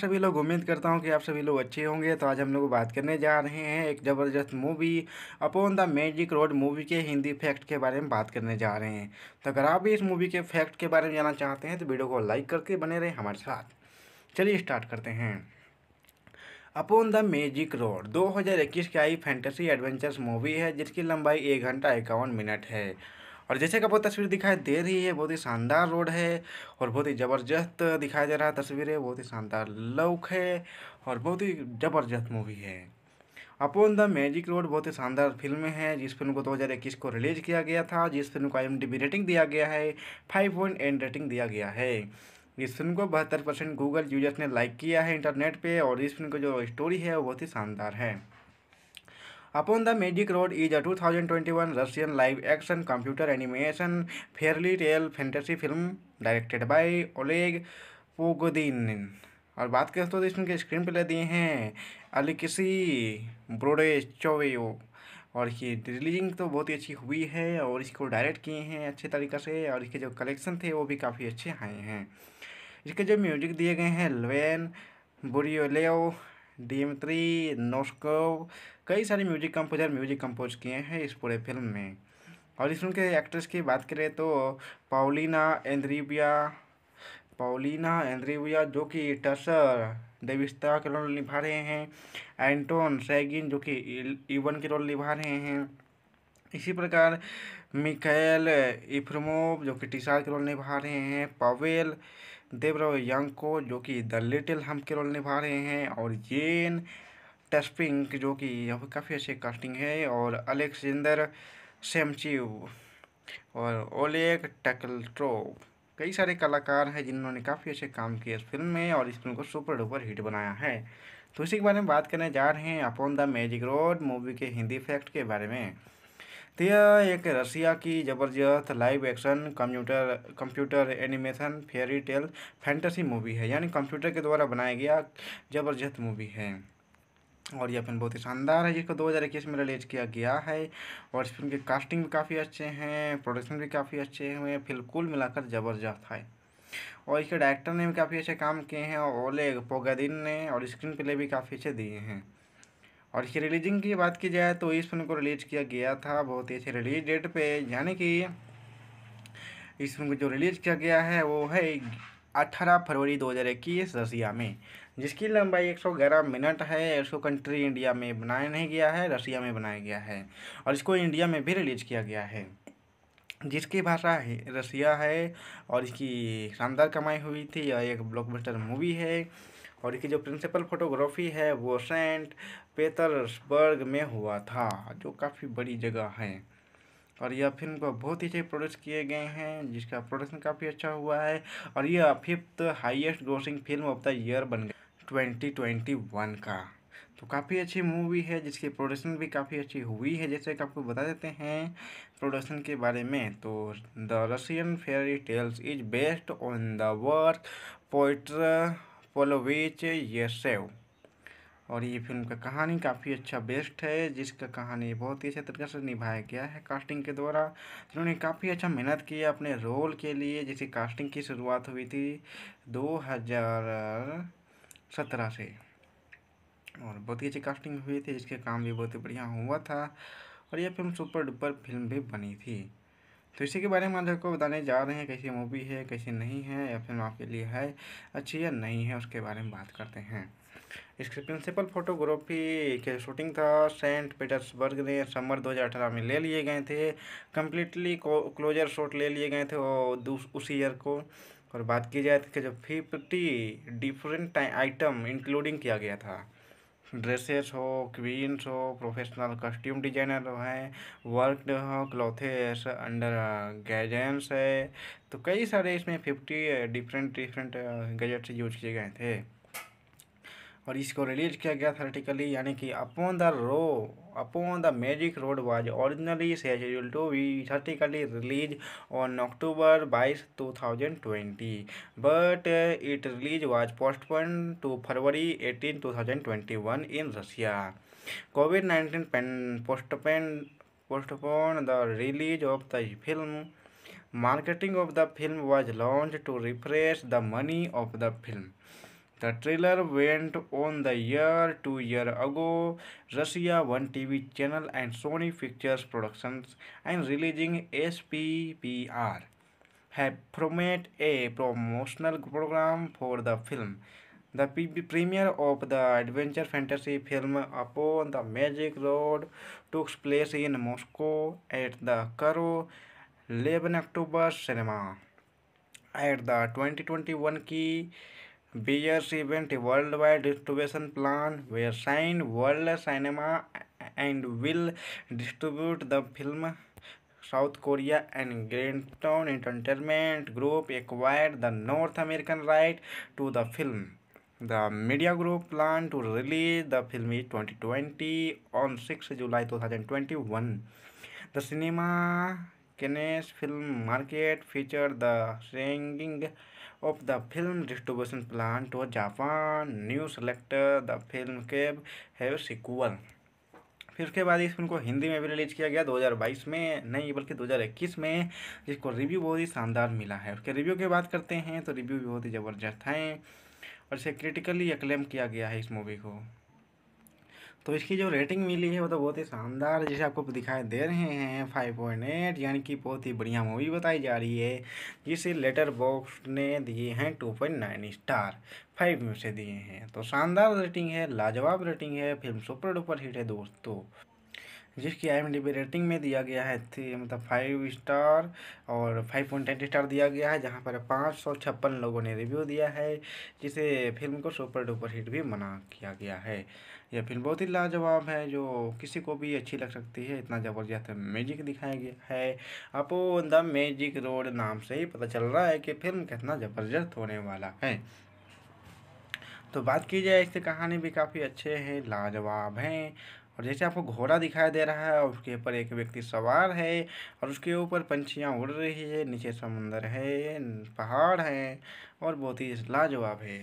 सभी लोग उम्मीद करता हूँ कि आप सभी लोग अच्छे होंगे तो आज हम लोग बात करने जा रहे हैं एक ज़बरदस्त movie upon the magic road movie के हिंदी फैक्ट के बारे में बात करने जा रहे हैं तो अगर आप भी इस मूवी के फैक्ट के बारे में जाना चाहते हैं तो वीडियो को लाइक करके बने रहें हमारे साथ चलिए स्टार्ट करते हैं अपॉन द मैजिक रोड 2021 की आई फैंटेसी एडवेंचर्स मूवी है जिसकी लंबाई एक घंटा इक्यावन मिनट है और जैसे कि वो तस्वीर दिखाई दे रही है बहुत ही शानदार रोड है और बहुत ही ज़बरदस्त दिखाई दे रहा है तस्वीर है बहुत ही शानदार लुक है और बहुत ही ज़बरदस्त मूवी है अपोन द मैजिक रोड बहुत ही शानदार फिल्म है जिस फिल्म को 2021 को रिलीज किया गया था जिस फिल्म को आई रेटिंग दिया गया है फाइव पॉइंट एन रेटिंग दिया गया है इस फिल्म को बहत्तर परसेंट गूगल यूजर्स ने लाइक किया है इंटरनेट पे और इस फिल्म की जो स्टोरी है वो बहुत ही शानदार है upon the magic road is a 2021 Russian live action computer animation fairly real fantasy film directed by Oleg Pogodin और बात करें तो इसमें के स्क्रीन प्ले दिए हैं किसी ब्रोडे चोवेयो और इसकी रिलीजिंग तो बहुत ही अच्छी हुई है और इसको डायरेक्ट किए हैं अच्छे तरीके से और इसके जो कलेक्शन थे वो भी काफ़ी अच्छे आए हैं इसके जो म्यूजिक दिए गए हैं लवेन डीम थ्री नोस्को कई सारे म्यूजिक कंपोजर म्यूजिक कंपोज किए हैं इस पूरे फिल्म में और इस फिल्म के एक्ट्रेस की बात करें तो पाउलिना एंड्रीबिया पाउलिना एंड्रीबिया जो कि टसर देविस्ता के रोल निभा रहे हैं एंटोन सैगिन जो कि इवन e-, e के रोल निभा रहे हैं इसी प्रकार मिकेल इफ्रमोव जो कि टीसार के रोल निभा रहे हैं पावेल देवरो यंग को जो कि द लिटिल हम के रोल निभा रहे हैं और जेन टेस्पिंग जो कि काफ़ी अच्छी कास्टिंग है और अलेक्जेंडर सेमचिव और ओलेग टकलट्रोव कई सारे कलाकार हैं जिन्होंने काफ़ी अच्छे काम किए इस फिल्म में और इस फिल्म को सुपर डुपर हिट बनाया है तो इसी के बारे में बात करने जा रहे हैं upon the magic road movie के हिंदी फैक्ट के बारे में तो यह एक रसिया की ज़बरदस्त live action computer computer animation fairy tale fantasy movie है यानी कंप्यूटर के द्वारा बनाया गया ज़बरदस्त मूवी है और यह फिल्म बहुत ही शानदार है जिसको 2021 में रिलीज किया गया है और इस फिल्म के कास्टिंग भी काफ़ी अच्छे हैं प्रोडक्शन भी काफ़ी अच्छे हुए फिल्म कुल मिलाकर ज़बरदस्त है और इसके डायरेक्टर ने भी काफ़ी अच्छे काम किए हैं और ओले पोगादिन ने और स्क्रीन प्ले भी काफ़ी अच्छे दिए हैं और इसकी रिलीजिंग की बात की जाए तो इस फिल्म को रिलीज किया गया था बहुत ही अच्छे रिलीज डेट पर यानी कि इस फिल्म को जो रिलीज किया गया है वो है अठारह फरवरी दो इक्कीस रसिया में जिसकी लंबाई 111 मिनट है इसको कंट्री इंडिया में बनाया नहीं गया है रसिया में बनाया गया है और इसको इंडिया में भी रिलीज किया गया है जिसकी भाषा है रसिया है और इसकी शानदार कमाई हुई थी यह एक ब्लॉकबस्टर मूवी है और इसकी जो प्रिंसिपल फोटोग्राफी है वो सेंट पेतर्सबर्ग में हुआ था जो काफ़ी बड़ी जगह है और यह फिल्म को बहुत ही अच्छे प्रोड्यूस किए गए हैं जिसका प्रोडक्शन काफ़ी अच्छा हुआ है और यह fifth highest grossing film of the year बन गई 2021 का तो काफ़ी अच्छी मूवी है जिसकी प्रोडक्शन भी काफ़ी अच्छी हुई है जैसे कि आपको बता देते हैं प्रोडक्शन के बारे में तो the Russian fairy tales is based on the worth Pyotr Pavlovich Yershov और ये फिल्म का कहानी काफ़ी अच्छा बेस्ट है जिसका कहानी बहुत ही अच्छे तरीके से निभाया गया है कास्टिंग के द्वारा उन्होंने काफ़ी अच्छा मेहनत किया अपने रोल के लिए जिसकी कास्टिंग की शुरुआत हुई थी दो हज़ार सत्रह से और बहुत ही अच्छी कास्टिंग हुई थी इसके काम भी बहुत ही बढ़िया हुआ था और यह फिल्म सुपर डुपर फिल्म भी बनी थी तो इसी के बारे में आज आपको बताने जा रहे हैं कैसी मूवी है कैसी नहीं है या फिल्म आपके लिए है अच्छी या नहीं है उसके बारे में बात करते हैं इसके प्रिंसिपल फोटोग्राफी के शूटिंग था सेंट पीटर्सबर्ग ने समर 2018 में ले लिए गए थे कम्प्लीटली क्लोजर शॉट ले लिए गए थे और उसी ईयर को और बात की जाए कि जो फिफ्टी डिफरेंट आइटम इंक्लूडिंग किया गया था ड्रेसेस हो क्वींस हो प्रोफेशनल कस्ट्यूम डिजाइनर हैं वर्क हो क्लॉथेस अंडर गैजेंस है तो कई सारे इसमें fifty different different gadgets use किए गए थे और इसको रिलीज किया गया थर्टिकली यानी कि upon the row upon the magic road was originally schedule to be theatrically release on October बाईस two thousand twenty but it release was postpone to February eighteen two thousand twenty one in Russia Covid nineteen pen postpone postpone the release of the film marketing of the film was launch to refresh the money of the film The trailer went on the year two year ago. Russia One TV channel and Sony Pictures Productions and releasing SPPR have promoted a promotional program for the film. The premiere of the adventure fantasy film Upon the Magic Road took place in Moscow at the Karo 11 October Cinema. At the 2021 key Beers event worldwide distribution plan were signed World Cinema and will distribute the film South Korea and Grandtown Entertainment Group acquired the North American right to the film. The media group planned to release the film in 2020 on 6 July 2021. The cinema Cannes film market featured the singing of the film distribution plan और Japan new selector the film के है sequel. फिर उसके बाद इस film को हिंदी में भी रिलीज़ किया गया 2022 में नहीं बल्कि 2021 में जिसको रिव्यू बहुत ही शानदार मिला है उसके रिव्यू की बात करते हैं तो रिव्यू भी बहुत ही ज़बरदस्त हैं और इसे क्रिटिकली अक्लेम किया गया है इस मूवी को तो इसकी जो रेटिंग मिली है वो तो बहुत ही शानदार जैसे आपको दिखाई दे रहे हैं फाइव पॉइंट एट यानी कि बहुत ही बढ़िया मूवी बताई जा रही है जिसे लेटर बॉक्स ने दिए हैं two point nine star five में से दिए हैं तो शानदार रेटिंग है लाजवाब रेटिंग है फिल्म सुपर डुपर हिट है दोस्तों जिसकी आई रेटिंग में दिया गया है मतलब फाइव स्टार और फाइव पॉइंट एट स्टार दिया गया है जहाँ पर पाँच सौ छप्पन लोगों ने रिव्यू दिया है जिसे फिल्म को सुपर डुपर हिट भी मना किया गया है यह फिल्म बहुत ही लाजवाब है जो किसी को भी अच्छी लग सकती है इतना ज़बरदस्त मैजिक दिखाया गया है आप द मैजिक रोड नाम से ही पता चल रहा है कि फिल्म कितना ज़बरदस्त होने वाला है तो बात की जाए इससे कहानी भी काफ़ी अच्छे हैं लाजवाब हैं और जैसे आपको घोड़ा दिखाई दे रहा है और उसके ऊपर एक व्यक्ति सवार है और उसके ऊपर पंछियाँ उड़ रही है नीचे समुंदर है पहाड़ हैं और बहुत ही लाजवाब है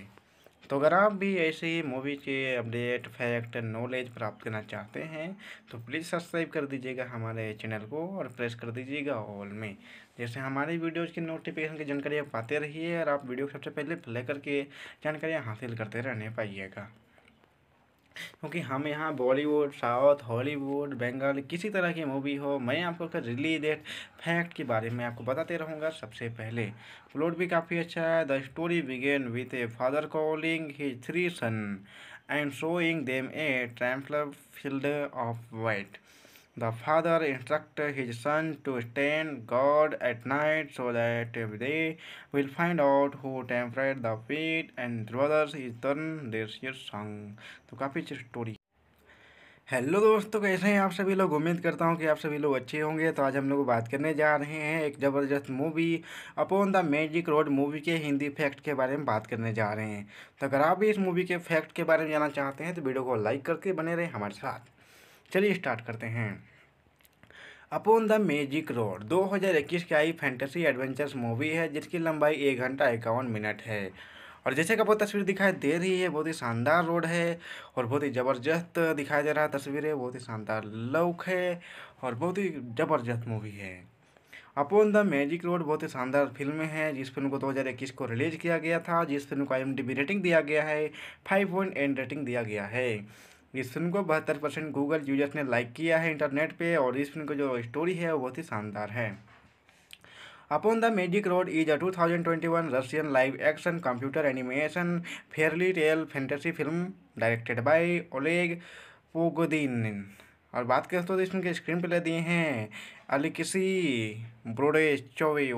तो अगर आप भी ऐसे ही मूवी के अपडेट फैक्ट नॉलेज प्राप्त करना चाहते हैं तो प्लीज़ सब्सक्राइब कर दीजिएगा हमारे चैनल को और प्रेस कर दीजिएगा ऑल में जैसे हमारे वीडियोज़ की नोटिफिकेशन की जानकारी आप पाते रहिए और आप वीडियो को सबसे पहले प्ले करके जानकारियाँ हासिल करते रहने पाइएगा क्योंकि हम यहाँ बॉलीवुड साउथ हॉलीवुड बंगाल किसी तरह की मूवी हो मैं आपको उसका रिलीज डेट फैक्ट के बारे में आपको बताते रहूँगा सबसे पहले प्लॉट भी काफ़ी अच्छा है the story begin with a father calling his three son and showing them a trampled field of white the father instructed his son to stand guard at night so that they will find out who tempered the and brothers is turn there their संग तो काफ़ी अच्छी story hello दोस्तों कैसे हैं आप सभी लोग उम्मीद करता हूं कि आप सभी लोग अच्छे होंगे तो आज हम लोग बात करने जा रहे हैं एक ज़बरदस्त movie upon the magic road movie के हिंदी फैक्ट के बारे में बात करने जा रहे हैं तो अगर आप भी इस मूवी के फैक्ट के बारे में जानना चाहते हैं तो वीडियो को लाइक करके बने रहें हमारे साथ चलिए स्टार्ट करते हैं अपॉन द मैजिक रोड 2021 की आई फैंटेसी एडवेंचर्स मूवी है जिसकी लंबाई एक घंटा इक्यावन मिनट है और जैसे कि आपको तस्वीर दिखाई दे रही है बहुत ही शानदार रोड है और बहुत ही ज़बरदस्त दिखाई दे रहा है तस्वीर है बहुत ही शानदार लुक है और बहुत ही ज़बरदस्त मूवी है अपॉन द मैजिक रोड बहुत ही शानदार फिल्म है जिस फिल्म को 2021 को रिलीज किया गया था जिस फिल्म को आई रेटिंग दिया गया है फाइव पॉइंट रेटिंग दिया गया है इस फिल्म को बहत्तर परसेंट गूगल यूजर्स ने लाइक किया है इंटरनेट पे और इस फिल्म की जो स्टोरी है वो बहुत ही शानदार है upon the magic road is a 2021 Russian live action computer animation Fairlie real fantasy film directed by Oleg Pogodin और बात करें तो इसमें के स्क्रीन प्ले दिए हैं अलिकिसी ब्रोडे चोवे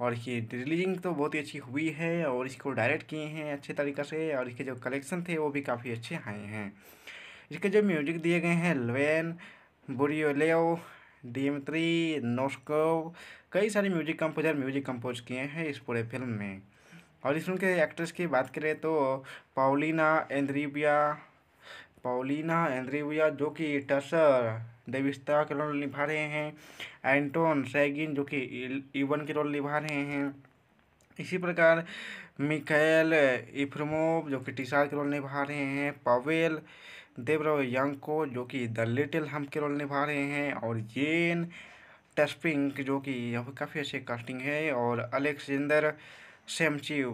और ये रिलीजिंग तो बहुत ही अच्छी हुई है और इसको डायरेक्ट किए हैं अच्छे तरीके से और इसके जो कलेक्शन थे वो भी काफ़ी अच्छे आए हैं इसके जो म्यूजिक दिए गए हैं लवेन बुरियोलेओ डीमत्री नोस्को कई सारे म्यूजिक कंपोजर म्यूजिक कंपोज किए हैं इस पूरे फिल्म में और इस फिल्म के एक्ट्रेस की बात करें तो पाउलिना एंद्रीबिया पाउलिना एंद्रीबिया जो कि टसर देविस्ता के रोल निभा रहे हैं एंटोन सैगिन जो कि इवन e के रोल निभा रहे हैं इसी प्रकार मिकेल इफ्रमोव जो कि टीसार के रोल निभा रहे हैं पावेल देवराव यंग को जो कि द लिटिल हम के रोल निभा रहे हैं और जेन टेस्पिंग जो कि यह काफ़ी अच्छी कास्टिंग है और अलेक्जेंडर सेमचिव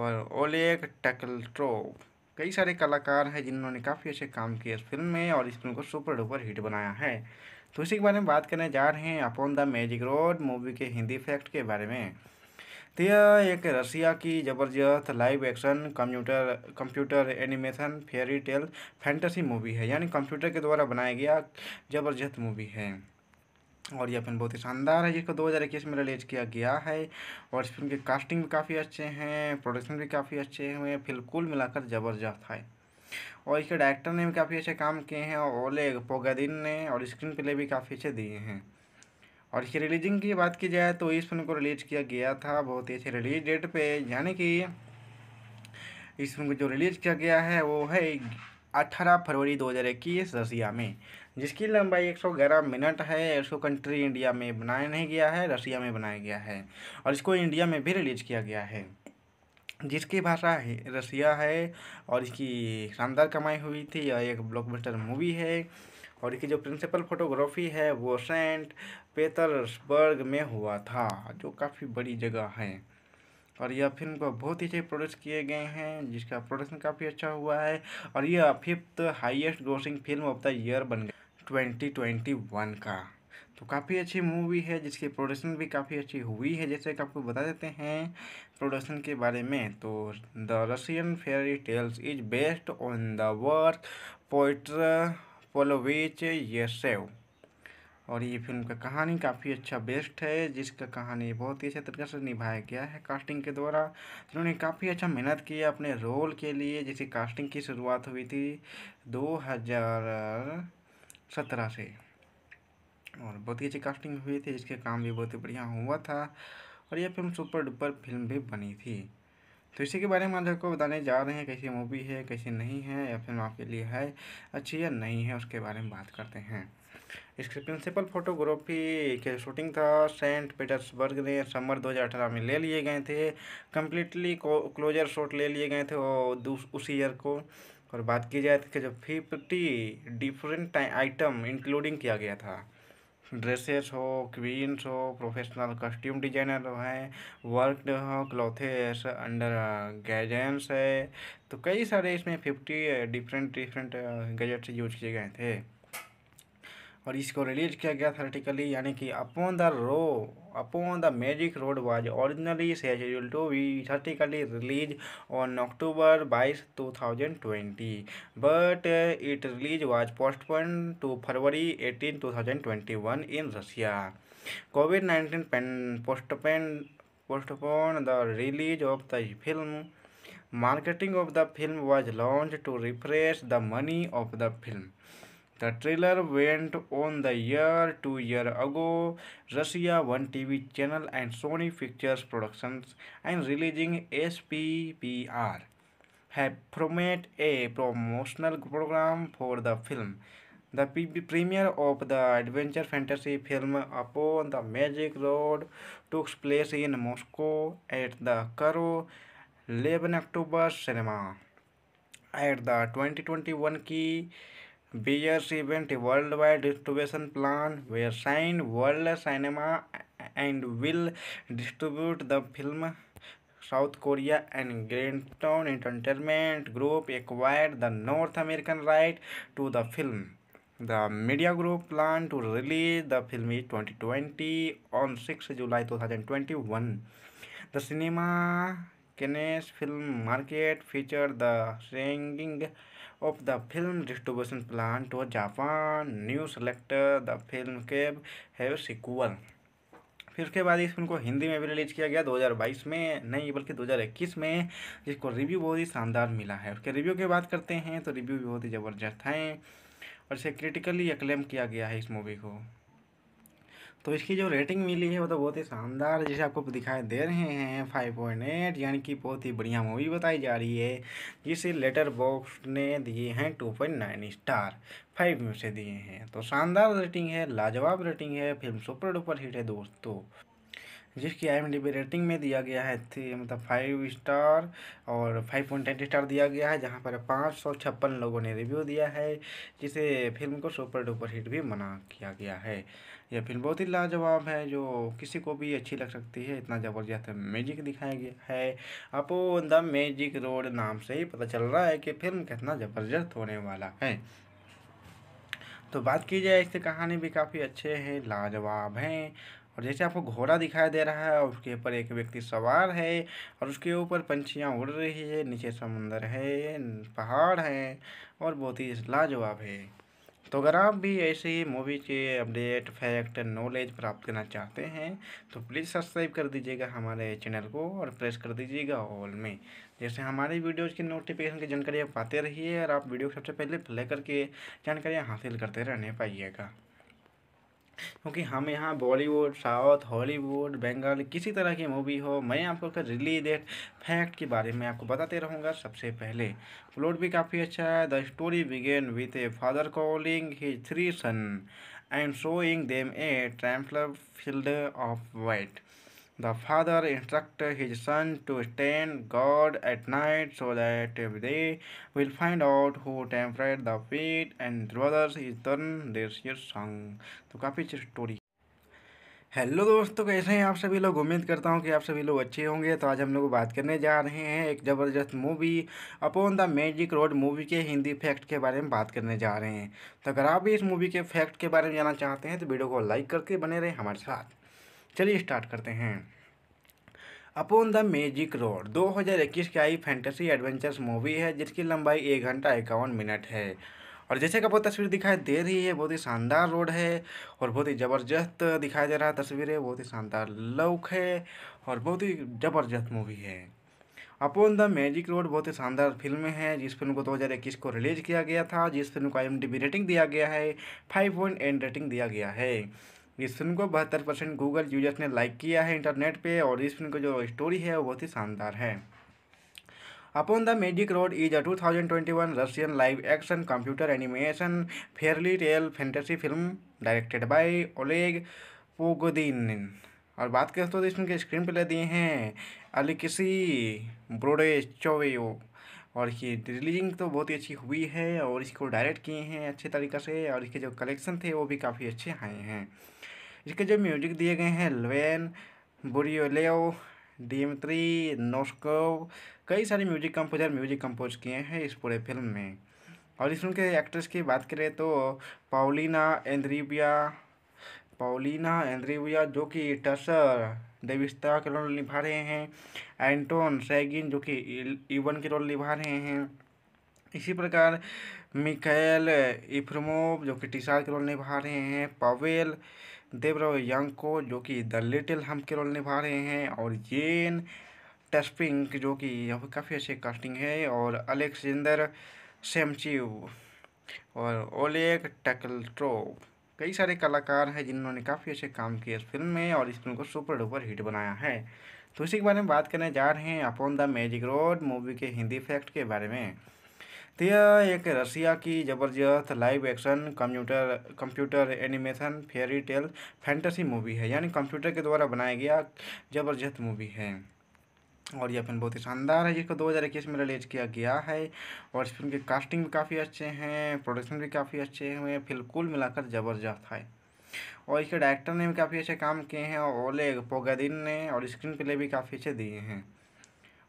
और ओलेग टकल्ट्रो कई सारे कलाकार हैं जिन्होंने काफ़ी अच्छे काम किए इस फिल्म में और इस फिल्म को सुपर डुपर हिट बनाया है तो इसी के बारे में बात करने जा रहे हैं upon the magic road movie के हिंदी फैक्ट के बारे में तो यह एक रशिया की ज़बरदस्त live action computer computer animation fairy tale fantasy movie है यानी कंप्यूटर के द्वारा बनाया गया ज़बरदस्त मूवी है और यह फिल्म बहुत ही शानदार है जिसको 2021 में रिलीज किया गया है और इस फिल्म की कास्टिंग भी काफ़ी अच्छे हैं प्रोडक्शन भी काफ़ी अच्छे हुए फिल्म कुल मिलाकर ज़बरदस्त है और इसके डायरेक्टर ने भी काफ़ी अच्छे काम किए हैं और ओले पोगादिन ने और स्क्रीन प्ले भी काफ़ी अच्छे दिए हैं और इसकी रिलीजिंग की बात की जाए तो इस फिल्म को रिलीज़ किया गया था बहुत ही अच्छे रिलीज डेट पे यानी कि इस फिल्म को जो रिलीज़ किया गया है वो है अट्ठारह फरवरी दो हज़ार इक्कीस रसिया में जिसकी लंबाई एक सौ ग्यारह मिनट है इसको कंट्री इंडिया में बनाया नहीं गया है रसिया में बनाया गया है और इसको इंडिया में भी रिलीज़ किया गया है जिसकी भाषा है रसिया है और इसकी शानदार कमाई हुई थी और एक ब्लॉकबस्टर मूवी है और इसकी जो प्रिंसिपल फोटोग्राफी है वो सेंट पेतर्सबर्ग में हुआ था जो काफ़ी बड़ी जगह है और यह फिल्म को बहुत ही अच्छे प्रोड्यूस किए गए हैं जिसका प्रोडक्शन काफ़ी अच्छा हुआ है और यह fifth highest grossing film of the year बन गई ट्वेंटी ट्वेंटी वन का तो काफ़ी अच्छी मूवी है जिसकी प्रोडक्शन भी काफ़ी अच्छी हुई है जैसे कि आपको बता देते हैं प्रोडक्शन के बारे में तो the Russian fairy tales is based on the worth Pyotr पोलोविच save और ये फिल्म का कहानी काफ़ी अच्छा बेस्ट है जिसका कहानी बहुत ही अच्छे तरीके से निभाया गया है कास्टिंग के द्वारा उन्होंने काफ़ी अच्छा मेहनत की अपने रोल के लिए जिसे कास्टिंग की शुरुआत हुई थी दो हज़ार सत्रह से और बहुत ही अच्छी कास्टिंग हुई थी जिसके काम भी बहुत ही बढ़िया हुआ था और यह फिल्म सुपर डुपर फिल्म भी बनी थी तो इसी के बारे में आपको बताने जा रहे हैं कैसी मूवी है कैसी नहीं है या फिल्म आपके लिए है अच्छी या नहीं है उसके बारे में बात करते हैं इसकी प्रिंसिपल फोटोग्राफी के शूटिंग था सेंट पीटर्सबर्ग ने समर 2018 में ले लिए गए थे कम्प्लीटली क्लोजर शॉट ले लिए गए थे और उसी ईयर को और बात की जाए कि जो फिफ्टी डिफरेंट आइटम इंक्लूडिंग किया गया था ड्रेसेस हो क्वींस हो प्रोफेशनल कस्ट्यूम डिजाइनर हैं वर्कड हो क्लॉथेस अंडर गैजेंस है तो कई सारे इसमें fifty different different gadgets use किए गए थे और इसको रिलीज किया गया थर्टिकली यानी कि upon the row upon the magic road was originally schedule to be theatrically release on October बाईस two thousand twenty but it release was postpone to February eighteen two thousand twenty one in Russia Covid nineteen pen postpone postpone the release of the film marketing of the film was launch to refresh the money of the film The trailer went on the year two year ago. Russia One TV channel and Sony Pictures Productions and releasing SPPR have promoted a promotional program for the film. The premiere of the adventure fantasy film Upon the Magic Road took place in Moscow at the Karo 11 October Cinema. At the 2021 key bears event world wide distribution plan where sign world cinema and will distribute the film South Korea and town entertainment group acquired the north American right to the film the media group plan to release the film is twenty twenty on six July two thousand twenty one the cinema Cannes film market feature the singing of the film distribution plan to Japan. New selected the film के है sequel. फिर उसके बाद इस film को हिंदी में भी release किया गया 2022 में नहीं बल्कि 2021 में जिसको रिव्यू बहुत ही शानदार मिला है उसके रिव्यू की बात करते हैं तो रिव्यू भी बहुत ही ज़बरदस्त हैं और इसे क्रिटिकली अक्लेम किया गया है इस मूवी को तो इसकी जो रेटिंग मिली है वो तो बहुत ही शानदार जैसे आपको दिखाई दे रहे हैं फाइव पॉइंट एट यानी कि बहुत ही बढ़िया मूवी बताई जा रही है जिसे लेटर बॉक्स ने दिए हैं two point nine star five में से दिए हैं तो शानदार रेटिंग है लाजवाब रेटिंग है फिल्म सुपर डुपर हिट है दोस्तों जिसकी आई रेटिंग में दिया गया है मतलब फाइव स्टार और फाइव पॉइंट एट स्टार दिया गया है जहाँ पर पाँच सौ छप्पन लोगों ने रिव्यू दिया है जिसे फिल्म को सुपर डुपर हिट भी मना किया गया है यह फिल्म बहुत ही लाजवाब है जो किसी को भी अच्छी लग सकती है इतना ज़बरदस्त मैजिक दिखाया गया है आपको द मैजिक रोड नाम से ही पता चल रहा है कि फिल्म कितना ज़बरदस्त होने वाला है तो बात की जाए इससे कहानी भी काफ़ी अच्छे हैं लाजवाब हैं और जैसे आपको घोड़ा दिखाई दे रहा है और उसके ऊपर एक व्यक्ति सवार है और उसके ऊपर पंछियाँ उड़ रही है नीचे समुंदर है पहाड़ है और बहुत ही लाजवाब है तो अगर आप भी ऐसे ही मूवी के अपडेट फैक्ट नॉलेज प्राप्त करना चाहते हैं तो प्लीज़ सब्सक्राइब कर दीजिएगा हमारे चैनल को और प्रेस कर दीजिएगा ऑल में जैसे हमारे वीडियोज़ की नोटिफिकेशन की जानकारी आप पाते रहिए और आप वीडियो को सबसे पहले प्ले करके जानकारी हासिल करते रहने पाइएगा क्योंकि हम यहाँ बॉलीवुड साउथ हॉलीवुड बंगाल किसी तरह की मूवी हो मैं आपको उसका रिलीज डेट फैक्ट के बारे में आपको बताते रहूँगा सबसे पहले प्लॉट भी काफ़ी अच्छा है the story begin with a father calling he three son and showing them a trampled field of white the father instructed his son to stand guard at night so that they will find out who tempered the fate and brothers is turn their song. तो काफ़ी अच्छी story hello दोस्तों कैसे हैं आप सभी लोग उम्मीद करता हूं कि आप सभी लोग अच्छे होंगे तो आज हम लोग बात करने जा रहे हैं एक ज़बरदस्त movie upon the magic road movie के हिंदी फैक्ट के बारे में बात करने जा रहे हैं तो अगर आप भी इस मूवी के फैक्ट के बारे में जानना चाहते हैं तो वीडियो को लाइक करके बने रहें हमारे साथ चलिए स्टार्ट करते हैं अपॉन द मैजिक रोड 2021 की आई फैंटेसी एडवेंचर्स मूवी है जिसकी लंबाई एक घंटा इक्यावन मिनट है और जैसे कि आपको तस्वीर दिखाई दे रही है बहुत ही शानदार रोड है और बहुत ही ज़बरदस्त दिखाई दे रहा है तस्वीर है बहुत ही शानदार लुक है और बहुत ही ज़बरदस्त मूवी है अपॉन द मैजिक रोड बहुत ही शानदार फिल्म है जिस फिल्म को 2021 को रिलीज किया गया था जिस फिल्म को आई रेटिंग दिया गया है फाइव पॉइंट रेटिंग दिया गया है इस फिल्म को बहत्तर परसेंट गूगल यूजर्स ने लाइक किया है इंटरनेट पे और इस फिल्म की जो स्टोरी है वो बहुत ही शानदार है upon the magic road is a 2021 Russian live action computer animation Fairlie real fantasy film directed by Oleg Pogodin और बात करें तो इसमें के स्क्रीन प्ले दिए हैं अलिकसी ब्रोडे चोवे और ये रिलीजिंग तो बहुत ही अच्छी हुई है और इसको डायरेक्ट किए हैं अच्छे तरीके से और इसके जो कलेक्शन थे वो भी काफ़ी अच्छे आए हैं इसके जो म्यूजिक दिए गए हैं लवेन बुरियोलेओ डीमत्री नोस्को कई सारे म्यूजिक कंपोजर म्यूजिक कंपोज किए हैं इस पूरे फिल्म में और इस फिल्म के एक्ट्रेस की बात करें तो पाउलिना एंड्रीबिया पाउलिना एंड्रीबिया जो कि टसर देविस्ता के रोल निभा रहे हैं एंटोन सैगिन जो कि इवन e- e के रोल निभा रहे हैं इसी प्रकार मिकायल इफ्रमोव जो कि टीसार के रोल निभा रहे हैं पावेल देवराव यंग को जो कि द लिटिल हम के रोल निभा रहे हैं और जेन टेस्पिंग जो कि काफ़ी अच्छी कास्टिंग है और अलेक्जेंडर सेमचिव और ओलेग टकलट्रोव कई सारे कलाकार हैं जिन्होंने काफ़ी अच्छे काम किए इस फिल्म में और इस फिल्म को सुपर डुपर हिट बनाया है तो इसी के बारे में बात करने जा रहे हैं upon the magic road movie के हिंदी फैक्ट के बारे में तो यह एक रशिया की ज़बरदस्त live action computer computer animation fairy tale fantasy movie है यानी कंप्यूटर के द्वारा बनाया गया ज़बरदस्त मूवी है और यह फिल्म बहुत ही शानदार है जिसको 2021 में रिलीज किया गया है और इस फिल्म की कास्टिंग भी काफ़ी अच्छे हैं प्रोडक्शन भी काफ़ी अच्छे हुए फिल्म कुल मिलाकर ज़बरदस्त है और इसके डायरेक्टर ने भी काफ़ी अच्छे काम किए हैं और ओले पोगादिन ने और स्क्रीन प्ले भी काफ़ी अच्छे दिए हैं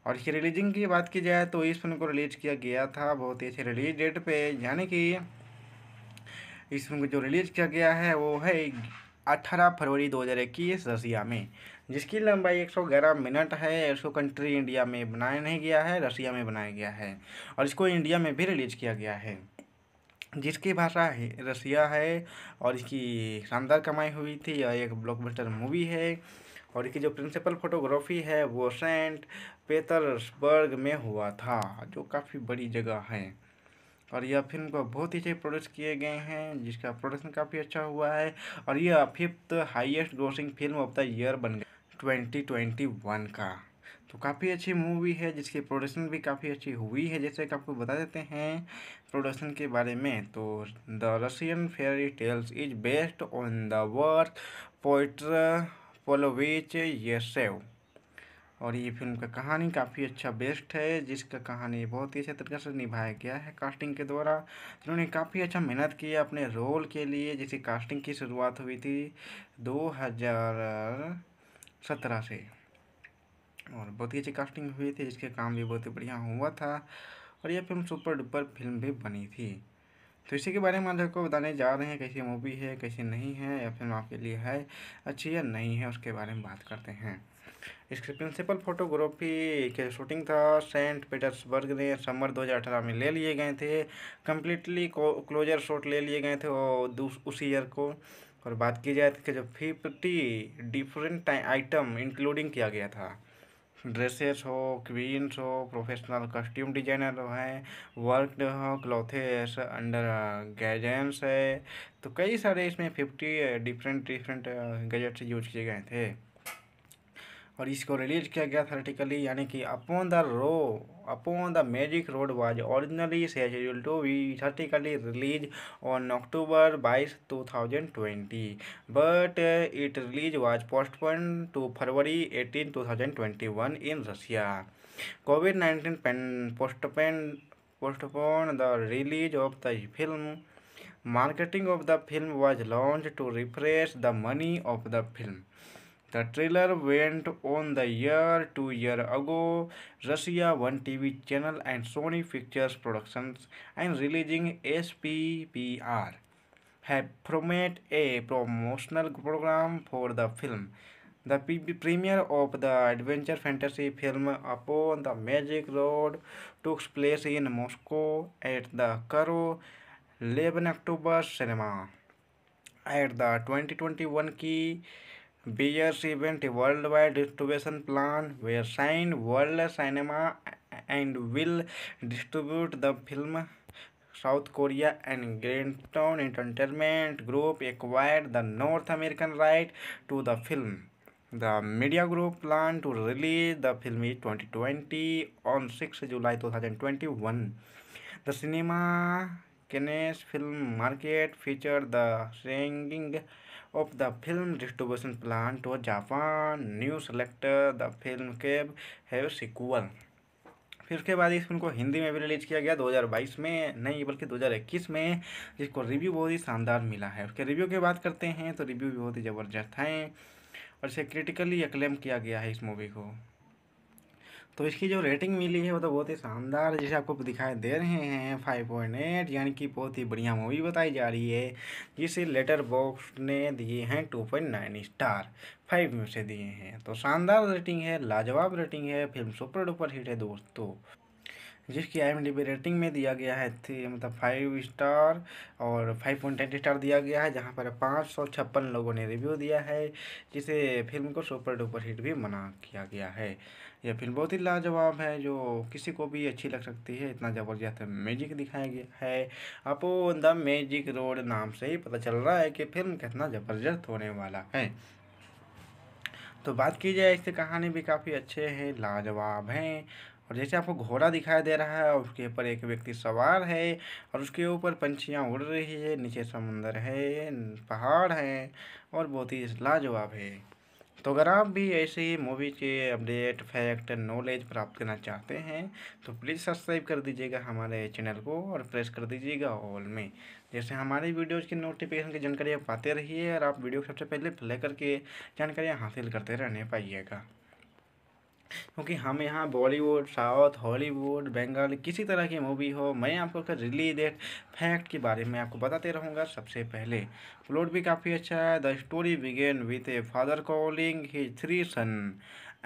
और इसकी रिलीजिंग की बात की जाए तो इस फिल्म को रिलीज़ किया गया था बहुत ही अच्छे रिलीज डेट पे यानी कि इस फिल्म को जो रिलीज़ किया गया है वो है अट्ठारह फरवरी दो हज़ार इक्कीस रसिया में जिसकी लंबाई एक सौ ग्यारह मिनट है इसको कंट्री इंडिया में बनाया नहीं गया है रसिया में बनाया गया है और इसको इंडिया में भी रिलीज़ किया गया है जिसकी भाषा है रसिया है और इसकी शानदार कमाई हुई थी यह एक ब्लॉकबस्टर मूवी है और इसकी जो प्रिंसिपल फोटोग्राफी है वो सेंट पेतर्सबर्ग में हुआ था जो काफ़ी बड़ी जगह है और यह फिल्म को बहुत ही अच्छे प्रोड्यूस किए गए हैं जिसका प्रोडक्शन काफ़ी अच्छा हुआ है और यह fifth highest grossing film of the year बन गई ट्वेंटी ट्वेंटी वन का तो काफ़ी अच्छी मूवी है जिसकी प्रोडक्शन भी काफ़ी अच्छी हुई है जैसे कि आपको बता देते हैं प्रोडक्शन के बारे में तो the Russian fairy tales is based on the work Pyotr Pavlovich save और ये फिल्म का कहानी काफ़ी अच्छा बेस्ट है जिसका कहानी बहुत ही अच्छे तरीके से निभाया गया है कास्टिंग के द्वारा उन्होंने काफ़ी अच्छा मेहनत की अपने रोल के लिए जिसे कास्टिंग की शुरुआत हुई थी दो हज़ार सत्रह से और बहुत ही अच्छी कास्टिंग हुई थी जिसके काम भी बहुत ही बढ़िया हुआ था और यह फिल्म सुपर डुपर फिल्म भी बनी थी तो इसी के बारे में आपको बताने जा रहे हैं कैसी मूवी है कैसी नहीं है या फिल्म आपके लिए है अच्छी या नहीं है उसके बारे में बात करते हैं इसकी प्रिंसिपल फोटोग्राफी के शूटिंग था सेंट पीटर्सबर्ग ने समर 2018 में ले लिए गए थे कम्प्लीटली क्लोजर शॉट ले लिए गए थे और उसी ईयर को और बात की जाए कि जो फिफ्टी डिफरेंट आइटम इंक्लूडिंग किया गया था ड्रेसेस हो क्वींस हो प्रोफेशनल कस्ट्यूम डिजाइनर हैं वर्क हो क्लॉथेस अंडर गैजेंस है तो कई सारे इसमें fifty different different gadgets use किए गए थे और इसको रिलीज किया गया थर्टिकली यानी कि upon the row upon the magic road was originally schedule to be theatrically release on October बाईस two thousand twenty but it release was postpone to February eighteen two thousand twenty one in Russia Covid nineteen pen postpone postpone the release of the film marketing of the film was launch to refresh the money of the film The trailer went on the year two year ago. Russia One TV channel and Sony Pictures Productions and releasing SPPR have promoted a promotional program for the film. The premiere of the adventure fantasy film Upon the Magic Road took place in Moscow at the Karo 11 October Cinema. At the 2021 key Beers event worldwide distribution plan were signed World Cinema and will distribute the film South Korea and Grandtown Entertainment Group acquired the North American right to the film. The media group planned to release the film in 2020 on 6 July 2021. The cinema Kennes film market featured the singing of the film distribution plan और Japan new selector the film केब है sequel. फिर उसके बाद इस film को हिंदी में भी रिलीज़ किया गया 2022 में नहीं बल्कि 2021 में जिसको रिव्यू बहुत ही शानदार मिला है उसके रिव्यू की बात करते हैं तो रिव्यू भी बहुत ही ज़बरदस्त हैं और इसे क्रिटिकली अक्लेम किया गया है इस मूवी को तो इसकी जो रेटिंग मिली है वो तो बहुत ही शानदार जैसे आपको दिखाई दे रहे हैं फाइव पॉइंट एट यानी कि बहुत ही बढ़िया मूवी बताई जा रही है जिसे लेटर बॉक्स ने दिए हैं two point nine star five में से दिए हैं तो शानदार रेटिंग है लाजवाब रेटिंग है फिल्म सुपर डुपर हिट है दोस्तों जिसकी आई एम डी रेटिंग में दिया गया है थी मतलब फाइव स्टार और फाइव पॉइंट एट स्टार दिया गया है जहाँ पर पाँच सौ छप्पन लोगों ने रिव्यू दिया है जिसे फिल्म को सुपर डुपर हिट भी मना किया गया है यह फिल्म बहुत ही लाजवाब है जो किसी को भी अच्छी लग सकती है इतना ज़बरदस्त मैजिक दिखाया गया है आपको द मैजिक रोड नाम से ही पता चल रहा है कि फिल्म कितना ज़बरदस्त होने वाला है तो बात की जाए इससे कहानी भी काफ़ी अच्छे हैं लाजवाब हैं और जैसे आपको घोड़ा दिखाई दे रहा है और उसके ऊपर एक व्यक्ति सवार है और उसके ऊपर पंछियाँ उड़ रही है नीचे समुंदर है पहाड़ है और बहुत ही लाजवाब है तो अगर आप भी ऐसे ही मूवी के अपडेट फैक्ट नॉलेज प्राप्त करना चाहते हैं तो प्लीज़ सब्सक्राइब कर दीजिएगा हमारे चैनल को और प्रेस कर दीजिएगा ऑल में जैसे हमारे वीडियोज़ की नोटिफिकेशन की जानकारी आप पाते रहिए और आप वीडियो को सबसे पहले प्ले करके जानकारी हासिल करते रहने पाइएगा क्योंकि हम यहाँ बॉलीवुड साउथ हॉलीवुड बंगाल किसी तरह की मूवी हो मैं आपको उसका रिलीज डेट फैक्ट के बारे में आपको बताते रहूँगा सबसे पहले प्लॉट भी काफ़ी अच्छा है the story begin with a father calling he three son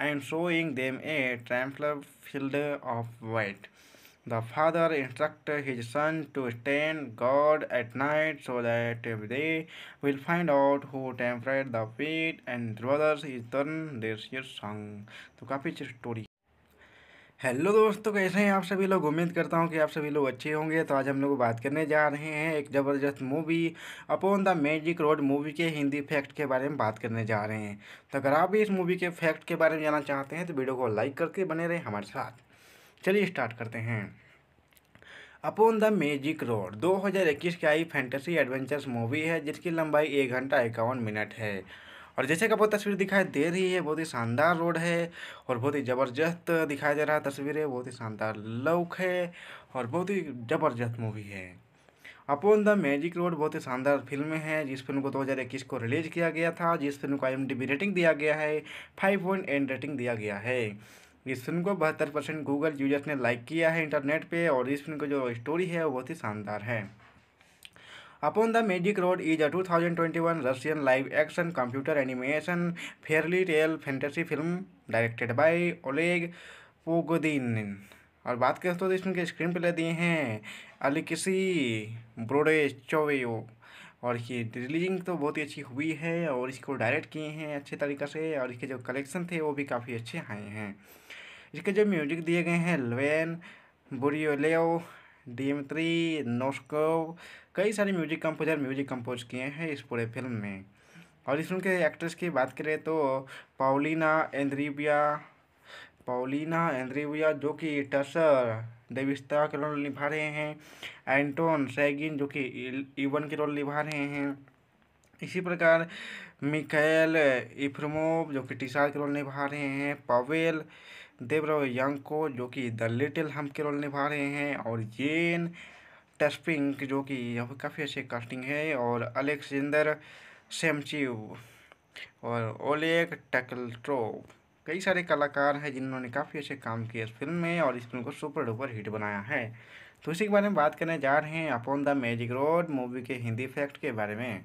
and showing them a trampled field of white the father instructed his son to stand guard at night so that will find out who who tempered the and brothers is turn there their संग तो काफ़ी अच्छी story hello दोस्तों कैसे हैं आप सभी लोग उम्मीद करता हूं कि आप सभी लोग अच्छे होंगे तो आज हम लोग बात करने जा रहे हैं एक ज़बरदस्त movie upon the magic road movie के हिंदी फैक्ट के बारे में बात करने जा रहे हैं तो अगर आप भी इस मूवी के फैक्ट के बारे में जानना चाहते हैं तो वीडियो को लाइक करके बने रहें हमारे साथ चलिए स्टार्ट करते हैं अपॉन द मैजिक रोड 2021 की आई फैंटेसी एडवेंचर्स मूवी है जिसकी लंबाई एक घंटा इक्यावन मिनट है और जैसे कि आपको तस्वीर दिखाई दे रही है बहुत ही शानदार रोड है और बहुत ही ज़बरदस्त दिखाई दे रहा तस्वीर है तस्वीरें बहुत ही शानदार लुक है और बहुत ही ज़बरदस्त मूवी है अपोन द मैजिक रोड बहुत ही शानदार फिल्म है जिस फिल्म को 2021 को रिलीज किया गया था जिस फिल्म को आई रेटिंग दिया गया है फाइव पॉइंट एंड रेटिंग दिया गया है इस फिल्म को बहत्तर परसेंट गूगल यूजर्स ने लाइक किया है इंटरनेट पे और इस फिल्म की जो स्टोरी है वो बहुत ही शानदार है upon the magic road is a 2021 Russian live action computer animation Fairlie real fantasy film directed by Oleg Pogodin और बात करें तो इसमें के स्क्रीन प्ले दिए हैं अलिकसी ब्रोडे चोवे और ये रिलीजिंग तो बहुत ही अच्छी हुई है और इसको डायरेक्ट किए हैं अच्छे तरीके से और इसके जो कलेक्शन थे वो भी काफ़ी अच्छे आए हैं इसके जो म्यूजिक दिए गए हैं लवेन बुरियोलेओ डीमत्री नोस्को कई सारे म्यूजिक कंपोजर म्यूजिक कंपोज किए हैं इस पूरे फिल्म में और इस फिल्म के एक्ट्रेस की बात करें तो पाउलिना एंद्रीबिया पाउलिना एंद्रीबिया जो कि टसर देविस्ता के रोल निभा रहे हैं एंटोन सैगिन जो कि इवन e- e के रोल निभा रहे हैं इसी प्रकार मिकेल इफ्रमोव जो कि टीसार के रोल निभा रहे हैं पावेल देवराव यंग को जो कि द लिटिल हम के रोल निभा रहे हैं और जेन टस्पिंग जो कि यहाँ पर काफ़ी अच्छी कास्टिंग है और अलेक्जेंडर सेमचिव और ओलेग टकल्ट्रो कई सारे कलाकार हैं जिन्होंने काफ़ी अच्छे काम किए इस फिल्म में और इस फिल्म को सुपर डुपर हिट बनाया है तो इसी के बारे में बात करने जा रहे हैं upon the magic road movie के हिंदी फैक्ट के बारे में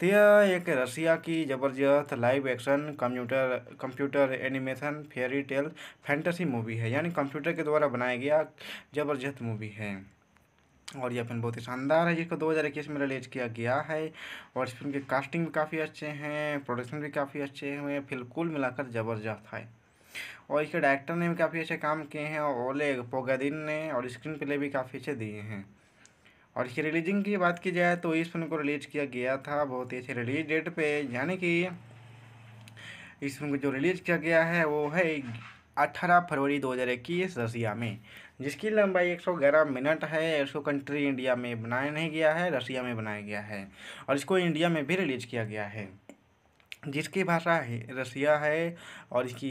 तो यह एक रशिया की ज़बरदस्त live action computer computer animation fairy tale fantasy movie है यानी कंप्यूटर के द्वारा बनाया गया ज़बरदस्त मूवी है और यह फिल्म बहुत ही शानदार है जिसको 2021 में रिलीज किया गया है और इस फिल्म की कास्टिंग भी काफ़ी अच्छे हैं प्रोडक्शन भी काफ़ी अच्छे हुए फिल्म कुल मिलाकर ज़बरदस्त है और इसके डायरेक्टर ने भी काफ़ी अच्छे काम किए हैं और ओले पोगादिन ने और स्क्रीन प्ले भी काफ़ी अच्छे दिए हैं और इसकी रिलीजिंग की बात की जाए तो इस फिल्म को रिलीज़ किया गया था बहुत ही अच्छे रिलीज डेट पे यानी कि इस फिल्म को जो रिलीज़ किया गया है वो है अट्ठारह फरवरी दो हज़ार इक्कीस रसिया में जिसकी लंबाई एक सौ ग्यारह मिनट है इसको कंट्री इंडिया में बनाया नहीं गया है रसिया में बनाया गया है और इसको इंडिया में भी रिलीज किया गया है जिसकी भाषा है रसिया है और इसकी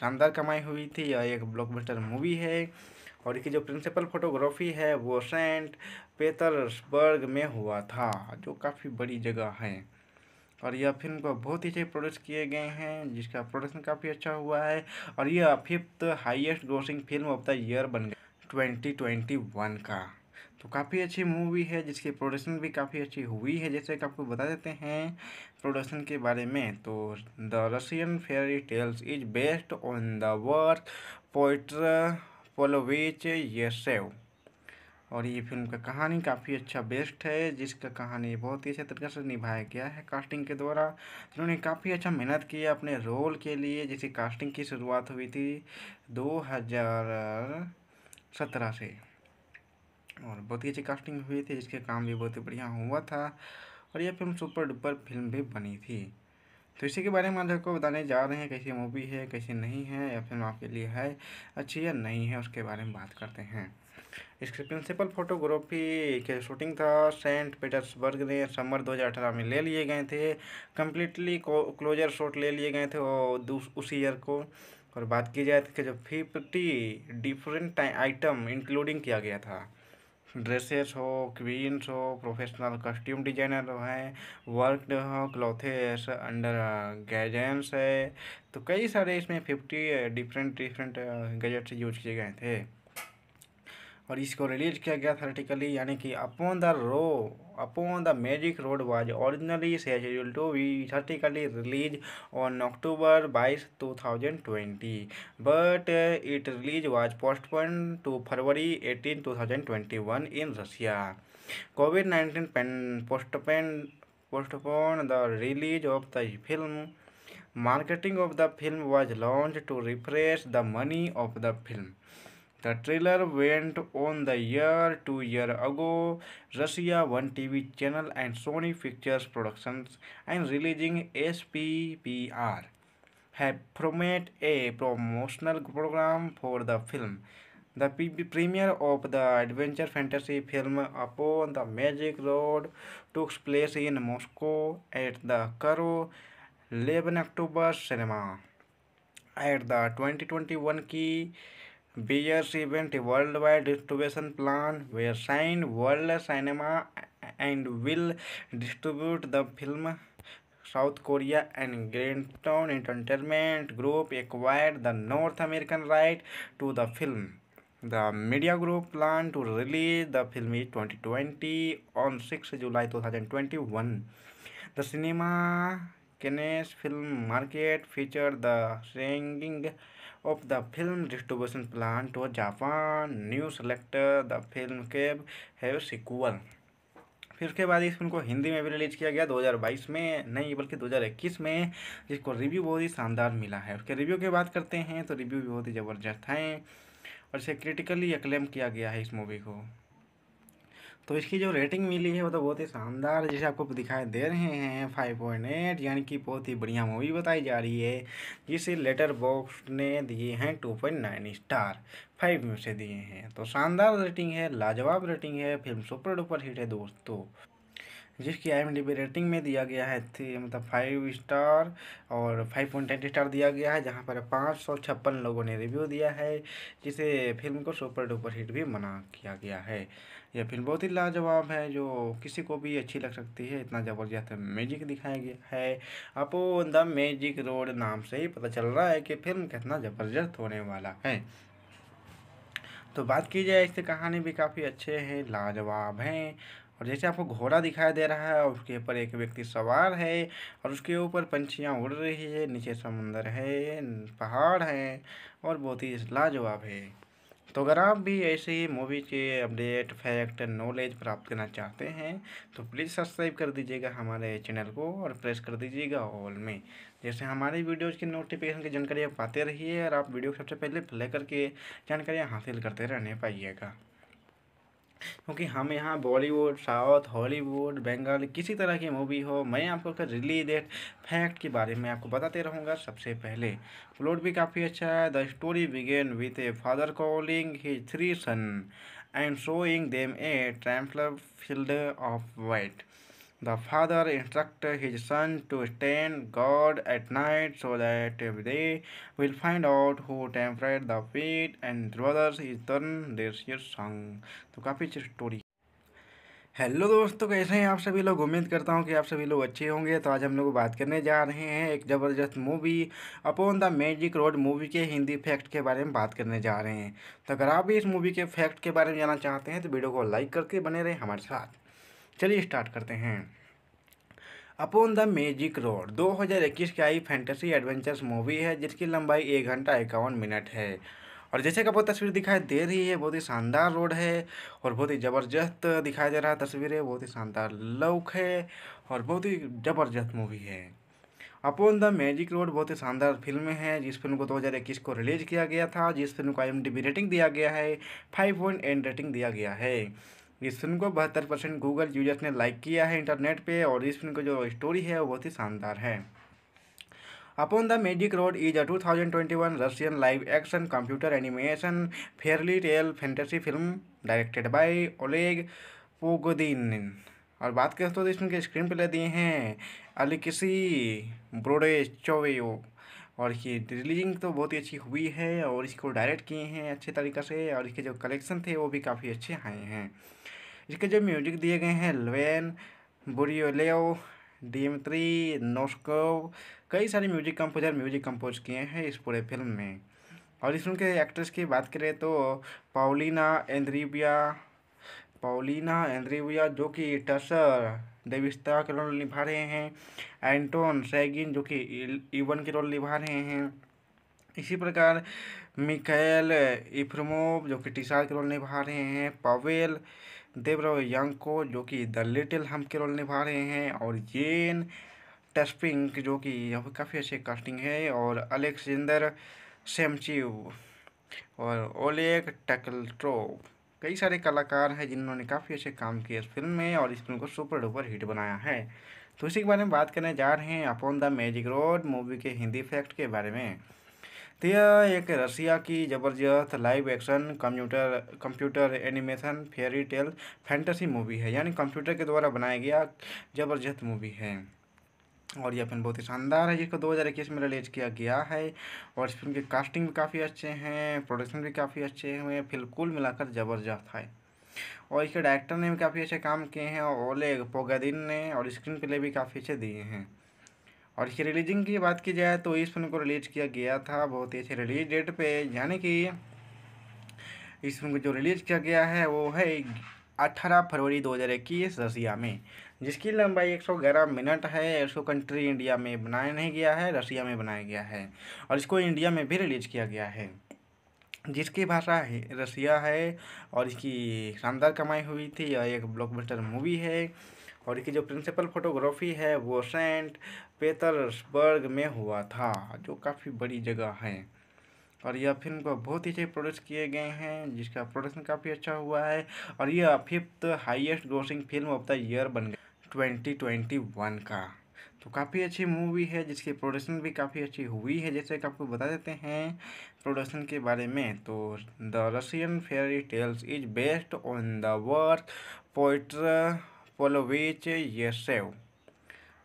शानदार कमाई हुई थी यह एक ब्लॉकबस्टर मूवी है और इसकी जो प्रिंसिपल फोटोग्राफी है वो सेंट पेतर्सबर्ग में हुआ था जो काफ़ी बड़ी जगह है और यह फिल्म को बहुत ही अच्छे प्रोड्यूस किए गए हैं जिसका प्रोडक्शन काफ़ी अच्छा हुआ है और यह fifth highest grossing film of the year बन गई ट्वेंटी ट्वेंटी वन का तो काफ़ी अच्छी मूवी है जिसकी प्रोडक्शन भी काफ़ी अच्छी हुई है जैसे कि आपको बता देते हैं प्रोडक्शन के बारे में तो the Russian fairy tales is based on the worth Pyotr पोलोविच save और ये फिल्म का कहानी काफ़ी अच्छा बेस्ट है जिसका कहानी बहुत ही अच्छे तरीके से निभाया गया है कास्टिंग के द्वारा उन्होंने काफ़ी अच्छा मेहनत की है अपने रोल के लिए जैसे कास्टिंग की शुरुआत हुई थी दो हज़ार सत्रह से और बहुत ही अच्छी कास्टिंग हुई थी जिसके काम भी बहुत ही बढ़िया हुआ था और यह फिल्म सुपर डुपर फिल्म भी बनी थी तो इसी के बारे में आज आपको बताने जा रहे हैं कैसी मूवी है कैसी नहीं है या फिल्म आपके लिए है अच्छी या नहीं है उसके बारे में बात करते हैं इसकी प्रिंसिपल फोटोग्राफी के शूटिंग था सेंट पीटर्सबर्ग ने समर 2018 में ले लिए गए थे कम्प्लीटली क्लोजर शॉट ले लिए गए थे और उसी ईयर को और बात की जाए तो कि जो फिफ्टी डिफरेंट आइटम इंक्लूडिंग किया गया था ड्रेसेस हो क्वींस हो प्रोफेशनल कस्ट्यूम डिजाइनर हैं वर्क हो क्लॉथेस अंडर गैजेंस है तो कई सारे इसमें fifty different different gadgets use किए गए थे और इसको रिलीज किया गया थर्टिकली यानी कि upon the row upon the magic road was originally schedule to be theatrically release on October बाईस two thousand twenty but it release was postpone to February eighteen two thousand twenty one in Russia Covid nineteen postpone postpone the release of the film marketing of the film was launch to refresh the money of the film The trailer went on the year two year ago. Russia One TV channel and Sony Pictures Productions and releasing SPPR have promoted a promotional program for the film. The premiere of the adventure fantasy film Upon the Magic Road took place in Moscow at the Karo 11 October cinema. At the 2021 key Beers event worldwide distribution plan were signed World Cinema and will distribute the film South Korea and Grandtown Entertainment Group acquired the North American right to the film. The media group planned to release the film in 2020 on 6 July 2021. The cinema Cannes film market featured the singing of the film distribution plan और Japan new selector the film के है sequel. फिर उसके बाद इस film को हिंदी में भी रिलीज़ किया गया 2022 में नहीं बल्कि 2021 में जिसको रिव्यू बहुत ही शानदार मिला है उसके रिव्यू की बात करते हैं तो रिव्यू भी बहुत ही ज़बरदस्त हैं और इसे क्रिटिकली अक्लेम किया गया है इस मूवी को तो इसकी जो रेटिंग मिली है वो तो बहुत ही शानदार जैसे आपको दिखाई दे रहे हैं फाइव पॉइंट एट यानी कि बहुत ही बढ़िया मूवी बताई जा रही है जिसे लेटर बॉक्स ने दिए हैं two point nine star five में से दिए हैं तो शानदार रेटिंग है लाजवाब रेटिंग है फिल्म सुपर डुपर हिट है दोस्तों जिसकी आई एम डी रेटिंग में दिया गया है थी मतलब फाइव स्टार और फाइव पॉइंट एट स्टार दिया गया है जहाँ पर पाँच सौ छप्पन लोगों ने रिव्यू दिया है जिसे फिल्म को सुपर डुपर हिट भी मना किया गया है यह फिल्म बहुत ही लाजवाब है जो किसी को भी अच्छी लग सकती है इतना ज़बरदस्त मैजिक दिखाया गया है आपको द मैजिक रोड नाम से ही पता चल रहा है कि फिल्म कितना ज़बरदस्त होने वाला है तो बात की जाए इससे कहानी भी काफ़ी अच्छे हैं लाजवाब हैं और जैसे आपको घोड़ा दिखाई दे रहा है और उसके ऊपर एक व्यक्ति सवार है और उसके ऊपर पंछियाँ उड़ रही है नीचे समुंदर है पहाड़ है और बहुत ही लाजवाब है तो अगर आप भी ऐसे ही मूवी के अपडेट फैक्ट नॉलेज प्राप्त करना चाहते हैं तो प्लीज़ सब्सक्राइब कर दीजिएगा हमारे चैनल को और प्रेस कर दीजिएगा ऑल में जैसे हमारे वीडियोज़ की नोटिफिकेशन की जानकारी आप पाते रहिए और आप वीडियो सबसे पहले प्ले करके जानकारी हासिल करते रहने पाइएगा क्योंकि हम यहाँ बॉलीवुड साउथ हॉलीवुड बंगाल किसी तरह की मूवी हो मैं आपको उसका डेट फैक्ट के बारे में आपको बताते रहूँगा सबसे पहले प्लॉट भी काफ़ी अच्छा है the story begin with a father calling his three son and showing them a trampled field of white the father instructed his son to stand guard at night so that they will find out who tempered the fate and brothers is turn this year sung तो काफ़ी अच्छी story hello दोस्तों कैसे हैं आप सभी लोग उम्मीद करता हूं कि आप सभी लोग अच्छे होंगे तो आज हम लोग बात करने जा रहे हैं एक ज़बरदस्त movie upon the magic road movie के हिंदी फैक्ट के बारे में बात करने जा रहे हैं तो अगर आप भी इस मूवी के फैक्ट के बारे में जानना चाहते हैं तो वीडियो को लाइक करके बने रहें हमारे साथ चलिए स्टार्ट करते हैं अपॉन द मैजिक रोड 2021 की आई फैंटेसी एडवेंचर्स मूवी है जिसकी लंबाई एक घंटा इक्यावन मिनट है और जैसे कि आपको तस्वीर दिखाई दे रही है बहुत ही शानदार रोड है और बहुत ही ज़बरदस्त दिखाई दे रहा है तस्वीर है बहुत ही शानदार लुक है और बहुत ही ज़बरदस्त मूवी है अपॉन द मैजिक रोड बहुत ही शानदार फिल्म है जिस फिल्म को 2021 को रिलीज किया गया था जिस फिल्म को आई रेटिंग दिया गया है फाइव पॉइंट एंड रेटिंग दिया गया है इस फिल्म को बहत्तर परसेंट गूगल यूजर्स ने लाइक किया है इंटरनेट पे और इस फिल्म की जो स्टोरी है वो बहुत ही शानदार है upon the magic road is a 2021 Russian live action computer animation fairy tale fantasy film directed by Oleg Pogodin और बात करें तो इसमें के स्क्रीन प्ले दिए हैं किसी ब्रोडे चोवेओ और इसकी रिलीजिंग तो बहुत ही अच्छी हुई है और इसको डायरेक्ट किए हैं अच्छे तरीके से और इसके जो कलेक्शन थे वो भी काफ़ी अच्छे आए हैं इसके जो म्यूजिक दिए गए हैं लवेन बुरियोलेओ डीमत्री नोस्कोव कई सारे म्यूजिक कंपोजर म्यूजिक कंपोज किए हैं इस पूरे फिल्म में और इस फिल्म के एक्ट्रेस की बात करें तो पाउलिना एंद्रीबिया पाउलिना एंद्रीबिया जो कि टसर देविस्ता के रोल निभा रहे हैं एंटोन सैगिन जो कि इवन e-, e के रोल निभा रहे हैं इसी प्रकार मिकैल इफ्रमोव जो कि टीसार के रोल निभा रहे हैं पावेल देवराव यंग को जो कि द लिटिल हम के रोल निभा रहे हैं और जेन टस्पिंग जो कि काफ़ी अच्छे कास्टिंग है और अलेक्जेंडर सेमचिव और ओलेग टकल्ट्रो कई सारे कलाकार हैं जिन्होंने काफ़ी अच्छे काम किए इस फिल्म में और इस फिल्म को सुपर डुपर हिट बनाया है तो इसी के बारे में बात करने जा रहे हैं upon the magic road movie के हिंदी फैक्ट के बारे में तो यह एक रशिया की ज़बरदस्त live action computer computer animation fairy tale fantasy movie है यानी कंप्यूटर के द्वारा बनाया गया ज़बरदस्त मूवी है और यह फिल्म बहुत ही शानदार है जिसको दो हज़ार इक्कीस में रिलीज किया गया है और इस फिल्म की कास्टिंग भी काफ़ी अच्छे हैं प्रोडक्शन भी काफ़ी अच्छे हैं फिल्म कुल मिलाकर ज़बरदस्त है और इसके डायरेक्टर ने भी काफ़ी अच्छे काम किए हैं और ओले पोगादिन ने और स्क्रीन प्ले भी काफ़ी अच्छे दिए हैं और इसकी रिलीजिंग की बात की जाए तो इस फिल्म को रिलीज किया गया था बहुत ही अच्छे रिलीज डेट पे यानी कि इस फिल्म को जो रिलीज किया गया है वो है अट्ठारह फरवरी दो हज़ार इक्कीस रसिया में जिसकी लंबाई एक सौ ग्यारह मिनट है इसको कंट्री इंडिया में बनाया नहीं गया है रसिया में बनाया गया है और इसको इंडिया में भी रिलीज किया गया है जिसकी भाषा है रसिया है और इसकी शानदार कमाई हुई थी यह एक ब्लॉकबस्टर मूवी है और इसकी जो प्रिंसिपल फोटोग्राफी है वो सेंट पेतर्सबर्ग में हुआ था जो काफ़ी बड़ी जगह है और यह फिल्म को बहुत ही अच्छे प्रोड्यूस किए गए हैं जिसका प्रोडक्शन काफ़ी अच्छा हुआ है और यह fifth highest grossing film of the year बन गई ट्वेंटी ट्वेंटी वन का तो काफ़ी अच्छी मूवी है जिसकी प्रोडक्शन भी काफ़ी अच्छी हुई है जैसे कि आपको बता देते हैं प्रोडक्शन के बारे में तो the Russian fairy tales is based on the worth Pyotr पोलोविच save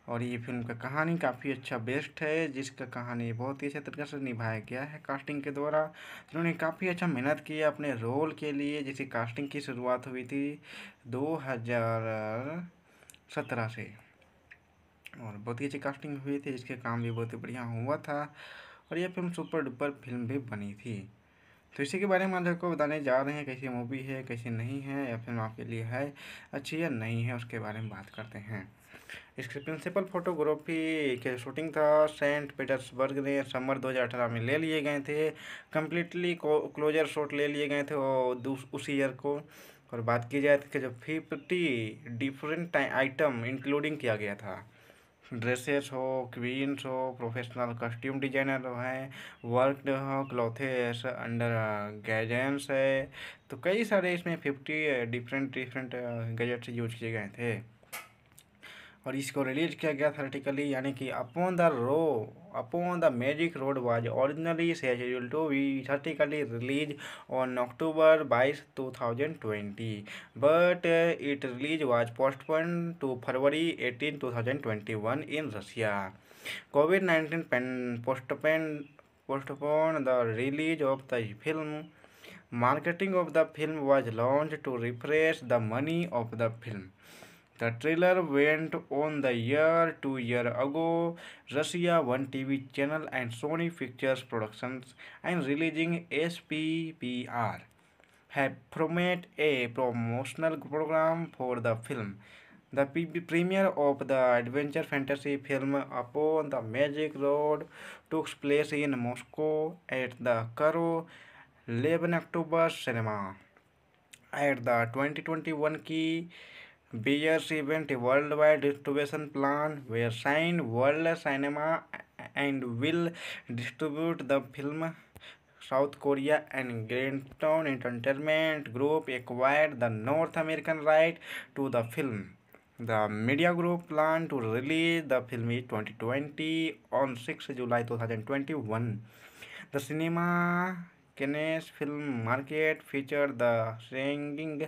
और ये फिल्म का कहानी काफ़ी अच्छा बेस्ट है जिसका कहानी बहुत ही अच्छे तरीके से निभाया गया है कास्टिंग के द्वारा जिन्होंने काफ़ी अच्छा मेहनत की है अपने रोल के लिए जिसे कास्टिंग की शुरुआत हुई थी दो हज़ार सत्रह से और बहुत ही अच्छी कास्टिंग हुई थी जिसके काम भी बहुत ही बढ़िया हुआ था और यह फिल्म सुपर डुपर फिल्म भी बनी थी तो इसी के बारे में हम आपको बताने जा रहे हैं कैसी मूवी है कैसी नहीं है या फिल्म आपके लिए है अच्छी या नहीं है उसके बारे में बात करते हैं इसकी प्रिंसिपल फोटोग्राफी के शूटिंग था सेंट पीटर्सबर्ग ने समर 2018 में ले लिए गए थे कम्प्लीटली क्लोजर शॉट ले लिए गए थे और उसी ईयर को और बात की जाए तो कि जब फिफ्टी डिफरेंट आइटम इंक्लूडिंग किया गया था ड्रेसेस हो क्वींस हो प्रोफेशनल कस्ट्यूम डिजाइनर हैं वर्क हो क्लॉथेस अंडर गैजेंस है तो कई सारे इसमें fifty different different gadgets use किए गए थे और इसको रिलीज़ किया गया थर्टिकली यानी कि upon the row upon the magic road was originally schedule to be theatrically release on October बाईस two thousand twenty but it release was postpone to February eighteen two thousand twenty one in Russia Covid nineteen postpone postpone the release of the film marketing of the film was launch to refresh the money of the film The trailer went on the year two year ago. Russia One TV channel and Sony Pictures Productions and releasing SPPR have promoted a promotional program for the film. The premiere of the adventure fantasy film Upon the Magic Road took place in Moscow at the Karo 11 October cinema. At the 2021 key Beers event worldwide distribution plan where Shine World Cinema and will distribute the film South Korea and Grandtown Entertainment Group acquired the North American right to the film. The media group planned to release the film in 2020 on 6 July 2021. The cinema Cannes film market featured the singing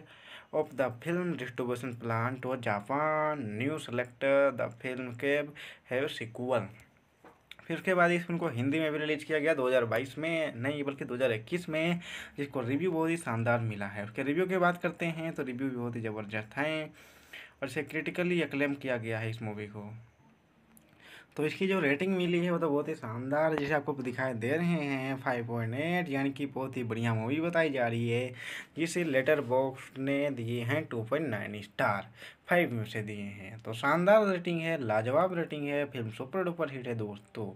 of the film distribution plan to Japan new selector the film के है sequel. फिर उसके बाद इस film को हिंदी में भी release किया गया 2022 में नहीं बल्कि 2021 में जिसको रिव्यू बहुत ही शानदार मिला है उसके रिव्यू की बात करते हैं तो रिव्यू भी बहुत ही ज़बरदस्त हैं और इसे क्रिटिकली अक्लेम किया गया है इस मूवी को तो इसकी जो रेटिंग मिली है वो तो बहुत ही शानदार जैसे आपको दिखाई दे रहे हैं फाइव पॉइंट एट यानी कि बहुत ही बढ़िया मूवी बताई जा रही है जिसे लेटर बॉक्स ने दिए हैं two point nine star five में से दिए हैं तो शानदार रेटिंग है लाजवाब रेटिंग है फिल्म सुपर डुपर हिट है दोस्तों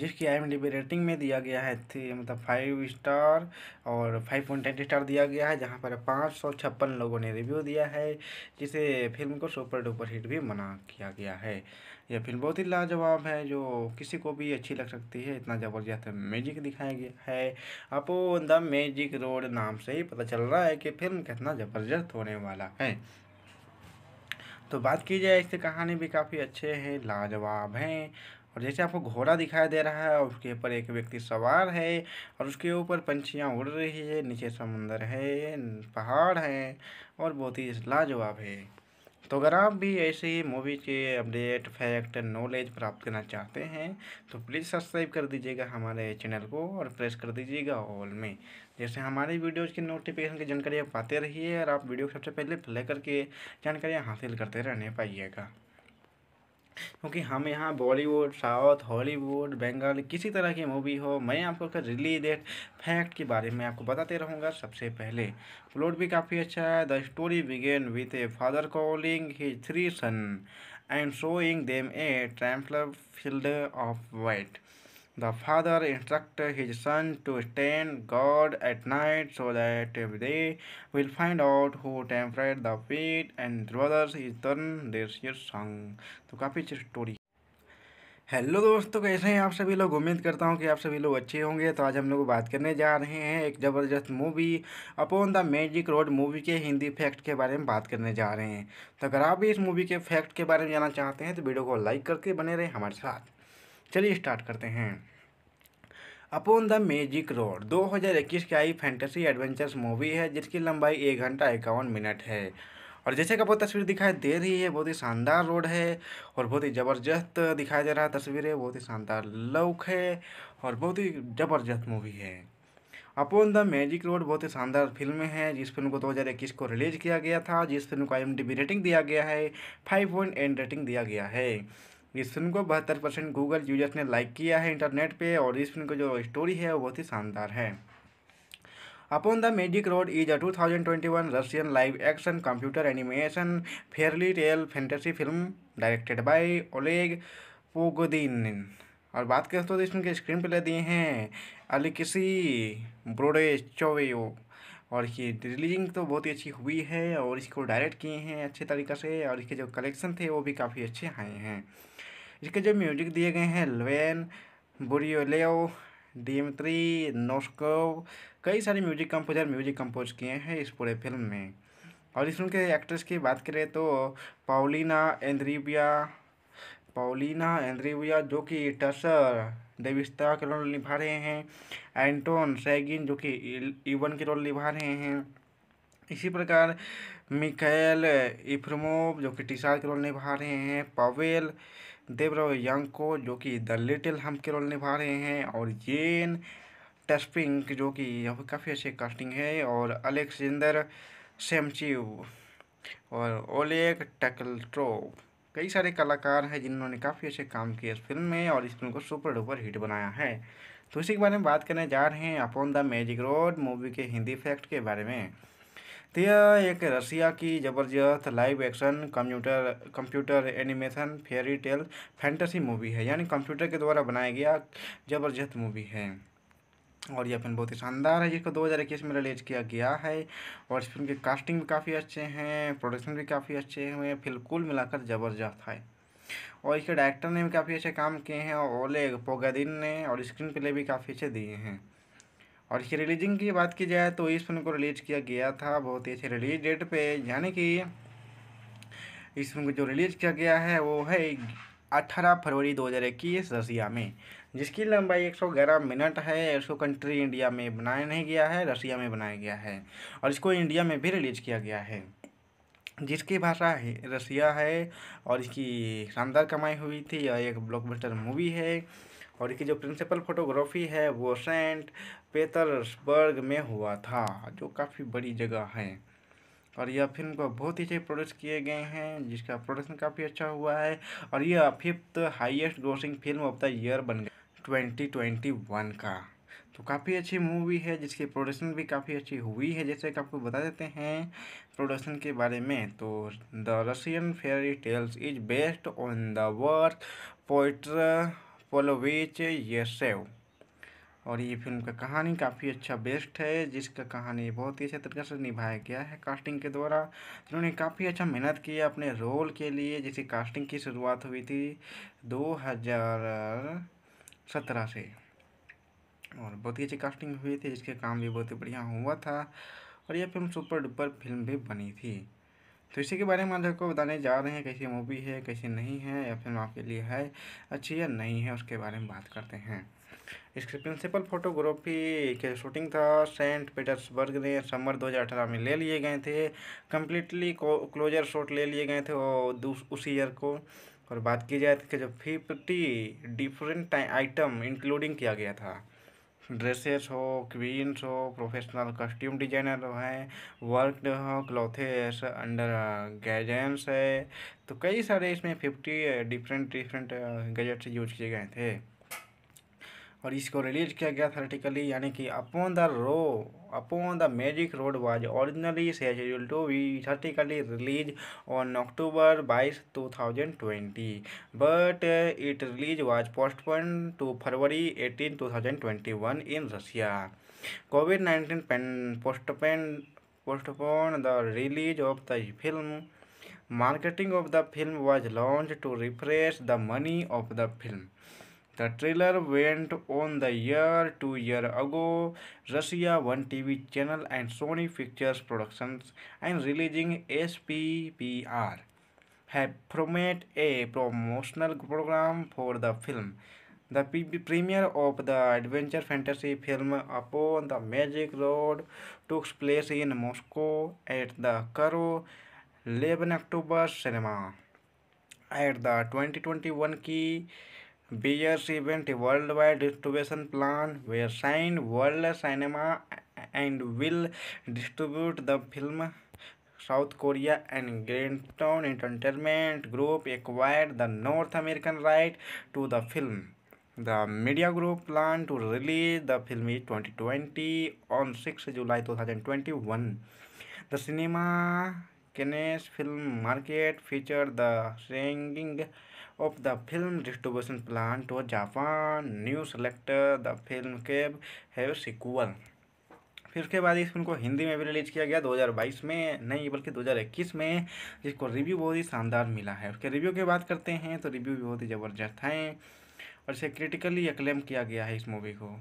जिसकी आई एम डी रेटिंग में दिया गया है थ्री मतलब फाइव स्टार और फाइव पॉइंट एट स्टार दिया गया है जहाँ पर पाँच सौ छप्पन लोगों ने रिव्यू दिया है जिसे फिल्म को सुपर डुपर हिट भी मना किया गया है यह फिल्म बहुत ही लाजवाब है जो किसी को भी अच्छी लग सकती है इतना ज़बरदस्त मैजिक दिखाया गया है आपको द मैजिक रोड नाम से ही पता चल रहा है कि फिल्म कितना ज़बरदस्त होने वाला है तो बात की जाए इससे कहानी भी काफ़ी अच्छे हैं लाजवाब हैं और जैसे आपको घोड़ा दिखाई दे रहा है उसके ऊपर एक व्यक्ति सवार है और उसके ऊपर पंछियाँ उड़ रही है नीचे समुंदर है पहाड़ हैं और बहुत ही लाजवाब है तो अगर आप भी ऐसे ही मूवी के अपडेट फैक्ट नॉलेज प्राप्त करना चाहते हैं तो प्लीज़ सब्सक्राइब कर दीजिएगा हमारे चैनल को और प्रेस कर दीजिएगा ऑल में जैसे हमारे वीडियोज़ की नोटिफिकेशन की जानकारी आप पाते रहिए और आप वीडियो को सबसे पहले प्ले करके जानकारियाँ हासिल करते रहने पाइएगा क्योंकि हम यहाँ बॉलीवुड साउथ हॉलीवुड बंगाल किसी तरह की मूवी हो मैं आपको उसका रिलीज डेट फैक्ट के बारे में आपको बताते रहूँगा सबसे पहले प्लॉट भी काफ़ी अच्छा है the story begin with a father calling his three son and showing them a trampled field of white the father instructed his son to stand guard at night so that will find out out who tempered the fate and brothers is turn their संग तो काफ़ी अच्छी story hello दोस्तों कैसे हैं आप सभी लोग उम्मीद करता हूं कि आप सभी लोग अच्छे होंगे तो आज हम लोग बात करने जा रहे हैं एक ज़बरदस्त movie upon the magic road movie के हिंदी फैक्ट के बारे में बात करने जा रहे हैं तो अगर आप भी इस मूवी के फैक्ट के बारे में जानना चाहते हैं तो वीडियो को लाइक करके बने रहें हमारे साथ चलिए स्टार्ट करते हैं अपॉन द मैजिक रोड 2021 की आई फैंटेसी एडवेंचर्स मूवी है जिसकी लंबाई एक घंटा इक्यावन मिनट है और जैसे कि आपको तस्वीर दिखाई दे रही है बहुत ही शानदार रोड है और बहुत ही ज़बरदस्त दिखाई दे रहा है तस्वीर है बहुत ही शानदार लुक है और बहुत ही ज़बरदस्त मूवी है अपॉन द मैजिक रोड बहुत ही शानदार फिल्म है जिस फिल्म को 2021 को रिलीज किया गया था जिस फिल्म को आई रेटिंग दिया गया है फाइव पॉइंट एंड रेटिंग दिया गया है इस फिल्म को बहत्तर परसेंट गूगल यूजर्स ने लाइक किया है इंटरनेट पे और इस फिल्म की जो स्टोरी है वो बहुत ही शानदार है upon the magic road is a 2021 Russian live action computer animation Fairlie real fantasy film directed by Oleg Pogodin और बात करें तो इसमें के स्क्रीन प्ले दिए हैं अलिकसी ब्रोडे चोवेओ और ये रिलीजिंग तो बहुत ही अच्छी हुई है और इसको डायरेक्ट किए हैं अच्छे तरीके से और इसके जो कलेक्शन थे वो भी काफ़ी अच्छे आए हैं इसके जो म्यूजिक दिए गए हैं लवेन बुरियोलेओ डीमत्री नोस्कोव कई सारे म्यूजिक कंपोजर म्यूजिक कंपोज किए हैं इस पूरे फिल्म में और इस फिल्म के एक्ट्रेस की बात करें तो पाउलिना एंड्रीबिया पाउलिना एंड्रीबिया जो कि टसर देविस्ता के रोल निभा रहे हैं एंटोन सैगिन जो कि इवन e- e के रोल निभा रहे हैं इसी प्रकार मिकेल इफ्रमोव जो कि टीसार के रोल निभा रहे हैं पावेल देवराव यंग को जो कि द लिटिल हम के रोल निभा रहे हैं और जेन टेस्पिंग जो कि यहाँ पर काफ़ी अच्छी कास्टिंग है और अलेक्जेंडर सेमचिव और ओलेग टकल्ट्रो कई सारे कलाकार हैं जिन्होंने काफ़ी अच्छे काम किए इस फिल्म में और इस फिल्म को सुपर डुपर हिट बनाया है तो इसी के बारे में बात करने जा रहे हैं upon the magic road movie के हिंदी फैक्ट के बारे में यह एक रशिया की ज़बरदस्त live action computer computer animation fairy tale fantasy movie है यानी कंप्यूटर के द्वारा बनाया गया ज़बरदस्त मूवी है और यह फिल्म बहुत ही शानदार है जिसको 2021 में रिलीज किया गया है और इस फिल्म की कास्टिंग भी काफ़ी अच्छे हैं प्रोडक्शन भी काफ़ी अच्छे हैं फिल्म कुल मिलाकर ज़बरदस्त है और इसके डायरेक्टर ने भी काफ़ी अच्छे काम किए हैं और ओले पोगादिन ने और स्क्रीन प्ले भी काफ़ी अच्छे दिए हैं और इसकी रिलीजिंग की बात की जाए तो इस फिल्म को रिलीज किया गया था बहुत ही अच्छे रिलीज डेट पे यानी कि इस फिल्म को जो रिलीज किया गया है वो है अट्ठारह फरवरी दो हज़ार इक्कीस रसिया में जिसकी लंबाई एक सौ ग्यारह मिनट है इसको कंट्री इंडिया में बनाया नहीं गया है रसिया में बनाया गया है और इसको इंडिया में भी रिलीज किया गया है जिसकी भाषा रसिया है और इसकी शानदार कमाई हुई थी यह एक ब्लॉकबस्टर मूवी है और इनकी जो प्रिंसिपल फोटोग्राफी है वो सेंट पेतर्सबर्ग में हुआ था जो काफ़ी बड़ी जगह है और यह फिल्म को बहुत ही अच्छे प्रोड्यूस किए गए हैं जिसका प्रोडक्शन काफ़ी अच्छा हुआ है और यह fifth highest grossing film of the year बन गई ट्वेंटी ट्वेंटी वन का तो काफ़ी अच्छी मूवी है जिसकी प्रोडक्शन भी काफ़ी अच्छी हुई है जैसे कि आपको बता देते हैं प्रोडक्शन के बारे में तो the Russian fairy tales is based on the worth Pyotr Pavlovich Yershov और ये फिल्म का कहानी काफ़ी अच्छा बेस्ट है जिसका कहानी बहुत ही अच्छे तरीके से निभाया गया है कास्टिंग के द्वारा जिन्होंने काफ़ी अच्छा मेहनत की है अपने रोल के लिए जिसे कास्टिंग की शुरुआत हुई थी दो सत्रह से और बहुत ही अच्छी कास्टिंग हुई थी जिसके काम भी बहुत ही बढ़िया हुआ था और यह फिल्म सुपर डुपर फिल्म भी बनी थी तो इसी के बारे में आज आपको बताने जा रहे हैं कैसी मूवी है कैसी नहीं है या फिल्म आपके लिए है अच्छी या नहीं है उसके बारे में बात करते हैं इसकी प्रिंसिपल फोटोग्राफी के शूटिंग था सेंट पीटर्सबर्ग ने समर 2018 में ले लिए गए थे कम्प्लीटली क्लोजर शॉट ले लिए गए थे और उसी ईयर को और बात की जाए तो जो फिफ्टी डिफरेंट आइटम इंक्लूडिंग किया गया था ड्रेसेस हो क्वीन्स हो प्रोफेशनल कॉस्ट्यूम डिजाइनर हैं वर्क हो क्लॉथेस अंडर गैजेंट्स है तो कई सारे इसमें fifty different different gadgets use किए गए थे और इसको रिलीज किया गया थर्टिकली यानी कि upon the road Upon the Magic Road was originally scheduled to be theatrically released on October 22, 2020, but its release was postponed to February 18, 2021 in Russia. COVID-19 postponed postpone the release of the film. Marketing of the film was launched to refresh the money of the film. The trailer went on the year two year ago. Russia One TV channel and Sony Pictures Productions and releasing SPPR have promoted a promotional program for the film. The premiere of the adventure fantasy film Upon the Magic Road took place in Moscow at the Karo 11 October cinema. At the 2021 key bears event world wide distribution plan where sign world cinema and will distribute the film South Korea and town entertainment group acquired the north American right to the film the media group plan to release the film is twenty twenty on six July two thousand twenty one the cinema Cannes film market feature the singing of the film distribution plan to Japan new selector the film के है sequel फिर उसके बाद इस film को हिंदी में भी release किया गया 2022 में नहीं बल्कि 2021 में जिसको रिव्यू बहुत ही शानदार मिला है उसके रिव्यू की बात करते हैं तो रिव्यू भी बहुत ही ज़बरदस्त हैं और इसे क्रिटिकली अक्लेम किया गया है इस मूवी को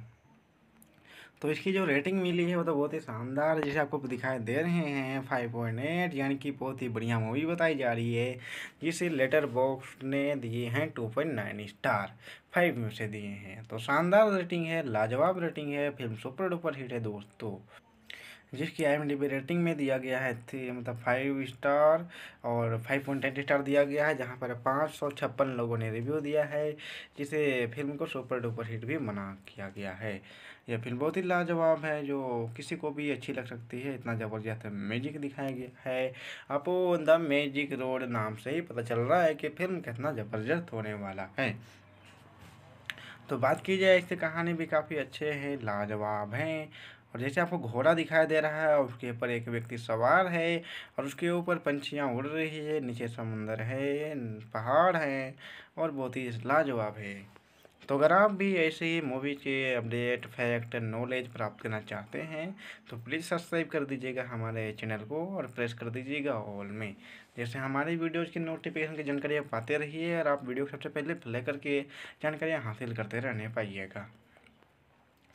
तो इसकी जो रेटिंग मिली है वो तो बहुत ही शानदार जैसे आपको दिखाई दे रहे हैं फाइव पॉइंट एट यानी कि बहुत ही बढ़िया मूवी बताई जा रही है जिसे लेटर बॉक्स ने दिए हैं two point nine star five में से दिए हैं तो शानदार रेटिंग है लाजवाब रेटिंग है फिल्म सुपर डुपर हिट है दोस्तों जिसकी आई एम डी रेटिंग में दिया गया है थ्री मतलब फाइव स्टार और फाइव पॉइंट एट स्टार दिया गया है जहाँ पर पाँच सौ छप्पन लोगों ने रिव्यू दिया है जिसे फिल्म को सुपर डुपर हिट भी मना किया गया है यह फिल्म बहुत ही लाजवाब है जो किसी को भी अच्छी लग सकती है इतना ज़बरदस्त म्यूजिक दिखाया गया है आपको द मैजिक रोड नाम से ही पता चल रहा है कि फिल्म कितना ज़बरदस्त होने वाला है तो बात की जाए इससे कहानी भी काफ़ी अच्छे हैं लाजवाब हैं और जैसे आपको घोड़ा दिखाई दे रहा है और उसके ऊपर एक व्यक्ति सवार है और उसके ऊपर पंछियाँ उड़ रही है नीचे समुंदर है पहाड़ हैं और बहुत ही लाजवाब है तो अगर आप भी ऐसे ही मूवी के अपडेट फैक्ट नॉलेज प्राप्त करना चाहते हैं तो प्लीज़ सब्सक्राइब कर दीजिएगा हमारे चैनल को और प्रेस कर दीजिएगा ऑल में जैसे हमारे वीडियोज़ की नोटिफिकेशन की जानकारी आप पाते रहिए और आप वीडियो को सबसे पहले प्ले करके जानकारियाँ हासिल करते रहने पाइएगा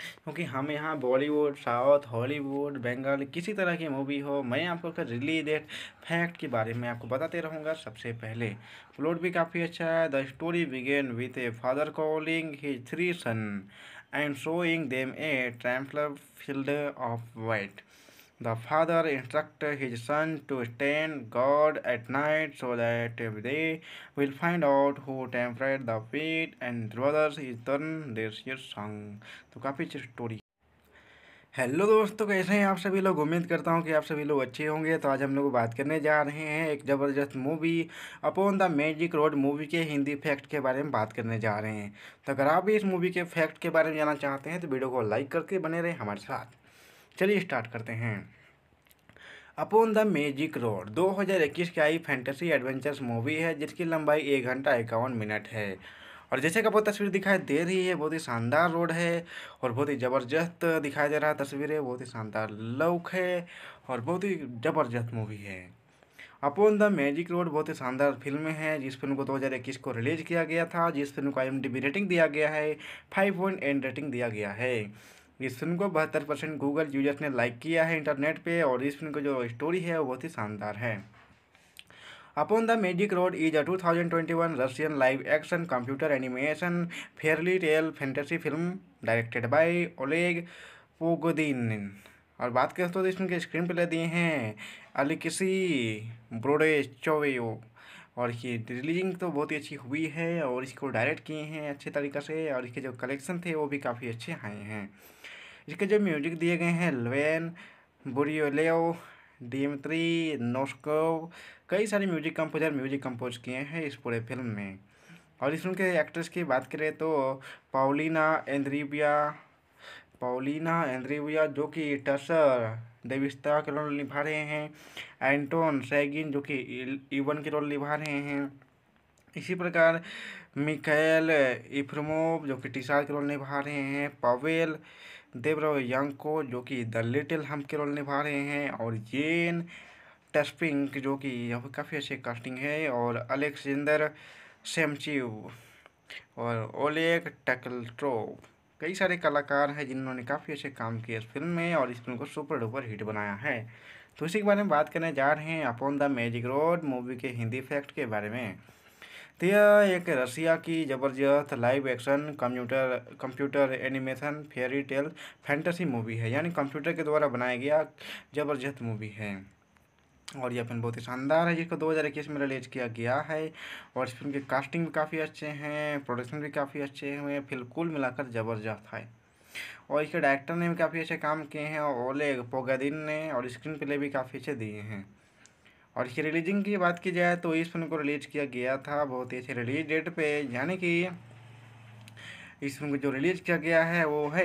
क्योंकि हम यहाँ बॉलीवुड साउथ हॉलीवुड बंगाल किसी तरह की मूवी हो मैं आपको उसका रिलीज डेट फैक्ट के बारे में आपको बताते रहूँगा सबसे पहले प्लॉट भी काफ़ी अच्छा है the story begin with a father calling his three son and showing them a trampled field of white The father instructed his son to stand guard at night so that will find out who who the the and brothers is turn turn their संग तो काफ़ी अच्छी story hello दोस्तों कैसे हैं आप सभी लोग उम्मीद करता हूं कि आप सभी लोग अच्छे होंगे तो आज हम लोग बात करने जा रहे हैं एक ज़बरदस्त movie upon the magic road movie के हिंदी फैक्ट के बारे में बात करने जा रहे हैं तो अगर आप भी इस मूवी के फैक्ट के बारे में जानना चाहते हैं तो वीडियो को लाइक करके बने रहें हमारे साथ चलिए स्टार्ट करते हैं अपॉन द मैजिक रोड 2021 की आई फैंटेसी एडवेंचर्स मूवी है जिसकी लंबाई एक घंटा इक्यावन मिनट है और जैसे कि आपको तस्वीर दिखाई दे रही है बहुत ही शानदार रोड है और बहुत ही ज़बरदस्त दिखाई दे रहा है तस्वीर है बहुत ही शानदार लुक है और बहुत ही ज़बरदस्त मूवी है अपॉन द मैजिक रोड बहुत ही शानदार फिल्म है जिस फिल्म को 2021 को रिलीज किया गया था जिस फिल्म को आई रेटिंग दिया गया है फाइव पॉइंट एंड रेटिंग दिया गया है इस फिल्म को बहत्तर परसेंट गूगल यूजर्स ने लाइक किया है इंटरनेट पे और इस फिल्म की जो स्टोरी है वो बहुत ही शानदार है upon the magic road is a 2021 Russian live action computer animation Fairlie real fantasy film directed by Oleg Pogodin और बात करें तो इसमें के स्क्रीन प्ले दिए हैं किसी ब्रोडे चोवेयो और इसकी रिलीजिंग तो बहुत ही अच्छी हुई है और इसको डायरेक्ट किए हैं अच्छे तरीके से और इसके जो कलेक्शन थे वो भी काफ़ी अच्छे आए हैं इसके जो म्यूजिक दिए गए हैं लवेन बुरियोलेओ डीमत्री नोस्को कई सारे म्यूजिक कंपोजर म्यूजिक कंपोज किए हैं इस पूरे फिल्म में और इस फिल्म के एक्ट्रेस की बात करें तो पाउलिना एंद्रीबिया पाउलिना एंद्रीबिया जो कि टसर देविस्ता के रोल निभा रहे हैं एंटोन सैगिन जो कि इवन e- e के रोल निभा रहे हैं इसी प्रकार मिकैल इफ्रमोव जो कि टीसार के रोल निभा रहे हैं पावेल देवराव यंग को जो कि द लिटिल हम के रोल निभा रहे हैं और जेन टस्पिंग जो कि यहाँ काफ़ी अच्छी कास्टिंग है और अलेक्जेंडर सेमची और ओलेग टकल्ट्रो कई सारे कलाकार हैं जिन्होंने काफ़ी अच्छे काम किए इस फिल्म में और इस फिल्म को सुपर डुपर हिट बनाया है तो इसी के बारे में बात करने जा रहे हैं upon the magic road movie के हिंदी फैक्ट के बारे में तो यह एक रशिया की ज़बरदस्त live action computer computer animation fairy tale fantasy movie है यानी कंप्यूटर के द्वारा बनाया गया ज़बरदस्त मूवी है और यह फिल्म बहुत ही शानदार है जिसको 2021 में रिलीज किया गया है और इस फिल्म के कास्टिंग भी काफ़ी अच्छे हैं प्रोडक्शन भी काफ़ी अच्छे हैं फिल्म कुल मिलाकर ज़बरदस्त है और इसके डायरेक्टर ने भी काफ़ी अच्छे काम किए हैं और ओले पोगादिन ने और स्क्रीन प्ले भी काफ़ी अच्छे दिए हैं और इसकी रिलीजिंग की बात की जाए तो इस फिल्म को रिलीज किया गया था बहुत ही अच्छे रिलीज डेट पे यानी कि इस फिल्म को जो रिलीज किया गया है वो है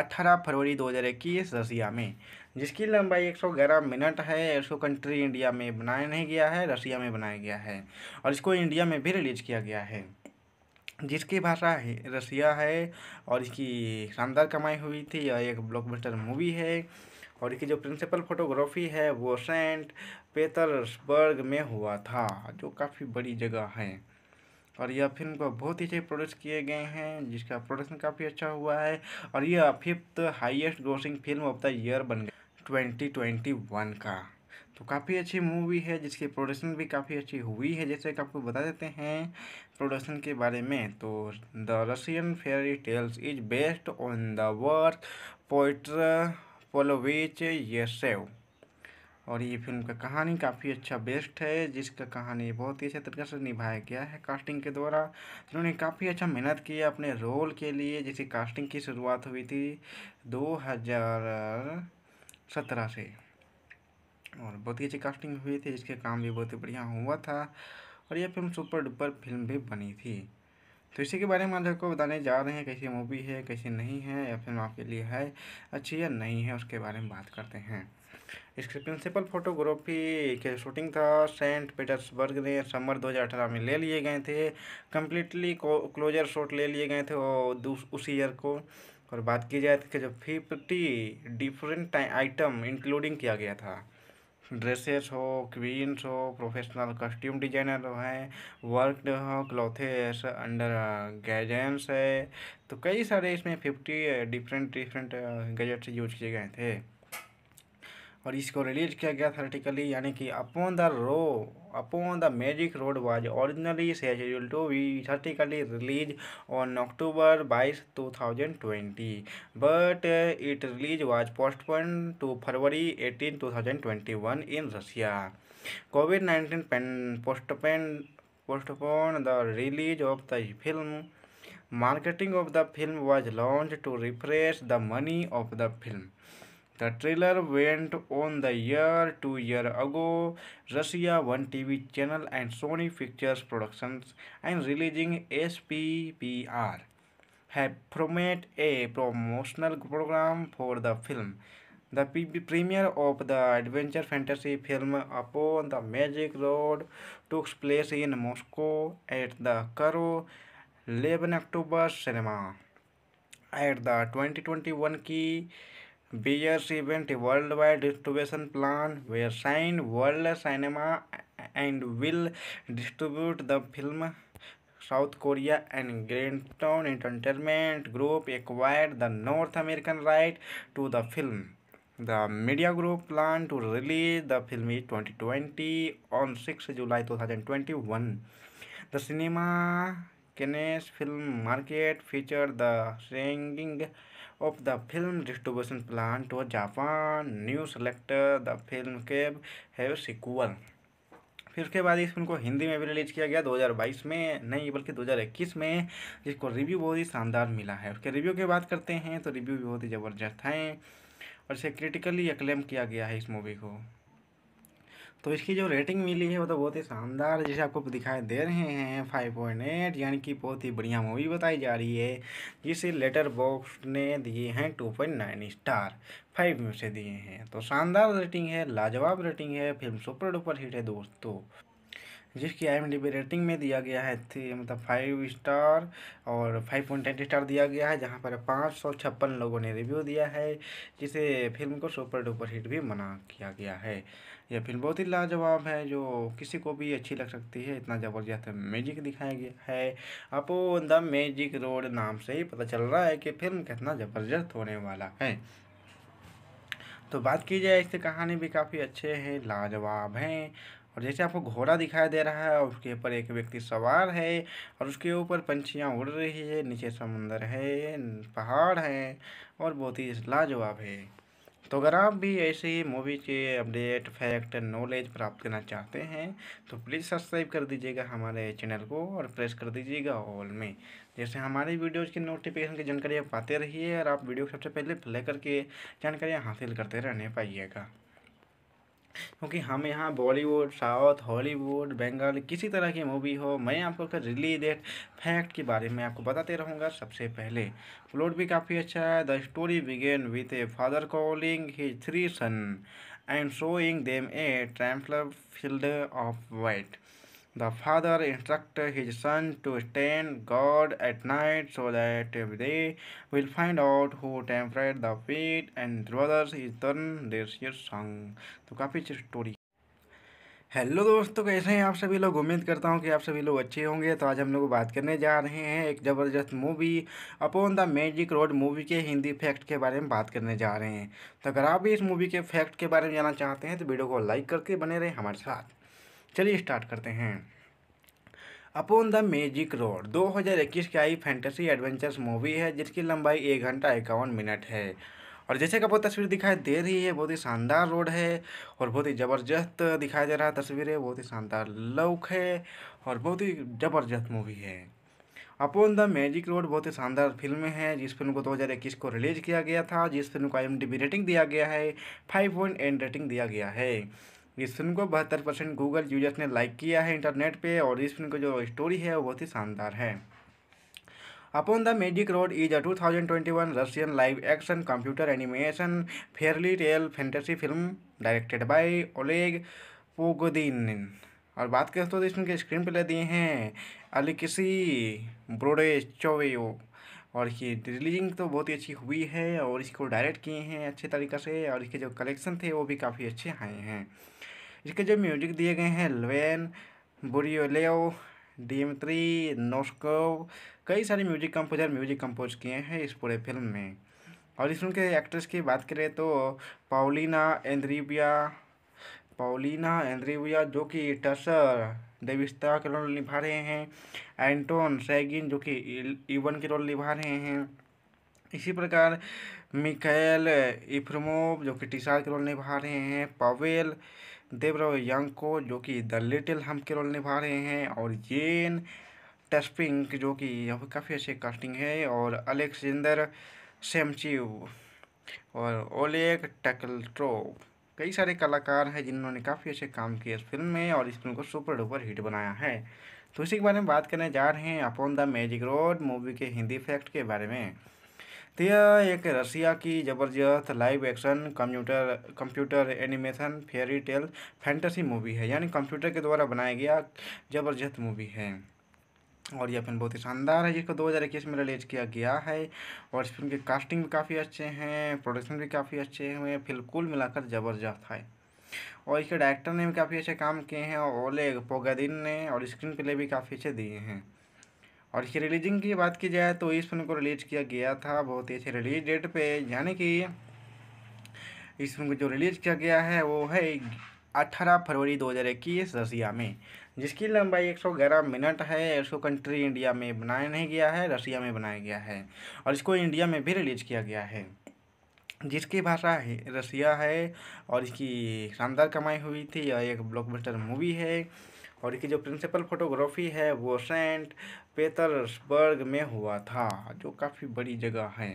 अट्ठारह फरवरी इक्कीस रसिया में जिसकी लंबाई ग्यारह मिनट है इसको कंट्री इंडिया में बनाया नहीं गया है रसिया में बनाया गया है और इसको इंडिया में भी रिलीज किया गया है जिसकी भाषा है रसिया है और इसकी शानदार कमाई हुई थी यह एक ब्लॉकबस्टर मूवी है और इसकी जो प्रिंसिपल फोटोग्राफी है वो सेंट पेतर्सबर्ग में हुआ था जो काफ़ी बड़ी जगह है और यह फिल्म को बहुत ही अच्छे प्रोड्यूस किए गए हैं जिसका प्रोडक्शन काफ़ी अच्छा हुआ है और यह fifth highest grossing film of the year बन गया ट्वेंटी ट्वेंटी वन का तो काफ़ी अच्छी मूवी है जिसकी प्रोडक्शन भी काफ़ी अच्छी हुई है जैसे कि आपको बता देते हैं प्रोडक्शन के बारे में तो the Russian fairy tales is based on the worth Pyotr Pavlovich Yershov और ये फिल्म का कहानी काफ़ी अच्छा बेस्ट है जिसका कहानी बहुत ही अच्छे तरीके से निभाया गया है कास्टिंग के द्वारा उन्होंने काफ़ी अच्छा मेहनत की है अपने रोल के लिए जिसकी कास्टिंग की शुरुआत हुई थी दो हज़ार सत्रह से और बहुत ही अच्छी कास्टिंग हुई थी जिसके काम भी बहुत ही बढ़िया हुआ था और यह फिल्म सुपर डुपर फिल्म भी बनी थी तो इसी के बारे में आप आपको बताने जा रहे हैं कैसी मूवी है कैसी नहीं है या फिल्म आपके लिए है अच्छी या नहीं है उसके बारे में बात करते हैं इसकी प्रिंसिपल फोटोग्राफी के शूटिंग था सेंट पीटर्सबर्ग ने समर 2018 में ले लिए गए थे कम्प्लीटली क्लोजर शॉट ले लिए गए थे और उसी ईयर को और बात की जाए तो कि जब फिफ्टी डिफरेंट आइटम इंक्लूडिंग किया गया था ड्रेसेस हो क्वींस हो प्रोफेशनल कस्ट्यूम डिजाइनर हैं वर्क हो क्लॉथेस अंडर गैजेंस है तो कई सारे इसमें fifty different different gadgets use किए गए थे और इसको रिलीज किया गया थर्टिकली यानी कि upon the row upon the magic road was originally schedule to be theatrically release on October बाईस two thousand twenty but it release was postpone to February eighteen two thousand twenty one in Russia Covid nineteen postpone postpone the release of the film marketing of the film was launch to refresh the money of the film The trailer went on the year two year ago. Russia One TV channel and Sony Pictures Productions and releasing SPPR have promoted a promotional program for the film. The premiere of the adventure fantasy film Upon the Magic Road took place in Moscow at the Karo 11 October cinema. At the 2021 key Beers event worldwide distribution plan were signed World Cinema and will distribute the film South Korea and Grantone Entertainment Group acquired the North American right to the film. The media group planned to release the film in 2020 on 6 July 2021. The cinema Cannes film market featured the singing of the film distribution plan to Japan new select the film के have sequel. फिर उसके बाद इस film को हिंदी में भी release किया गया 2022 में नहीं बल्कि 2021 में जिसको रिव्यू बहुत ही शानदार मिला है उसके रिव्यू की बात करते हैं तो रिव्यू भी बहुत ही ज़बरदस्त हैं और इसे क्रिटिकली अक्लेम किया गया है इस मूवी को तो इसकी जो रेटिंग मिली है वो तो बहुत ही शानदार जैसे आपको दिखाई दे रहे हैं फाइव पॉइंट एट यानी कि बहुत ही बढ़िया मूवी बताई जा रही है जिसे लेटर बॉक्स ने दिए हैं two point nine star five में से दिए हैं तो शानदार रेटिंग है लाजवाब रेटिंग है फिल्म सुपर डुपर हिट है दोस्तों जिसकी आई डी रेटिंग में दिया गया है थ्री मतलब फाइव स्टार और फाइव पॉइंट एट स्टार दिया गया है जहाँ पर पाँच सौ छप्पन लोगों ने रिव्यू दिया है जिसे फिल्म को सुपर डुपर हिट भी मना किया गया है यह फिल्म बहुत ही लाजवाब है जो किसी को भी अच्छी लग सकती है इतना ज़बरदस्त मैजिक दिखाया गया है आपको द मैजिक रोड नाम से ही पता चल रहा है कि फिल्म कितना ज़बरदस्त होने वाला है तो बात की जाए इससे कहानी भी काफ़ी अच्छे हैं लाजवाब हैं और जैसे आपको घोड़ा दिखाई दे रहा है और उसके ऊपर एक व्यक्ति सवार है और उसके ऊपर पंछियाँ उड़ रही है नीचे समुंदर है पहाड़ हैं और बहुत ही लाजवाब है तो अगर आप भी ऐसे ही मूवी के अपडेट फैक्ट नॉलेज प्राप्त करना चाहते हैं तो प्लीज़ सब्सक्राइब कर दीजिएगा हमारे चैनल को और प्रेस कर दीजिएगा ऑल में जैसे हमारे वीडियोज़ की नोटिफिकेशन की जानकारी आप पाते रहिए और आप वीडियो सबसे पहले प्ले करके जानकारी हासिल करते रहने पाइएगा क्योंकि हम यहाँ बॉलीवुड साउथ हॉलीवुड बंगाल किसी तरह की मूवी हो मैं आपको उसका डेट फैक्ट के बारे में आपको बताते रहूँगा सबसे पहले प्लॉट भी काफ़ी अच्छा है the story begin with a father calling his three son and showing them a trampled field of white the father instructed his son to stand guard at night so that they will find out who tempered the fate and brothers is turn this year sung तो काफ़ी अच्छी story hello दोस्तों कैसे हैं आप सभी लोग उम्मीद करता हूं कि आप सभी लोग अच्छे होंगे तो आज हम लोग बात करने जा रहे हैं एक ज़बरदस्त movie upon the magic road movie के हिंदी फैक्ट के बारे में बात करने जा रहे हैं तो अगर आप भी इस मूवी के फैक्ट के बारे में जानना चाहते हैं तो वीडियो को लाइक करके बने रहें हमारे साथ चलिए स्टार्ट करते हैं अपॉन द मैजिक रोड 2021 की आई फैंटेसी एडवेंचर्स मूवी है जिसकी लंबाई एक घंटा इक्यावन मिनट है और जैसे कि आपको तस्वीर दिखाई दे रही है बहुत ही शानदार रोड है और बहुत ही ज़बरदस्त दिखाई दे रहा है तस्वीर है बहुत ही शानदार लुक है और बहुत ही ज़बरदस्त मूवी है अपॉन द मैजिक रोड बहुत ही शानदार फिल्म है जिस फिल्म को 2021 को रिलीज किया गया था जिस फिल्म को आई रेटिंग दिया गया है फाइव पॉइंट रेटिंग दिया गया है इस फिल्म को बहत्तर परसेंट गूगल यूजर्स ने लाइक किया है इंटरनेट पे और इस फिल्म की जो स्टोरी है वो बहुत ही शानदार है upon the magic road is a 2021 Russian live action computer animation fairy tale fantasy film directed by Oleg Pogodin और बात करें तो इसमें के स्क्रीन प्ले दिए हैं अलिकिसी ब्रोडे चोवे और इसकी रिलीजिंग तो बहुत ही अच्छी हुई है और इसको डायरेक्ट किए हैं अच्छे तरीके से और इसके जो कलेक्शन थे वो भी काफ़ी अच्छे आए हैं इसके जो म्यूजिक दिए गए हैं लवेन बुरियोलेओ डीमत्री नोस्कोव कई सारे म्यूजिक कंपोजर म्यूजिक कंपोज किए हैं इस पूरे फिल्म में और इस फिल्म के एक्ट्रेस की बात करें तो पाउलिना एंद्रीबिया पाउलिना एंद्रीबिया जो कि टसर देविस्ता के रोल निभा रहे हैं एंटोन सैगिन जो कि इवन e के रोल निभा रहे हैं इसी प्रकार मिकैल इफ्रमोव जो कि टीसार के रोल निभा रहे हैं पावेल देवराव यंग को जो कि द लिटिल हम के रोल निभा रहे हैं और येन टेस्पिंग जो कि काफ़ी अच्छी कास्टिंग है और अलेक्जेंडर सेमचिव और ओलेग टकलट्रो कई सारे कलाकार हैं जिन्होंने काफ़ी अच्छे काम किए इस फिल्म में और इस फिल्म को सुपर डुपर हिट बनाया है तो इसी के बारे में बात करने जा रहे हैं upon the magic road movie के हिंदी फैक्ट के बारे में तो यह एक रशिया की ज़बरदस्त live action computer computer animation fairy tale fantasy movie है यानी कंप्यूटर के द्वारा बनाया गया ज़बरदस्त मूवी है और यह फिल्म बहुत ही शानदार है जिसको दो हज़ार इक्कीस में रिलीज किया गया है और इस फिल्म के कास्टिंग भी काफ़ी अच्छे हैं प्रोडक्शन भी काफ़ी अच्छे हुए फिल्म कुल मिलाकर ज़बरदस्त है और इसके डायरेक्टर ने भी काफ़ी अच्छे काम किए हैं और ओले पोगादिन ने और स्क्रीन प्ले भी काफ़ी अच्छे दिए हैं और इसकी रिलीजिंग की बात की जाए तो इस फिल्म को रिलीज़ किया गया था बहुत ही अच्छे रिलीज डेट पे यानी कि इस फिल्म को जो रिलीज़ किया गया है वो है 18 फरवरी 2021 रसिया में जिसकी लंबाई ग्यारह मिनट है इसको कंट्री इंडिया में बनाया नहीं गया है रसिया में बनाया गया है और इसको इंडिया में भी रिलीज़ किया गया है जिसकी भाषा है रसिया है और इसकी शानदार कमाई हुई थी यह एक ब्लॉकबस्टर मूवी है और इसकी जो प्रिंसिपल फोटोग्राफी है वो सेंट पेतर्सबर्ग में हुआ था जो काफ़ी बड़ी जगह है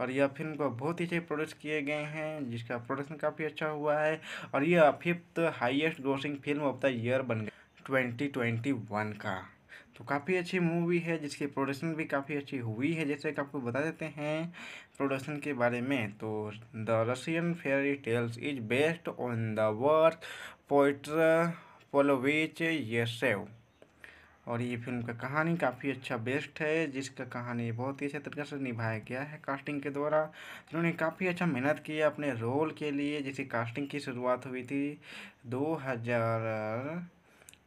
और यह फिल्म को बहुत ही अच्छे प्रोड्यूस किए गए हैं जिसका प्रोडक्शन काफ़ी अच्छा हुआ है और यह fifth highest grossing film of the year बन गया ट्वेंटी ट्वेंटी वन का तो काफ़ी अच्छी मूवी है जिसकी प्रोडक्शन भी काफ़ी अच्छी हुई है जैसे कि आपको बता देते हैं प्रोडक्शन के बारे में तो the Russian fairy tales is based on the work Pyotr Pavlovich Yershov और ये फिल्म का कहानी काफ़ी अच्छा बेस्ट है जिसका कहानी बहुत ही अच्छे तरीके से निभाया गया है कास्टिंग के द्वारा जिन्होंने काफ़ी अच्छा मेहनत की अपने रोल के लिए जिसे कास्टिंग की शुरुआत हुई थी दो हज़ार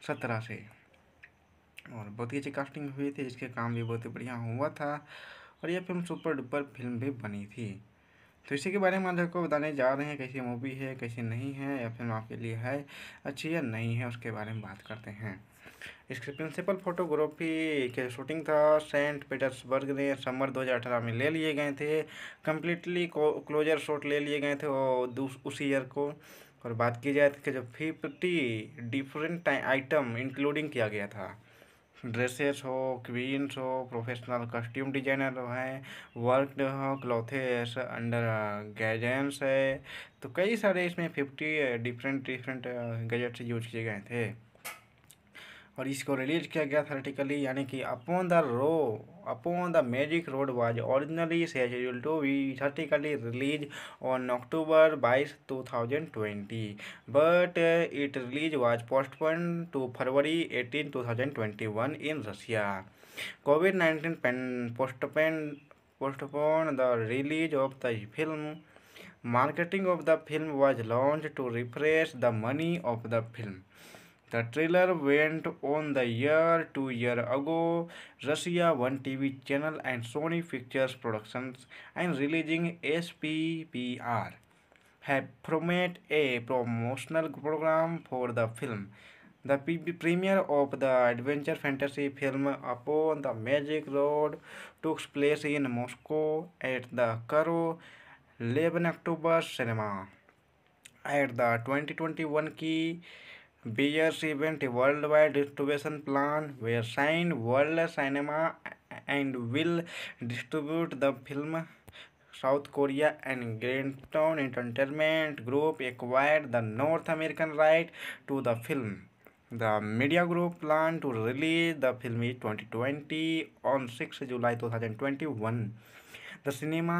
सत्रह से और बहुत ही अच्छी कास्टिंग हुई थी जिसके काम भी बहुत ही बढ़िया हुआ था और यह फिल्म सुपर डुपर फिल्म भी बनी थी तो इसी के बारे में आज आपको बताने जा रहे हैं कैसी मूवी है कैसी नहीं है या फिल्म आपके लिए है अच्छी या नहीं है उसके बारे में बात करते हैं इसकी प्रिंसिपल फोटोग्राफी के शूटिंग था सेंट पीटर्सबर्ग ने समर 2018 में ले लिए गए थे कम्प्लीटली क्लोजर शॉट ले लिए गए थे और उसी ईयर को और बात की जाए कि जो फिफ्टी डिफरेंट आइटम इंक्लूडिंग किया गया था ड्रेसेस हो क्वींस हो प्रोफेशनल कस्ट्यूम डिजाइनर हैं वर्क हो क्लॉथेस अंडर गैजेंस है तो कई सारे इसमें fifty different different gadgets use किए गए थे और इसको रिलीज किया गया थर्टिकली यानी कि upon the row upon the magic road was originally schedule to be theatrically release on October बाईस two thousand twenty but it release was postpone to February eighteen two thousand twenty one in Russia Covid nineteen postpone postpone the release of the film marketing of the film was launch to refresh the money of the film The trailer went on the year two year ago. Russia One TV channel and Sony Pictures Productions and releasing SPPR have promoted a promotional program for the film. The premiere of the adventure fantasy film Upon the Magic Road took place in Moscow at the Karo 11 October cinema. At the 2021 key bears event world wide distribution plan where sign world cinema and will distribute the film South Korea and town entertainment group acquired the north American right to the film the media group plan to release the film is twenty twenty on six July two thousand twenty one the cinema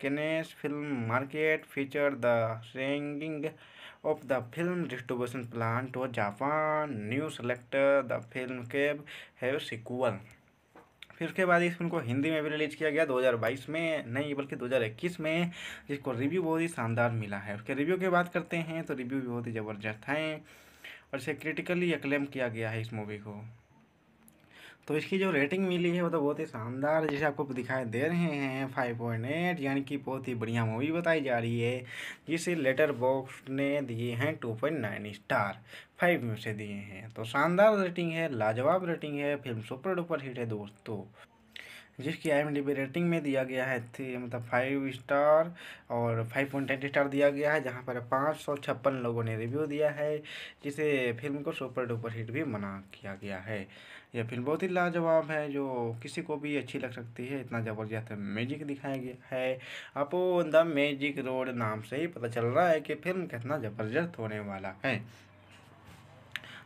Cannes film market feature the singing of the film distribution plan to Japan new selector the film केब है sequel. फिर उसके बाद इस film को हिंदी में भी release किया गया 2022 में नहीं बल्कि 2021 में जिसको रिव्यू बहुत ही शानदार मिला है उसके रिव्यू की बात करते हैं तो रिव्यू भी बहुत ही ज़बरदस्त हैं और इसे क्रिटिकली अक्लेम किया गया है इस मूवी को तो इसकी जो रेटिंग मिली है वो तो बहुत ही शानदार जैसे आपको दिखाई दे रहे हैं फाइव पॉइंट एट यानी कि बहुत ही बढ़िया मूवी बताई जा रही है जिसे लेटर बॉक्स ने दिए हैं two point nine star five में से दिए हैं तो शानदार रेटिंग है लाजवाब रेटिंग है फिल्म सुपर डुपर हिट है दोस्तों जिसकी I M D B rating में दिया गया है थ्री मतलब फाइव स्टार और फाइव पॉइंट एट स्टार दिया गया है जहाँ पर पाँच सौ छप्पन लोगों ने रिव्यू दिया है जिसे फिल्म को सुपर डुपर हिट भी मना किया गया है यह फिल्म बहुत ही लाजवाब है जो किसी को भी अच्छी लग सकती है इतना ज़बरदस्त मैजिक दिखाया गया है आपको द मैजिक रोड नाम से ही पता चल रहा है कि फिल्म कितना ज़बरदस्त होने वाला है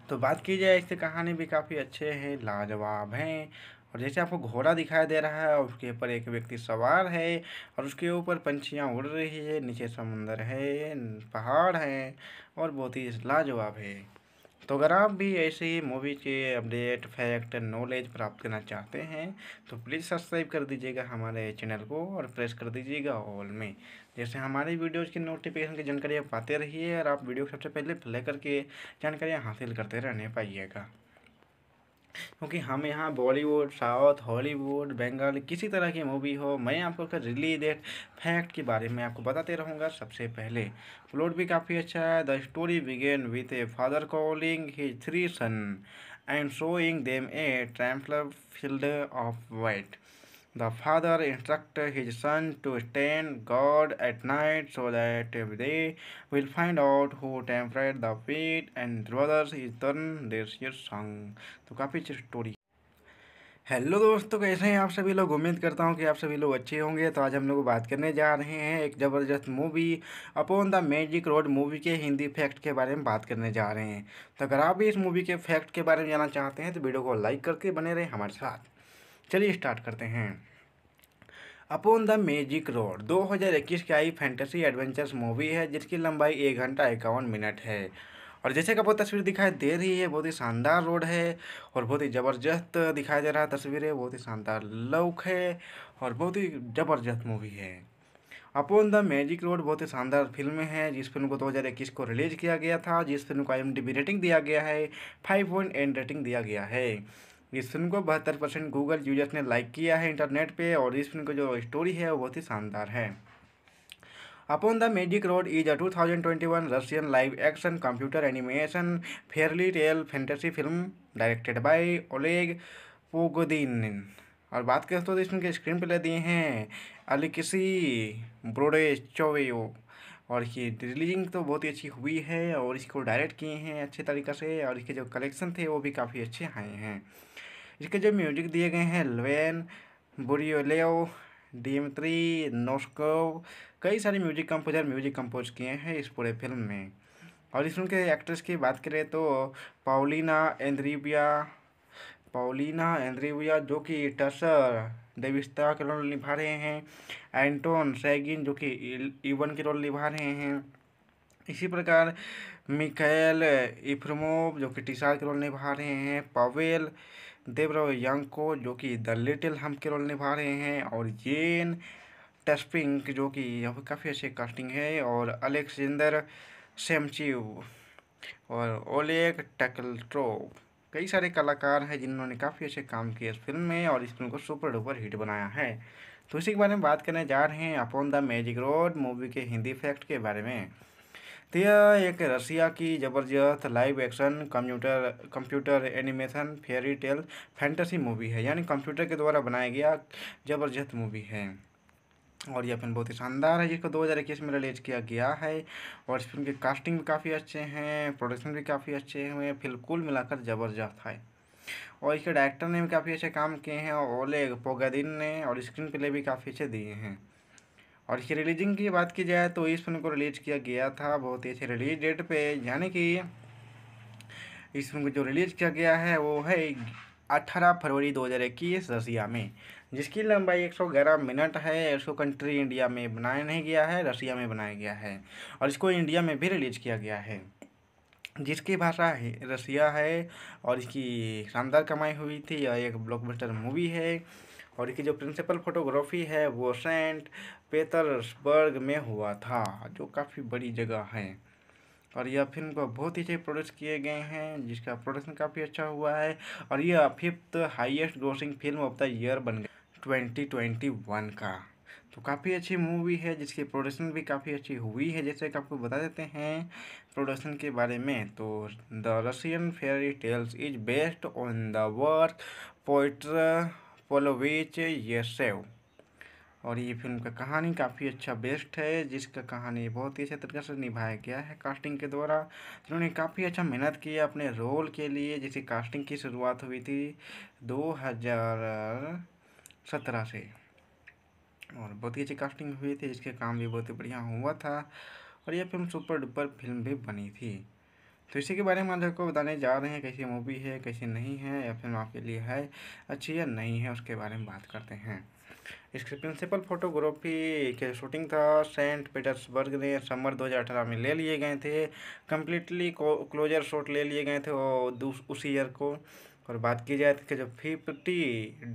तो बात की जाए इससे कहानी भी काफ़ी अच्छे हैं लाजवाब हैं और जैसे आपको घोड़ा दिखाई दे रहा है उसके ऊपर एक व्यक्ति सवार है और उसके ऊपर पंछियाँ उड़ रही है नीचे समुंदर है पहाड़ है और बहुत ही लाजवाब है तो अगर आप भी ऐसे ही मूवी के अपडेट फैक्ट नॉलेज प्राप्त करना चाहते हैं तो प्लीज़ सब्सक्राइब कर दीजिएगा हमारे चैनल को और प्रेस कर दीजिएगा ऑल में जैसे हमारे वीडियोज़ की नोटिफिकेशन की जानकारी आप पाते रहिए और आप वीडियो को सबसे पहले प्ले करके जानकारियाँ हासिल करते रहने पाइएगा क्योंकि हम यहाँ बॉलीवुड साउथ हॉलीवुड बंगाल किसी तरह की मूवी हो मैं आपको उसका रिलीज डेट फैक्ट के बारे में आपको बताते रहूँगा सबसे पहले प्लॉट भी काफ़ी अच्छा है the story begin with a father calling his three son and showing them a trampled field of white father instruct his son to stand guard at night so that they will find out who who the the and brothers is turn turn your संग तो काफ़ी अच्छी story hello दोस्तों कैसे हैं आप सभी लोग उम्मीद करता हूं कि आप सभी लोग अच्छे होंगे तो आज हम लोग बात करने जा रहे हैं एक ज़बरदस्त movie upon the magic road movie के हिंदी फैक्ट के बारे में बात करने जा रहे हैं तो अगर आप भी इस मूवी के फैक्ट के बारे में जानना चाहते हैं तो वीडियो को लाइक करके बने रहें हमारे साथ चलिए स्टार्ट करते हैं अपॉन द मैजिक रोड 2021 की आई फैंटेसी एडवेंचर्स मूवी है जिसकी लंबाई एक घंटा इक्यावन मिनट है और जैसे कि आपको तस्वीर दिखाई दे रही है बहुत ही शानदार रोड है और बहुत ही ज़बरदस्त दिखाई दे रहा है तस्वीर है बहुत ही शानदार लुक है और बहुत ही ज़बरदस्त मूवी है अपॉन द मैजिक रोड बहुत ही शानदार फिल्म है जिस फिल्म को दो को रिलीज किया गया था जिस फिल्म को आई रेटिंग दिया गया है फाइव पॉइंट रेटिंग दिया गया है इस फिल्म को बहत्तर परसेंट गूगल यूजर्स ने लाइक किया है इंटरनेट पे और इस फिल्म की जो स्टोरी है वो बहुत ही शानदार है upon the magic road is a 2021 Russian live action computer animation Fairlie real fantasy film directed by Oleg Pogodin और बात करें तो इसमें के स्क्रीन प्ले दिए हैं अलिकसी ब्रोडे चोवेयो और ये रिलीजिंग तो बहुत ही अच्छी हुई है और इसको डायरेक्ट किए हैं अच्छे तरीके से और इसके जो कलेक्शन थे वो भी काफ़ी अच्छे आए हैं इसके जो म्यूजिक दिए गए हैं लवेन बुरियोलेओ डीमत्री नोस्कोव कई सारे म्यूजिक कंपोजर म्यूजिक कंपोज किए हैं इस पूरे फिल्म में और इस फिल्म के एक्ट्रेस की बात करें तो पाउलिना एंद्रीबिया पाउलिना एंद्रीबिया जो कि टसर देविस्ता के रोल निभा रहे हैं एंटोन सैगिन जो कि इवन e- e के रोल निभा रहे हैं इसी प्रकार मिकैल इफ्रमोव जो कि टीसार के रोल निभा रहे हैं पावेल देवराव यंग को जो कि द लिटिल हम के रोल निभा रहे हैं और जेन टेस्पिंग जो कि काफ़ी अच्छी कास्टिंग है और अलेक्जेंडर सेमचिव और ओलेग टकल्ट्रो कई सारे कलाकार हैं जिन्होंने काफ़ी अच्छे काम किए इस फिल्म में और इस फिल्म को सुपर डुपर हिट बनाया है तो इसी के बारे में बात करने जा रहे हैं upon the magic road movie के हिंदी फैक्ट के बारे में तो यह एक रशिया की ज़बरदस्त live action computer computer animation fairy tale fantasy movie है यानी कंप्यूटर के द्वारा बनाया गया ज़बरदस्त मूवी है और यह फिल्म बहुत ही शानदार है जिसको दो हज़ार इक्कीस में रिलीज किया गया है और इस फिल्म की कास्टिंग भी काफ़ी अच्छे हैं प्रोडक्शन भी काफ़ी अच्छे हैं फिल्म कुल मिलाकर ज़बरदस्त है और इसके डायरेक्टर ने भी काफ़ी अच्छे काम किए हैं और ओले पोगादिन ने और स्क्रीन प्ले भी काफ़ी अच्छे दिए हैं और इसकी रिलीजिंग की बात की जाए तो इस फिल्म को रिलीज किया गया था बहुत ही अच्छे रिलीज डेट पे यानी कि इस फिल्म को जो रिलीज किया गया है वो है 18 फरवरी 2021 रसिया में जिसकी लंबाई ग्यारह मिनट है इसको कंट्री इंडिया में बनाया नहीं गया है रसिया में बनाया गया है और इसको इंडिया में भी रिलीज किया गया है जिसकी भाषा है रसिया है और इसकी शानदार कमाई हुई थी यह एक ब्लॉकबस्टर मूवी है और इसकी जो प्रिंसिपल फोटोग्राफी है वो सेंट पेतर्सबर्ग में हुआ था जो काफ़ी बड़ी जगह है और यह फिल्म को बहुत ही अच्छे प्रोड्यूस किए गए हैं जिसका प्रोडक्शन काफ़ी अच्छा हुआ है और यह fifth highest grossing film of the year बन गया ट्वेंटी ट्वेंटी वन का तो काफ़ी अच्छी मूवी है जिसकी प्रोडक्शन भी काफ़ी अच्छी हुई है जैसे कि आपको बता देते हैं प्रोडक्शन के बारे में तो the Russian fairy tales is based on the work Pyotr Pavlovich Yershov और ये फिल्म का कहानी काफ़ी अच्छा बेस्ट है जिसका कहानी बहुत ही अच्छे तरीके से निभाया गया है कास्टिंग के द्वारा जिन्होंने काफ़ी अच्छा मेहनत की है अपने रोल के लिए जिसे कास्टिंग की शुरुआत हुई थी 2017 से और बहुत ही अच्छी कास्टिंग हुई थी जिसके काम भी बहुत ही बढ़िया हुआ था और यह फिल्म सुपर डुपर फिल्म भी बनी थी तो इसी के बारे में हम आपको बताने जा रहे हैं कैसी मूवी है कैसी नहीं है या फिल्म आपके लिए है अच्छी या नहीं है उसके बारे में बात करते हैं इसके प्रिंसिपल फोटोग्राफी के शूटिंग था सेंट पीटर्सबर्ग ने समर 2018 में ले लिए गए थे कम्प्लीटली क्लोजर शॉट ले लिए गए थे और उसी ईयर को और बात की जाए तो जो फिफ्टी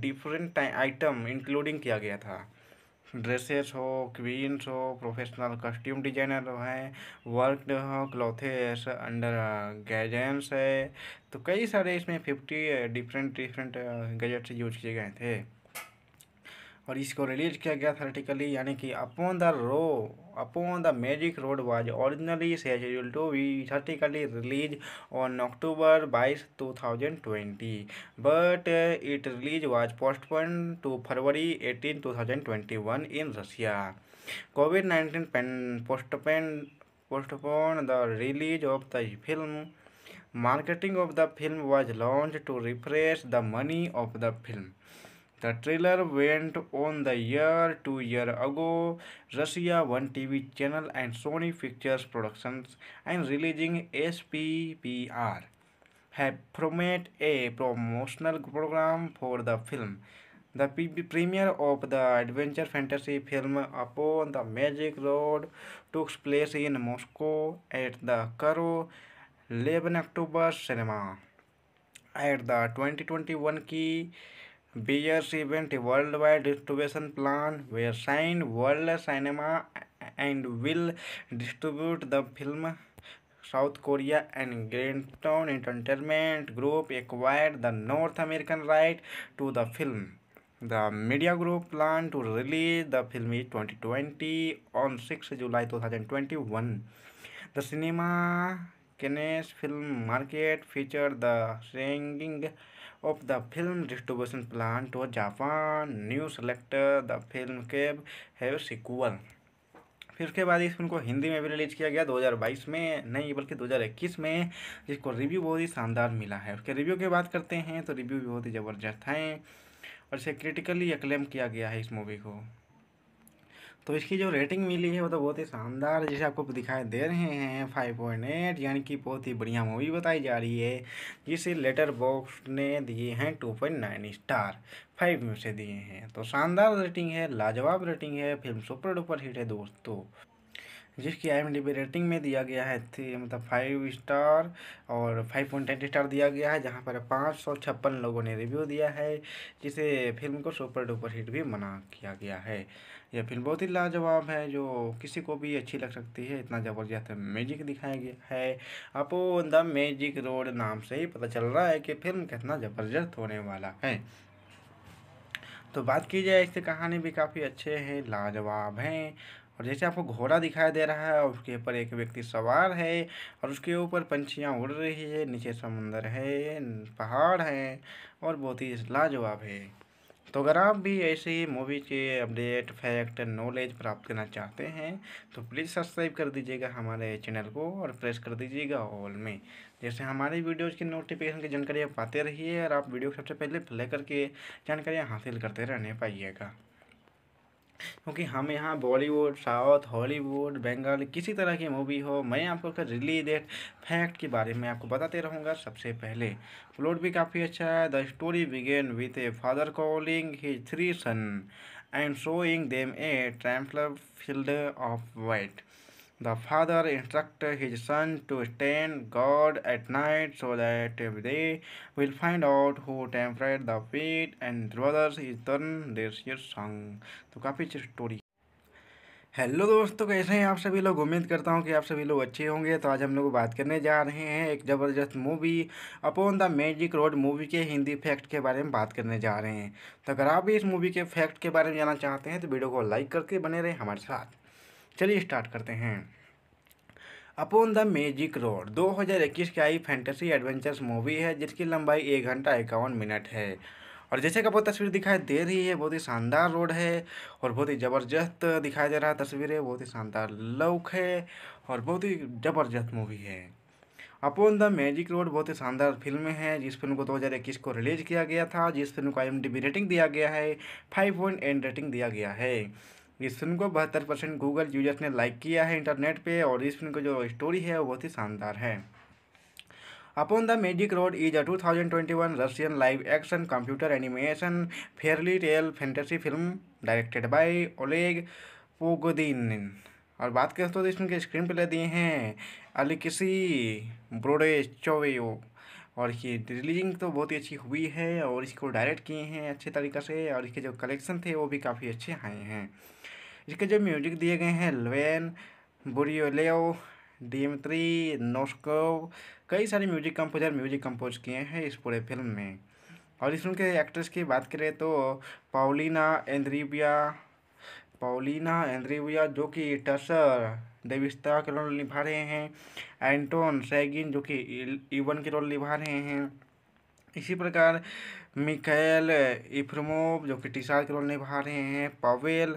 डिफरेंट आइटम इंक्लूडिंग किया गया था ड्रेसेस हो क्वींस हो प्रोफेशनल कस्ट्यूम डिजाइनर हैं वर्क हो क्लॉथेस अंडर गैजेंट्स है तो कई सारे इसमें fifty different different gadgets use किए गए थे और इसको रिलीज़ किया गया थर्टिकली यानी कि upon the row upon the magic road was originally schedule to be theatrically release on October बाईस two thousand twenty but it release was postpone to February eighteen two thousand twenty one in Russia Covid nineteen pen postpone postpone the release of the film marketing of the film was launch to refresh the money of the film The trailer went on the year two year ago. Russia One TV channel and Sony Pictures Productions and releasing SPPR have promoted a promotional program for the film. The premiere of the adventure fantasy film Upon the Magic Road took place in Moscow at the Karo 11 October cinema. At the 2021 key bears event world wide distribution plan where sign world cinema and will distribute the film South Korea and town entertainment group acquired the north American right to the film the media group plan to release the film is twenty twenty on six July two thousand twenty one the cinema Cannes film market feature the of the film distribution plan plan to Japan new selector the film gave have sequel फिर उसके बाद इस film को हिंदी में भी release किया गया 2022 में नहीं बल्कि 2021 में जिसको रिव्यू बहुत ही शानदार मिला है उसके रिव्यू की बात करते हैं तो रिव्यू भी बहुत ही ज़बरदस्त हैं और इसे क्रिटिकली अक्लेम किया गया है इस मूवी को तो इसकी जो रेटिंग मिली है वो तो बहुत ही शानदार जैसे आपको दिखाई दे रहे हैं फाइव पॉइंट एट यानी कि बहुत ही बढ़िया मूवी बताई जा रही है जिसे लेटर बॉक्स ने दिए हैं two point nine star five में से दिए हैं तो शानदार रेटिंग है लाजवाब रेटिंग है फिल्म सुपर डुपर हिट है दोस्तों जिसकी आई एम डी रेटिंग में दिया गया है थ्री मतलब फाइव स्टार और फाइव पॉइंट एट स्टार दिया गया है जहाँ पर पाँच सौ छप्पन लोगों ने रिव्यू दिया है जिसे फिल्म को सुपर डुपर हिट भी मना किया गया है यह फिल्म बहुत ही लाजवाब है जो किसी को भी अच्छी लग सकती है इतना ज़बरदस्त मैजिक दिखाया गया है आपको द मैजिक रोड नाम से ही पता चल रहा है कि फिल्म कितना ज़बरदस्त होने वाला है तो बात की जाए इससे कहानी भी काफ़ी अच्छे हैं लाजवाब हैं और जैसे आपको घोड़ा दिखाई दे रहा है उसके ऊपर एक व्यक्ति सवार है और उसके ऊपर पंछियाँ उड़ रही है नीचे समुंदर है पहाड़ हैं और बहुत ही लाजवाब है तो अगर आप भी ऐसे ही मूवी के अपडेट फैक्ट नॉलेज प्राप्त करना चाहते हैं तो प्लीज़ सब्सक्राइब कर दीजिएगा हमारे चैनल को और प्रेस कर दीजिएगा ऑल में जैसे हमारे वीडियोज़ की नोटिफिकेशन की जानकारी आप पाते रहिए और आप वीडियो को सबसे पहले प्ले करके जानकारियाँ हासिल करते रहने पाइएगा क्योंकि हम यहाँ बॉलीवुड साउथ हॉलीवुड बंगाल किसी तरह की मूवी हो मैं आपको उसका रिलीज डेट फैक्ट के बारे में आपको बताते रहूँगा सबसे पहले प्लॉट भी काफ़ी अच्छा है the story begin with a father calling his three son and showing them a trampled field of white the father instruct his son to stand guard at night so that they will find out who tempered the wheat and brothers is turn their year sung तो काफ़ी अच्छी story hello दोस्तों कैसे हैं आप सभी लोग उम्मीद करता हूं कि आप सभी लोग अच्छे होंगे तो आज हम लोग बात करने जा रहे हैं एक ज़बरदस्त movie upon the magic road movie के हिंदी फैक्ट के बारे में बात करने जा रहे हैं तो अगर आप भी इस मूवी के फैक्ट के बारे में जानना चाहते हैं तो वीडियो को लाइक करके बने रहें हमारे साथ चलिए स्टार्ट करते हैं अपॉन द मैजिक रोड 2021 की आई फैंटेसी एडवेंचर्स मूवी है जिसकी लंबाई एक घंटा इक्यावन मिनट है और जैसे कि आपको तस्वीर दिखाई दे रही है बहुत ही शानदार रोड है और बहुत ही ज़बरदस्त दिखाई दे रहा है तस्वीर है बहुत ही शानदार लुक है और बहुत ही ज़बरदस्त मूवी है अपॉन द मैजिक रोड बहुत ही शानदार फिल्म है जिस फिल्म को 2021 को रिलीज किया गया था जिस फिल्म को आई रेटिंग दिया गया है फाइव पॉइंट रेटिंग दिया गया है इस फिल्म को बहत्तर परसेंट गूगल यूजर्स ने लाइक किया है इंटरनेट पे और इस फिल्म की जो स्टोरी है वो बहुत ही शानदार है upon the magic road is a 2021 Russian live action computer animation Fairlie real fantasy film directed by Oleg Pogodin और बात करें तो इसमें के स्क्रीन प्ले दिए हैं किसी ब्रोडे चोवे और ये रिलीजिंग तो बहुत ही अच्छी हुई है और इसको डायरेक्ट किए हैं अच्छे तरीके से और इसके जो कलेक्शन थे वो भी काफ़ी अच्छे आए हैं इसके जो म्यूजिक दिए गए हैं लवेन बुरियोलेओ डिमत्री नोस्कोव कई सारे म्यूजिक कंपोजर म्यूजिक कंपोज किए हैं इस पूरे फिल्म में और इस फिल्म के एक्ट्रेस की बात करें तो पाउलिना एंद्रीबिया पाउलिना एंद्रीबिया जो कि टसर देविस्ता के रोल निभा रहे हैं एंटोन सैगिन जो कि इवन e- e के रोल निभा रहे हैं इसी प्रकार मिकैल इफ्रमोव जो कि टीसार के रोल निभा रहे हैं पावेल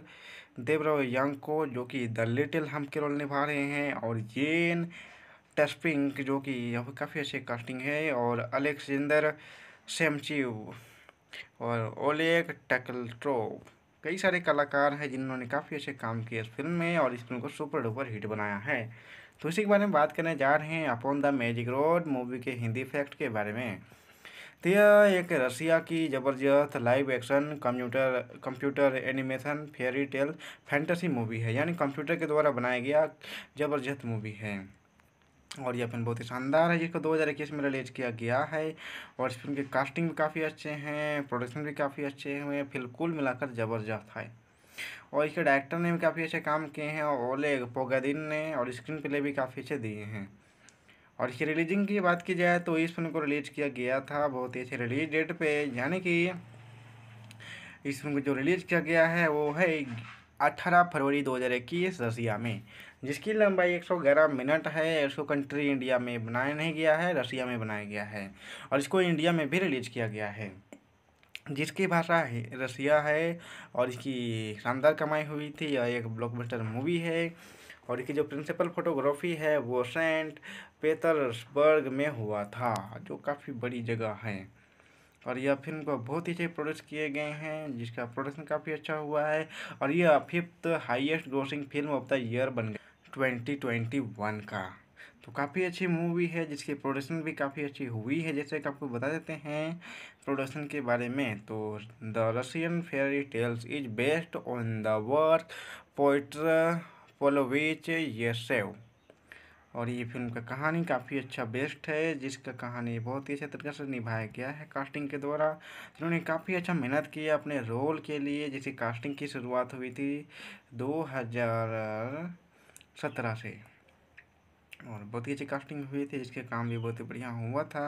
देवराव यंग को जो कि द लिटिल हम के रोल निभा रहे हैं और जेन टेस्पिंग जो कि यहाँ काफ़ी अच्छी कास्टिंग है और अलेक्जेंडर सेमचिव और ओलेग टकल्ट्रो कई सारे कलाकार हैं जिन्होंने काफ़ी अच्छे काम किए इस फिल्म में और इस फिल्म को सुपर डुपर हिट बनाया है तो इसी के बारे में बात करने जा रहे हैं upon the magic road movie के हिंदी फैक्ट के बारे में तो यह एक रसिया की ज़बरदस्त live action computer computer animation fairy tale fantasy movie है यानी कंप्यूटर के द्वारा बनाया गया ज़बरदस्त मूवी है और यह फिल्म बहुत ही शानदार है जिसको दो हज़ार इक्कीस में रिलीज किया गया है और इस फिल्म के कास्टिंग भी काफ़ी अच्छे हैं प्रोडक्शन भी काफ़ी अच्छे हुए फिल्म कुल मिलाकर ज़बरदस्त है और इसके डायरेक्टर ने भी काफ़ी अच्छे काम किए हैं और ओले पोगादिन ने और स्क्रीन प्ले भी काफ़ी अच्छे दिए हैं और इसकी रिलीजिंग की बात की जाए तो इस फिल्म को रिलीज़ किया गया था बहुत ही अच्छे रिलीज डेट पे यानी कि इस फिल्म को जो रिलीज़ किया गया है वो है अठारह फरवरी दो हज़ार इक्कीस रसिया में जिसकी लंबाई एक सौ ग्यारह मिनट है इसको कंट्री इंडिया में बनाया नहीं गया है रसिया में बनाया गया है और इसको इंडिया में भी रिलीज़ किया गया है जिसकी भाषा है रसिया है और इसकी शानदार कमाई हुई थी यह एक ब्लॉकबस्टर मूवी है और इसकी जो प्रिंसिपल फोटोग्राफी है वो सेंट पेतर्सबर्ग में हुआ था जो काफ़ी बड़ी जगह है और यह फिल्म को बहुत ही अच्छे प्रोड्यूस किए गए हैं जिसका प्रोडक्शन काफ़ी अच्छा हुआ है और यह fifth highest grossing film of the year बन गया ट्वेंटी ट्वेंटी वन का तो काफ़ी अच्छी मूवी है जिसकी प्रोडक्शन भी काफ़ी अच्छी हुई है जैसे कि आपको बता देते हैं प्रोडक्शन के बारे में तो the Russian fairy tales is based on the work Pyotr Pavlovich Yershov और ये फिल्म का कहानी काफ़ी अच्छा बेस्ट है जिसका कहानी बहुत ही अच्छे तरीके से निभाया गया है कास्टिंग के द्वारा जिन्होंने काफ़ी अच्छा मेहनत की अपने रोल के लिए जिसे कास्टिंग की शुरुआत हुई थी दो हज़ार सत्रह से और बहुत ही अच्छी कास्टिंग हुई थी जिसके काम भी बहुत ही बढ़िया हुआ था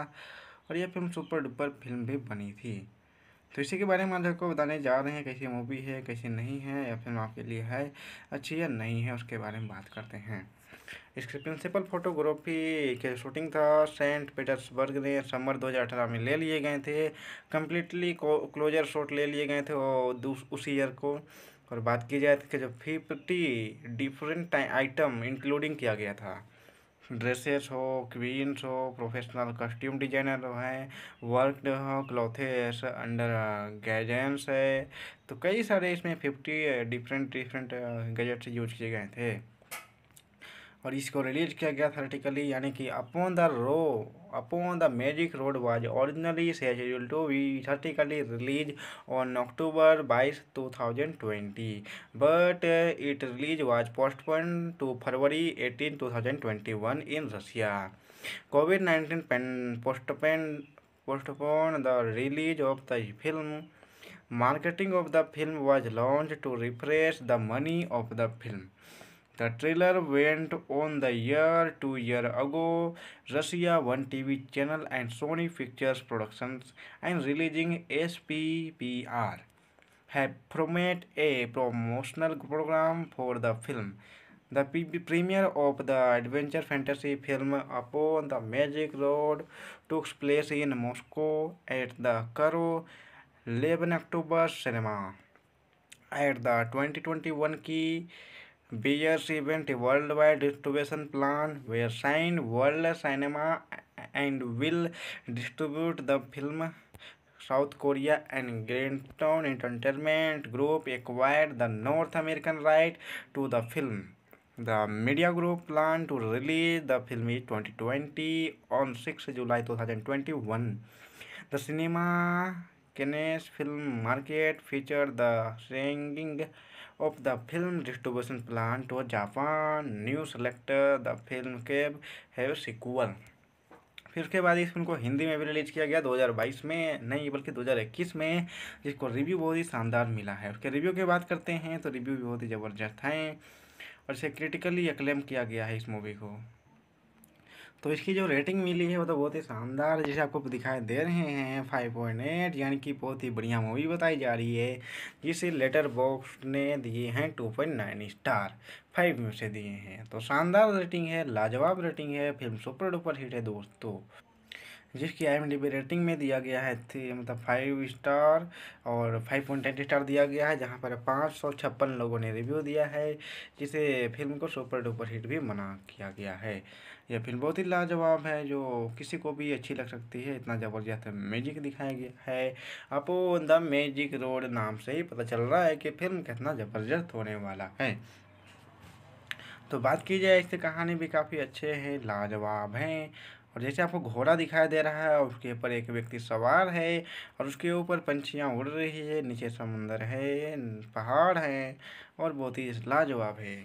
और यह फिल्म सुपर डुपर फिल्म भी बनी थी तो इसी के बारे में आज को बताने जा रहे हैं कैसी मूवी है कैसी नहीं है या फिल्म आपके लिए है अच्छी या नहीं है उसके बारे में बात करते हैं इसकी प्रिंसिपल फोटोग्राफी के शूटिंग था सेंट पीटर्सबर्ग में समर 2018 में ले लिए गए थे कम्प्लीटली क्लोजर शॉट ले लिए गए थे और उसी ईयर को और बात की जाए कि जब फिफ्टी डिफरेंट आइटम इंक्लूडिंग किया गया था ड्रेसेस हो क्वींस हो प्रोफेशनल कस्ट्यूम डिजाइनर हैं वर्क हो क्लॉथेस अंडर गैजेंस है तो कई सारे इसमें fifty different different gadgets use किए गए थे और इसको रिलीज किया गया था आर्टिकली यानी कि upon the row upon the magic road was originally schedule to be theatrically release on October बाईस two thousand twenty but it release was postpone to February eighteen two thousand twenty one in Russia Covid nineteen postpone postpone the release of the film marketing of the film was launch to refresh the money of the film The trailer went on the year two year ago. Russia One TV channel and Sony Pictures Productions and releasing SPPR have promoted a promotional program for the film. The premiere of the adventure fantasy film Upon the Magic Road took place in Moscow at the Karo 11 October cinema. At the 2021 key Beers event worldwide distribution plan where signed World Cinema and will distribute the film South Korea and Grantone Entertainment Group acquired the North American right to the film. The media group planned to release the film in 2020 on 6 July 2021. The cinema Cannes film market featured the singing of the film distribution plan to Japan new selector the film के have sequel फिर उसके बाद इस film को हिंदी में भी release किया गया 2022 में नहीं बल्कि 2021 में जिसको रिव्यू बहुत ही शानदार मिला है उसके रिव्यू की बात करते हैं तो रिव्यू भी बहुत ही ज़बरदस्त हैं और इसे क्रिटिकली अक्लेम किया गया है इस मूवी को तो इसकी जो रेटिंग मिली है वो तो बहुत ही शानदार जैसे आपको दिखाई दे रहे हैं फाइव पॉइंट एट यानी कि बहुत ही बढ़िया मूवी बताई जा रही है जिसे लेटर बॉक्स ने दिए हैं two point nine star five में से दिए हैं तो शानदार रेटिंग है लाजवाब रेटिंग है फिल्म सुपर डुपर हिट है दोस्तों जिसकी I M D B rating में दिया गया है थी मतलब फाइव स्टार और फाइव पॉइंट एट स्टार दिया गया है जहाँ पर पाँच सौ छप्पन लोगों ने रिव्यू दिया है जिसे फिल्म को सुपर डुपर हिट भी मना किया गया है यह फिल्म बहुत ही लाजवाब है जो किसी को भी अच्छी लग सकती है इतना ज़बरदस्त मैजिक दिखाया गया है आपको द मैजिक रोड नाम से ही पता चल रहा है कि फिल्म कितना ज़बरदस्त होने वाला है तो बात की जाए इससे कहानी भी काफ़ी अच्छे हैं लाजवाब हैं और जैसे आपको घोड़ा दिखाई दे रहा है उसके ऊपर एक व्यक्ति सवार है और उसके ऊपर पंछियाँ उड़ रही है नीचे समुंदर है पहाड़ हैं और बहुत ही लाजवाब है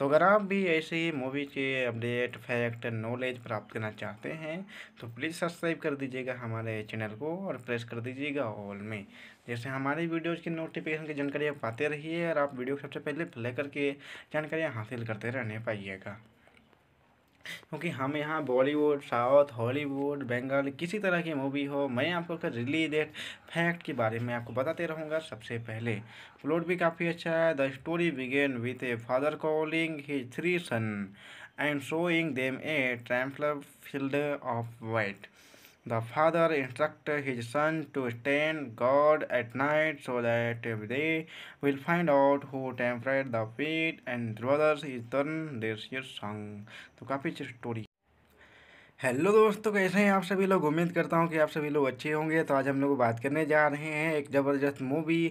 तो अगर आप भी ऐसे ही मूवी के अपडेट फैक्ट नॉलेज प्राप्त करना चाहते हैं तो प्लीज़ सब्सक्राइब कर दीजिएगा हमारे चैनल को और प्रेस कर दीजिएगा ऑल में जैसे हमारे वीडियोज़ की नोटिफिकेशन की जानकारी आप पाते रहिए और आप वीडियो को सबसे पहले प्ले करके जानकारियाँ हासिल करते रहने पाइएगा क्योंकि हम यहाँ बॉलीवुड साउथ हॉलीवुड बंगाल किसी तरह की मूवी हो मैं आपको उसका रिलीज डेट फैक्ट के बारे में आपको बताते रहूँगा सबसे पहले प्लॉट भी काफ़ी अच्छा है the story begin with a father calling he three son and showing them a trampled field of white The father instructed his son to stand guard at night so that will find out who who the the and brothers is turn turn your संग तो काफ़ी अच्छी story hello दोस्तों कैसे हैं आप सभी लोग उम्मीद करता हूं कि आप सभी लोग अच्छे होंगे तो आज हम लोग बात करने जा रहे हैं एक ज़बरदस्त movie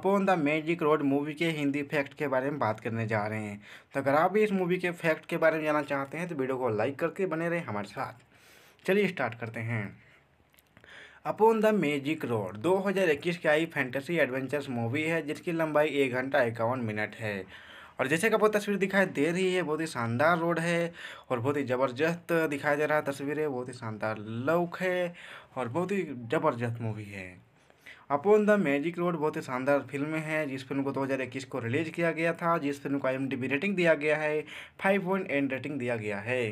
upon the magic road movie के हिंदी फैक्ट के बारे में बात करने जा रहे हैं तो अगर आप भी इस मूवी के फैक्ट के बारे में जानना चाहते हैं तो वीडियो को लाइक करके बने रहें हमारे साथ चलिए स्टार्ट करते हैं अपॉन द मैजिक रोड 2021 की आई फैंटेसी एडवेंचर्स मूवी है जिसकी लंबाई एक घंटा इक्यावन मिनट है और जैसे कि आपको तस्वीर दिखाई दे रही है बहुत ही शानदार रोड है और बहुत ही ज़बरदस्त दिखाई दे रहा है तस्वीर है बहुत ही शानदार लुक है और बहुत ही ज़बरदस्त मूवी है अपॉन द मैजिक रोड बहुत ही शानदार फिल्म है जिस फिल्म को 2021 को रिलीज किया गया था जिस फिल्म को आई रेटिंग दिया गया है फाइव पॉइंट रेटिंग दिया गया है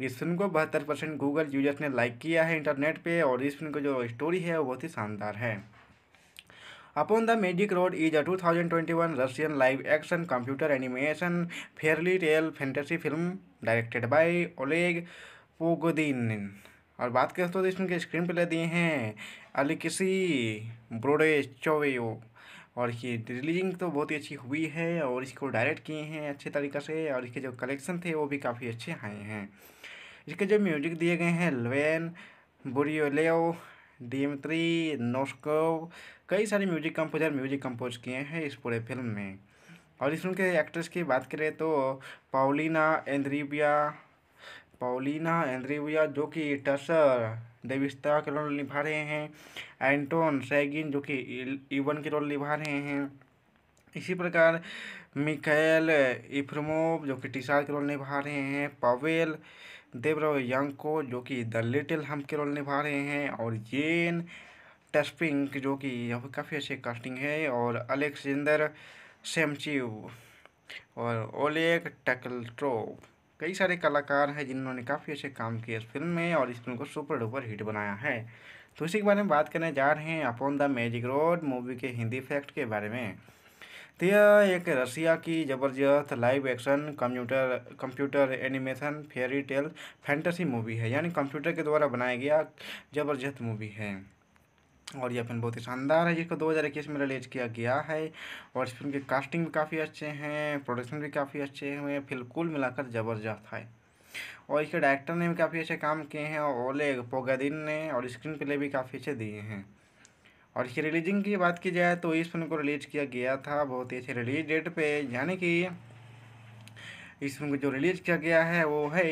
इस फिल्म को बहत्तर परसेंट गूगल यूजर्स ने लाइक किया है इंटरनेट पे और इस फिल्म की जो स्टोरी है वो बहुत ही शानदार है upon the magic road is a 2021 Russian live action computer animation Fairlie real fantasy film directed by Oleg Pogodin और बात करें तो इसमें के स्क्रीन प्ले दिए हैं अलिकसी ब्रोडे चोवे और ये रिलीजिंग तो बहुत ही अच्छी हुई है और इसको डायरेक्ट किए हैं अच्छे तरीके से और इसके जो कलेक्शन थे वो भी काफ़ी अच्छे आए हैं इसके जो म्यूजिक दिए गए हैं लवेन बुरियोलेओ डीमत्री नोस्कोव कई सारे म्यूजिक कंपोजर म्यूजिक कंपोज किए हैं इस पूरे फिल्म में और इस फिल्म के एक्ट्रेस की बात करें तो पाउलिना एंद्रीबिया पाउलिना एंद्रीबिया जो कि टसर देविस्ता के रोल निभा रहे हैं एंटोन सैगिन जो कि इवन के रोल निभा रहे हैं इसी प्रकार मिकैल इफ्रमोव जो कि टीसार के रोल निभा रहे हैं पावेल देवराव यंग को जो कि द लिटिल हम के रोल निभा रहे हैं और जेन टेस्पिंग जो कि काफ़ी अच्छी कास्टिंग है और अलेक्सेंदर सेमचिव और ओलेग टकलट्रो कई सारे कलाकार हैं जिन्होंने काफ़ी अच्छे काम किए इस फिल्म में और इस फिल्म को सुपर डुपर हिट बनाया है तो इसी के बारे में बात करने जा रहे हैं upon the magic road movie के हिंदी फैक्ट के बारे में तो यह एक रसिया की ज़बरदस्त live action computer computer animation fairy tale fantasy movie है यानी कंप्यूटर के द्वारा बनाया गया ज़बरदस्त मूवी है और यह फिल्म बहुत ही शानदार है जिसको 2021 में रिलीज किया गया है और इस फिल्म के कास्टिंग भी काफ़ी अच्छे हैं प्रोडक्शन भी काफ़ी अच्छे हुए फिल्म कुल मिलाकर ज़बरदस्त है और इसके डायरेक्टर ने भी काफ़ी अच्छे काम किए हैं और ओले पोगादिन ने और स्क्रीन प्ले भी काफ़ी अच्छे दिए हैं और इसकी रिलीजिंग की बात की जाए तो इस फिल्म को रिलीज़ किया गया था बहुत ही अच्छे रिलीज डेट पे यानी कि इस फिल्म को जो रिलीज़ किया गया है वो है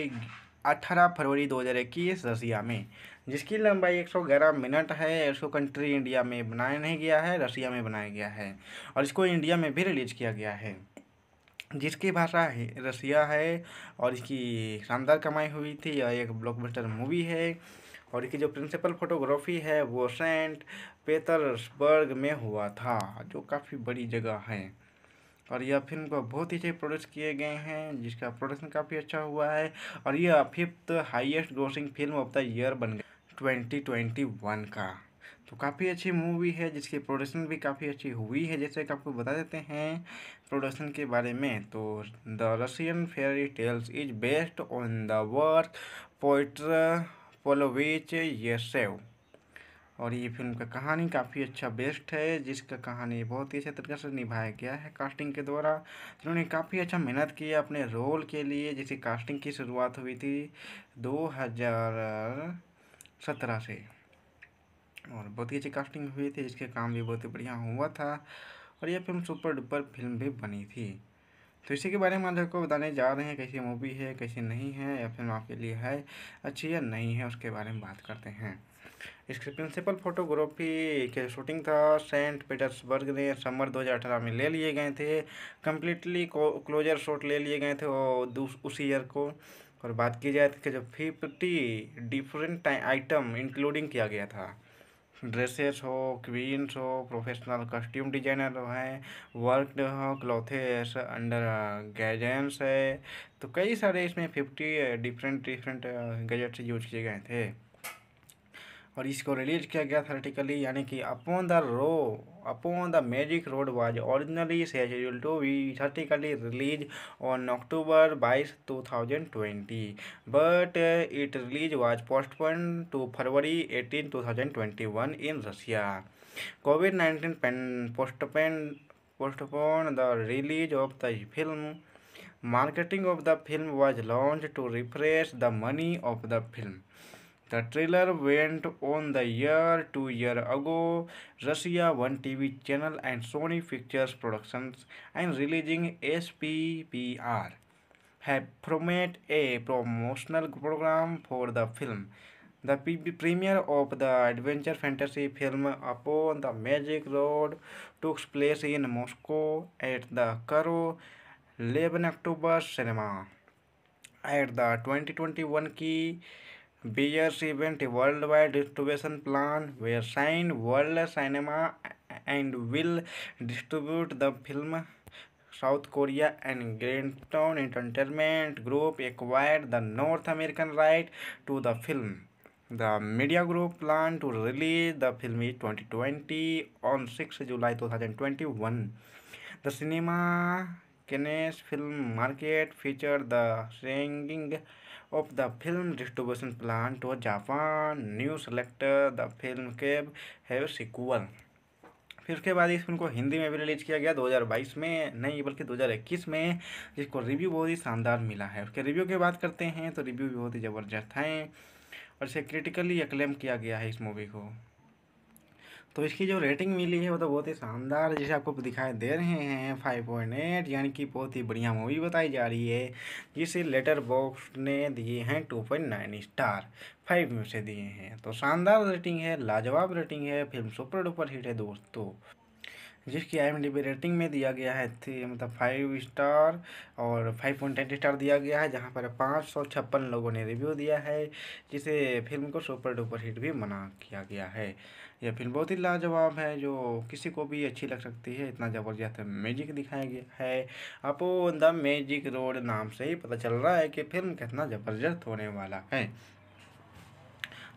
अट्ठारह फरवरी दो हज़ार इक्कीस रसिया में जिसकी लंबाई एक सौ ग्यारह मिनट है इसको कंट्री इंडिया में बनाया नहीं गया है रसिया में बनाया गया है और इसको इंडिया में भी रिलीज़ किया गया है जिसकी भाषा है रसिया है और इसकी शानदार कमाई हुई थी और एक ब्लॉकबस्टर मूवी है और इसकी जो प्रिंसिपल फोटोग्राफी है वो सेंट पेतर्सबर्ग में हुआ था जो काफ़ी बड़ी जगह है और यह फिल्म को बहुत ही अच्छे प्रोड्यूस किए गए हैं जिसका प्रोडक्शन काफ़ी अच्छा हुआ है और यह fifth highest grossing film of the year बन गया ट्वेंटी ट्वेंटी वन का तो काफ़ी अच्छी मूवी है जिसकी प्रोडक्शन भी काफ़ी अच्छी हुई है जैसे कि आपको बता देते हैं प्रोडक्शन के बारे में तो the Russian fairy tales is based on the work Pyotr पोलोविच save और ये फिल्म का कहानी काफ़ी अच्छा बेस्ट है जिसका कहानी बहुत ही अच्छे तरीके से निभाया गया है कास्टिंग के द्वारा जिन्होंने काफ़ी अच्छा मेहनत की अपने रोल के लिए जिसे कास्टिंग की शुरुआत हुई थी दो हज़ार सत्रह से और बहुत ही अच्छी कास्टिंग हुई थी जिसके काम भी बहुत ही बढ़िया हुआ था और यह फिल्म सुपर डुपर फिल्म भी बनी थी तो इसी के बारे में आप बताने जा रहे हैं कैसी मूवी है कैसी नहीं है या फिल्म आपके लिए है अच्छी या नहीं है उसके बारे में बात करते हैं इसकी प्रिंसिपल फोटोग्राफी के शूटिंग था सेंट पीटर्सबर्ग ने समर 2018 में ले लिए गए थे कम्प्लीटली क्लोजर शॉट ले लिए गए थे और उसी ईयर को और बात की जाए कि जो फिफ्टी डिफरेंट आइटम इंक्लूडिंग किया गया था ड्रेसेस हो क्वींस हो प्रोफेशनल कस्ट्यूम डिजाइनर हैं वर्क हो क्लॉथेस अंडर गैजेंस है तो कई सारे इसमें fifty different different gadgets use किए गए थे और इसको रिलीज किया गया था आर्टिकली यानी कि upon the row upon the magic road was originally schedule to be theatrically release on October बाईस two thousand twenty but it release was postpone to February eighteen two thousand twenty one in Russia Covid nineteen postpone postpone the release of the film marketing of the film was launch to refresh the money of the film The trailer went on the year two year ago. Russia One TV channel and Sony Pictures Productions and releasing SPPR have promoted a promotional program for the film. The premiere of the adventure fantasy film Upon the Magic Road took place in Moscow at the Karo 11 October Cinema. At the 2021 key beers event worldwide distribution plan were signed world cinema and will distribute the film south korea and grandtown entertainment group acquired the north american right to the film the media group planned to release the film in 2020 on 6 july 2021 the cinema Cannes film market featured the singing of the film distribution plan to Japan new select the film के have sequel फिर उसके बाद इस film को हिंदी में भी release किया गया 2022 में नहीं बल्कि 2021 में जिसको रिव्यू बहुत ही शानदार मिला है उसके रिव्यू की बात करते हैं तो रिव्यू भी बहुत ही ज़बरदस्त हैं और इसे क्रिटिकली अक्लेम किया गया है इस मूवी को तो इसकी जो रेटिंग मिली है वो तो बहुत ही शानदार जैसे आपको दिखाई दे रहे हैं फाइव पॉइंट एट यानी कि बहुत ही बढ़िया मूवी बताई जा रही है जिसे लेटर बॉक्स ने दिए हैं two point nine star five में से दिए हैं तो शानदार रेटिंग है लाजवाब रेटिंग है फिल्म सुपर डुपर हिट है दोस्तों जिसकी आई रेटिंग में दिया गया है मतलब फाइव स्टार और फाइव पॉइंट टेन स्टार दिया गया है जहाँ पर पाँच सौ छप्पन लोगों ने रिव्यू दिया है जिसे फिल्म को सुपर डुपर हिट भी मना किया गया है यह फिल्म बहुत ही लाजवाब है जो किसी को भी अच्छी लग सकती है इतना ज़बरदस्त मैजिक दिखाया गया है आपको द मैजिक रोड नाम से ही पता चल रहा है कि फिल्म कितना ज़बरदस्त होने वाला है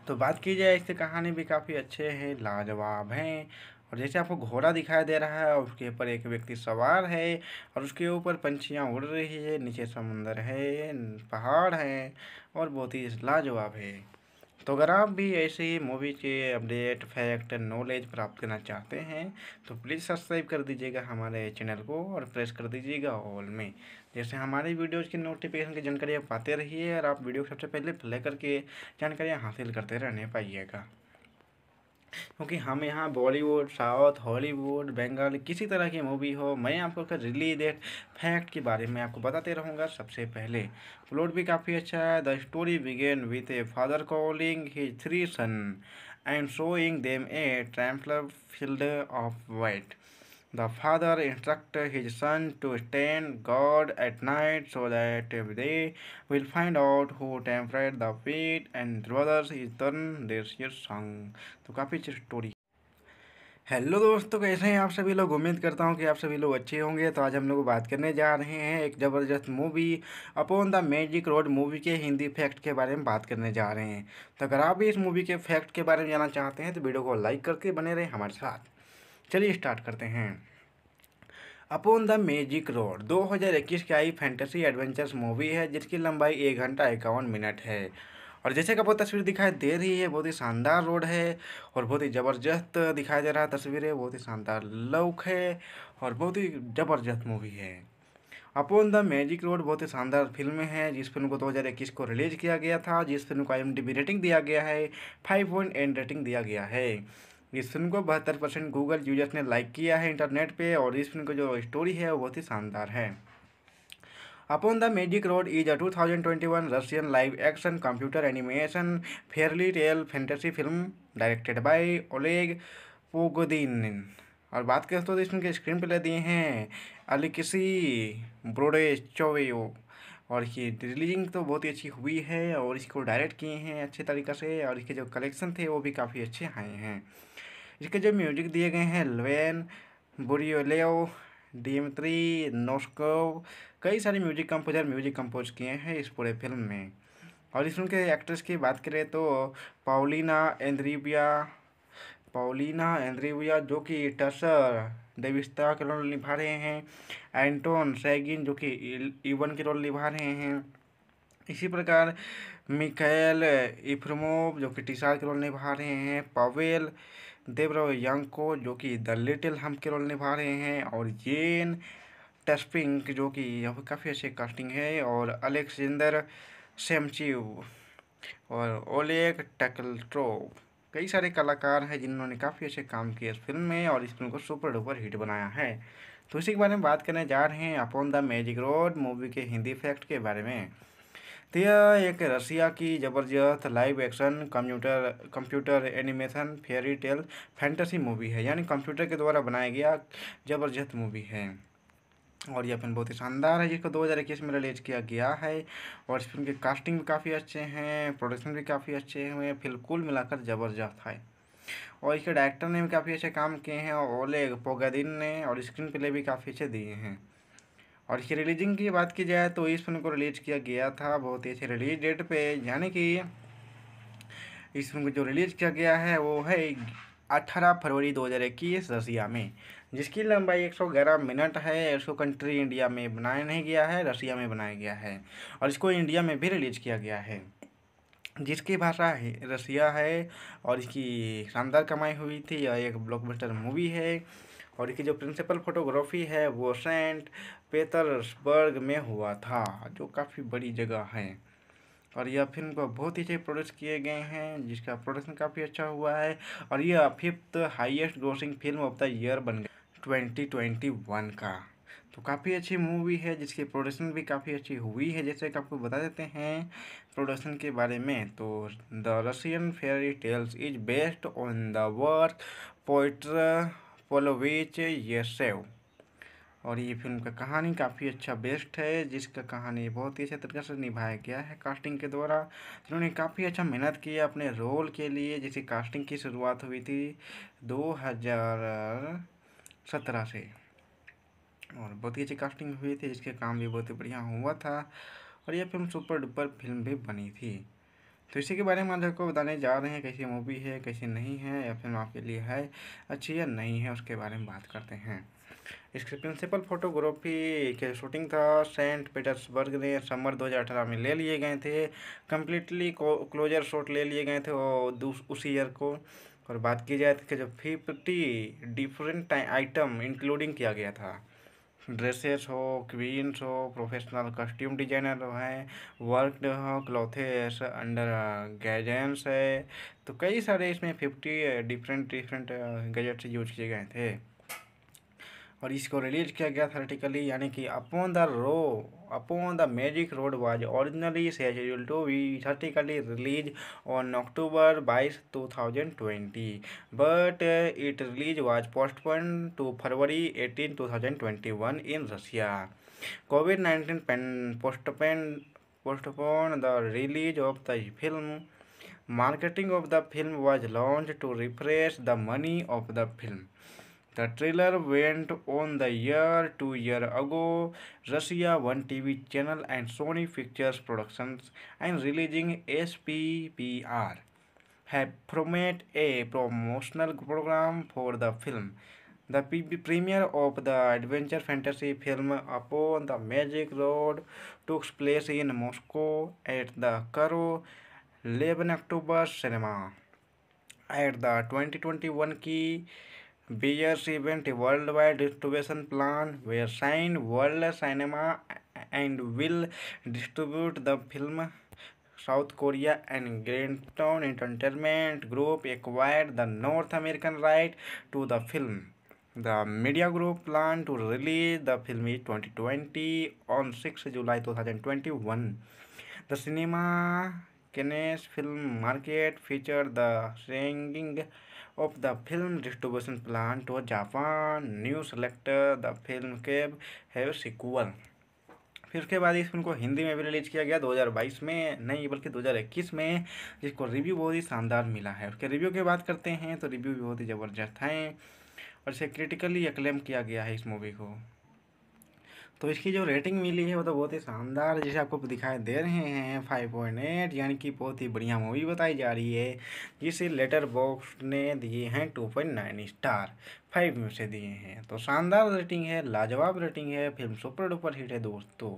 तो बात की जाए इसकी कहानी भी काफ़ी अच्छे हैं लाजवाब हैं और जैसे आपको घोड़ा दिखाई दे रहा है और उसके ऊपर एक व्यक्ति सवार है और उसके ऊपर पंछियाँ उड़ रही है नीचे समुंदर है पहाड़ हैं और बहुत ही लाजवाब है तो अगर आप भी ऐसे ही मूवी के अपडेट फैक्ट नॉलेज प्राप्त करना चाहते हैं तो प्लीज़ सब्सक्राइब कर दीजिएगा हमारे चैनल को और प्रेस कर दीजिएगा ऑल में जैसे हमारे वीडियोज़ की नोटिफिकेशन की जानकारी आप पाते रहिए और आप वीडियो को सबसे पहले प्ले करके जानकारी हासिल करते रहने पाइएगा क्योंकि हम यहाँ बॉलीवुड साउथ हॉलीवुड बंगाल किसी तरह की मूवी हो मैं आपको उसका रिलीज डेट फैक्ट के बारे में आपको बताते रहूँगा सबसे पहले प्लॉट भी काफ़ी अच्छा है the story begin with a father calling he three son and showing them a trampled field of white father instruct his son to stand guard at night so that they will find out who who the the and brothers is turn turn their संग तो काफ़ी अच्छी story hello दोस्तों कैसे हैं आप सभी लोग उम्मीद करता हूं कि आप सभी लोग अच्छे होंगे तो आज हम लोग बात करने जा रहे हैं एक ज़बरदस्त movie upon the magic road movie के हिंदी फैक्ट के बारे में बात करने जा रहे हैं तो अगर आप भी इस मूवी के फैक्ट के बारे में जानना चाहते हैं तो वीडियो को लाइक करके बने रहें हमारे साथ चलिए स्टार्ट करते हैं अपॉन द मैजिक रोड 2021 की आई फैंटेसी एडवेंचर्स मूवी है जिसकी लंबाई एक घंटा इक्यावन मिनट है और जैसे कि आपको तस्वीर दिखाई दे रही है बहुत ही शानदार रोड है और बहुत ही ज़बरदस्त दिखाई दे रहा है तस्वीर है बहुत ही शानदार लुक है और बहुत ही ज़बरदस्त मूवी है अपॉन द मैजिक रोड बहुत ही शानदार फिल्म है जिस फिल्म को 2021 को रिलीज किया गया था जिस फिल्म को आई रेटिंग दिया गया है फाइव पॉइंट एंड रेटिंग दिया गया है इस फिल्म को बहत्तर परसेंट गूगल यूजर्स ने लाइक किया है इंटरनेट पे और इस फिल्म की जो स्टोरी है वो बहुत ही शानदार है upon the magic road is a 2021 Russian live action computer animation Fairlie real fantasy film directed by Oleg Pogodin और बात करें तो इसमें के स्क्रीन प्ले दिए हैं अलिकसी ब्रोडे चोवे और ये रिलीजिंग तो बहुत ही अच्छी हुई है और इसको डायरेक्ट किए हैं अच्छे तरीके से और इसके जो कलेक्शन थे वो भी काफ़ी अच्छे आए हैं इसके जो म्यूजिक दिए गए हैं लवेन बुरियोलेओ डीमत्री नोस्को कई सारे म्यूजिक कंपोजर म्यूजिक कंपोज किए हैं इस पूरे फिल्म में और इस फिल्म के एक्ट्रेस की बात करें तो पाउलिना एंद्रीबिया पाउलिना एंद्रीबिया जो कि टसर देविस्ता के रोल निभा रहे हैं एंटोन सैगिन जो कि इवन e के रोल निभा रहे हैं इसी प्रकार मिकेल इफ्रमोव जो कि टीसार के रोल निभा रहे हैं पावेल देवराव यंग को जो कि द लिटिल हम के रोल निभा रहे हैं और जेन टेस्पिंग जो कि यह काफ़ी अच्छी कास्टिंग है और अलेक्जेंडर सेमचिव और ओलेग टकल्ट्रो कई सारे कलाकार हैं जिन्होंने काफ़ी अच्छे काम किए इस फिल्म में और इस फिल्म को सुपर डुपर हिट बनाया है तो इसी के बारे में बात करने जा रहे हैं upon the magic road movie के हिंदी फैक्ट के बारे में तो यह एक रशिया की ज़बरदस्त live action computer computer animation fairy tale fantasy movie है यानी कंप्यूटर के द्वारा बनाया गया ज़बरदस्त मूवी है और यह फिल्म बहुत ही शानदार है जिसको 2021 में रिलीज किया गया है और इस फिल्म की कास्टिंग भी काफ़ी अच्छे हैं प्रोडक्शन भी काफ़ी अच्छे हुए फिल्म कुल मिलाकर ज़बरदस्त है और इसके डायरेक्टर ने भी काफ़ी अच्छे काम किए हैं और ओले पोगादिन ने और स्क्रीन प्ले भी काफ़ी अच्छे दिए हैं और इसकी रिलीजिंग की बात की जाए तो इस फिल्म को रिलीज़ किया गया था बहुत ही अच्छे रिलीज डेट पे यानी कि इस फिल्म को जो रिलीज़ किया गया है वो है अट्ठारह फरवरी दो हज़ार इक्कीस रसिया में जिसकी लंबाई एक सौ ग्यारह मिनट है इसको कंट्री इंडिया में बनाया नहीं गया है रसिया में बनाया गया है और इसको इंडिया में भी रिलीज़ किया गया है जिसकी भाषा है रसिया है और इसकी शानदार कमाई हुई थी और एक ब्लॉकबस्टर मूवी है और इसकी जो प्रिंसिपल फोटोग्राफी है वो सेंट पेतर्सबर्ग में हुआ था जो काफ़ी बड़ी जगह है और यह फिल्म को बहुत ही अच्छे प्रोड्यूस किए गए हैं जिसका प्रोडक्शन काफ़ी अच्छा हुआ है और यह fifth highest grossing film of the year बन गई ट्वेंटी ट्वेंटी वन का तो काफ़ी अच्छी मूवी है जिसकी प्रोडक्शन भी काफ़ी अच्छी हुई है जैसे कि आपको बता देते हैं प्रोडक्शन के बारे में तो the Russian fairy tales is based on the worth Pyotr Pavlovich Yershov और ये फिल्म का कहानी काफ़ी अच्छा बेस्ट है जिसका कहानी बहुत ही अच्छे तरीके से निभाया गया है कास्टिंग के द्वारा उन्होंने काफ़ी अच्छा मेहनत की अपने रोल के लिए जिसे कास्टिंग की शुरुआत हुई थी दो हज़ार सत्रह से और बहुत ही अच्छी कास्टिंग हुई थी जिसके काम भी बहुत ही बढ़िया हुआ था और यह फिल्म सुपर डुपर फिल्म भी बनी थी तो इसी के बारे में आज आपको बताने जा रहे हैं कैसी मूवी है कैसी नहीं है या फिल्म आपके लिए है अच्छी या नहीं है उसके बारे में बात करते हैं इसकी प्रिंसिपल फोटोग्राफी के शूटिंग था सेंट पीटर्सबर्ग ने समर 2018 में ले लिए गए थे कम्प्लीटली क्लोजर शॉट ले लिए गए थे और उसी ईयर को और बात की जाए तो जो फिफ्टी डिफरेंट आइटम इंक्लूडिंग किया गया था ड्रेसेस हो क्वीन्स हो प्रोफेशनल कॉस्ट्यूम डिजाइनर हैं वर्क हो क्लॉथेस अंडर गैजेंस है तो कई सारे इसमें fifty different different gadgets use किए गए थे और इसको रिलीज किया गया थर्टिकली यानी कि upon the road Upon the Magic Road was originally scheduled to be theatrically released on October 22, 2020, but uh, its release was postponed to February 18, 2021 in Russia. COVID-19 postponed, postponed the release of the film. Marketing of the film was launched to refresh the money of the film. The trailer went on the year two year ago. Russia One TV channel and Sony Pictures Productions and releasing SPPR have promoted a promotional program for the film. The premiere of the adventure fantasy film Upon the Magic Road took place in Moscow at the Karo 11 October Cinema. At the 2021 key bears event world wide distribution plan where sign world cinema and will distribute the film South Korea and town entertainment group acquired the north American right to the film the media group plan to release the film is twenty twenty on six July two thousand twenty one the cinema Cannes film market feature the singing of the film distribution plan to Japan. New selected the film के है sequel. फिर उसके बाद इस film को हिंदी में भी release किया गया 2022 में नहीं बल्कि 2021 में जिसको रिव्यू बहुत ही शानदार मिला है उसके रिव्यू की बात करते हैं तो रिव्यू भी बहुत ही ज़बरदस्त हैं और इसे क्रिटिकली अक्लेम किया गया है इस मूवी को तो इसकी जो रेटिंग मिली है वो तो बहुत ही शानदार जैसे आपको दिखाई दे रहे हैं फाइव पॉइंट एट यानी कि बहुत ही बढ़िया मूवी बताई जा रही है जिसे लेटर बॉक्स ने दिए हैं two point nine star five में से दिए हैं तो शानदार रेटिंग है लाजवाब रेटिंग है फिल्म सुपर डुपर हिट है दोस्तों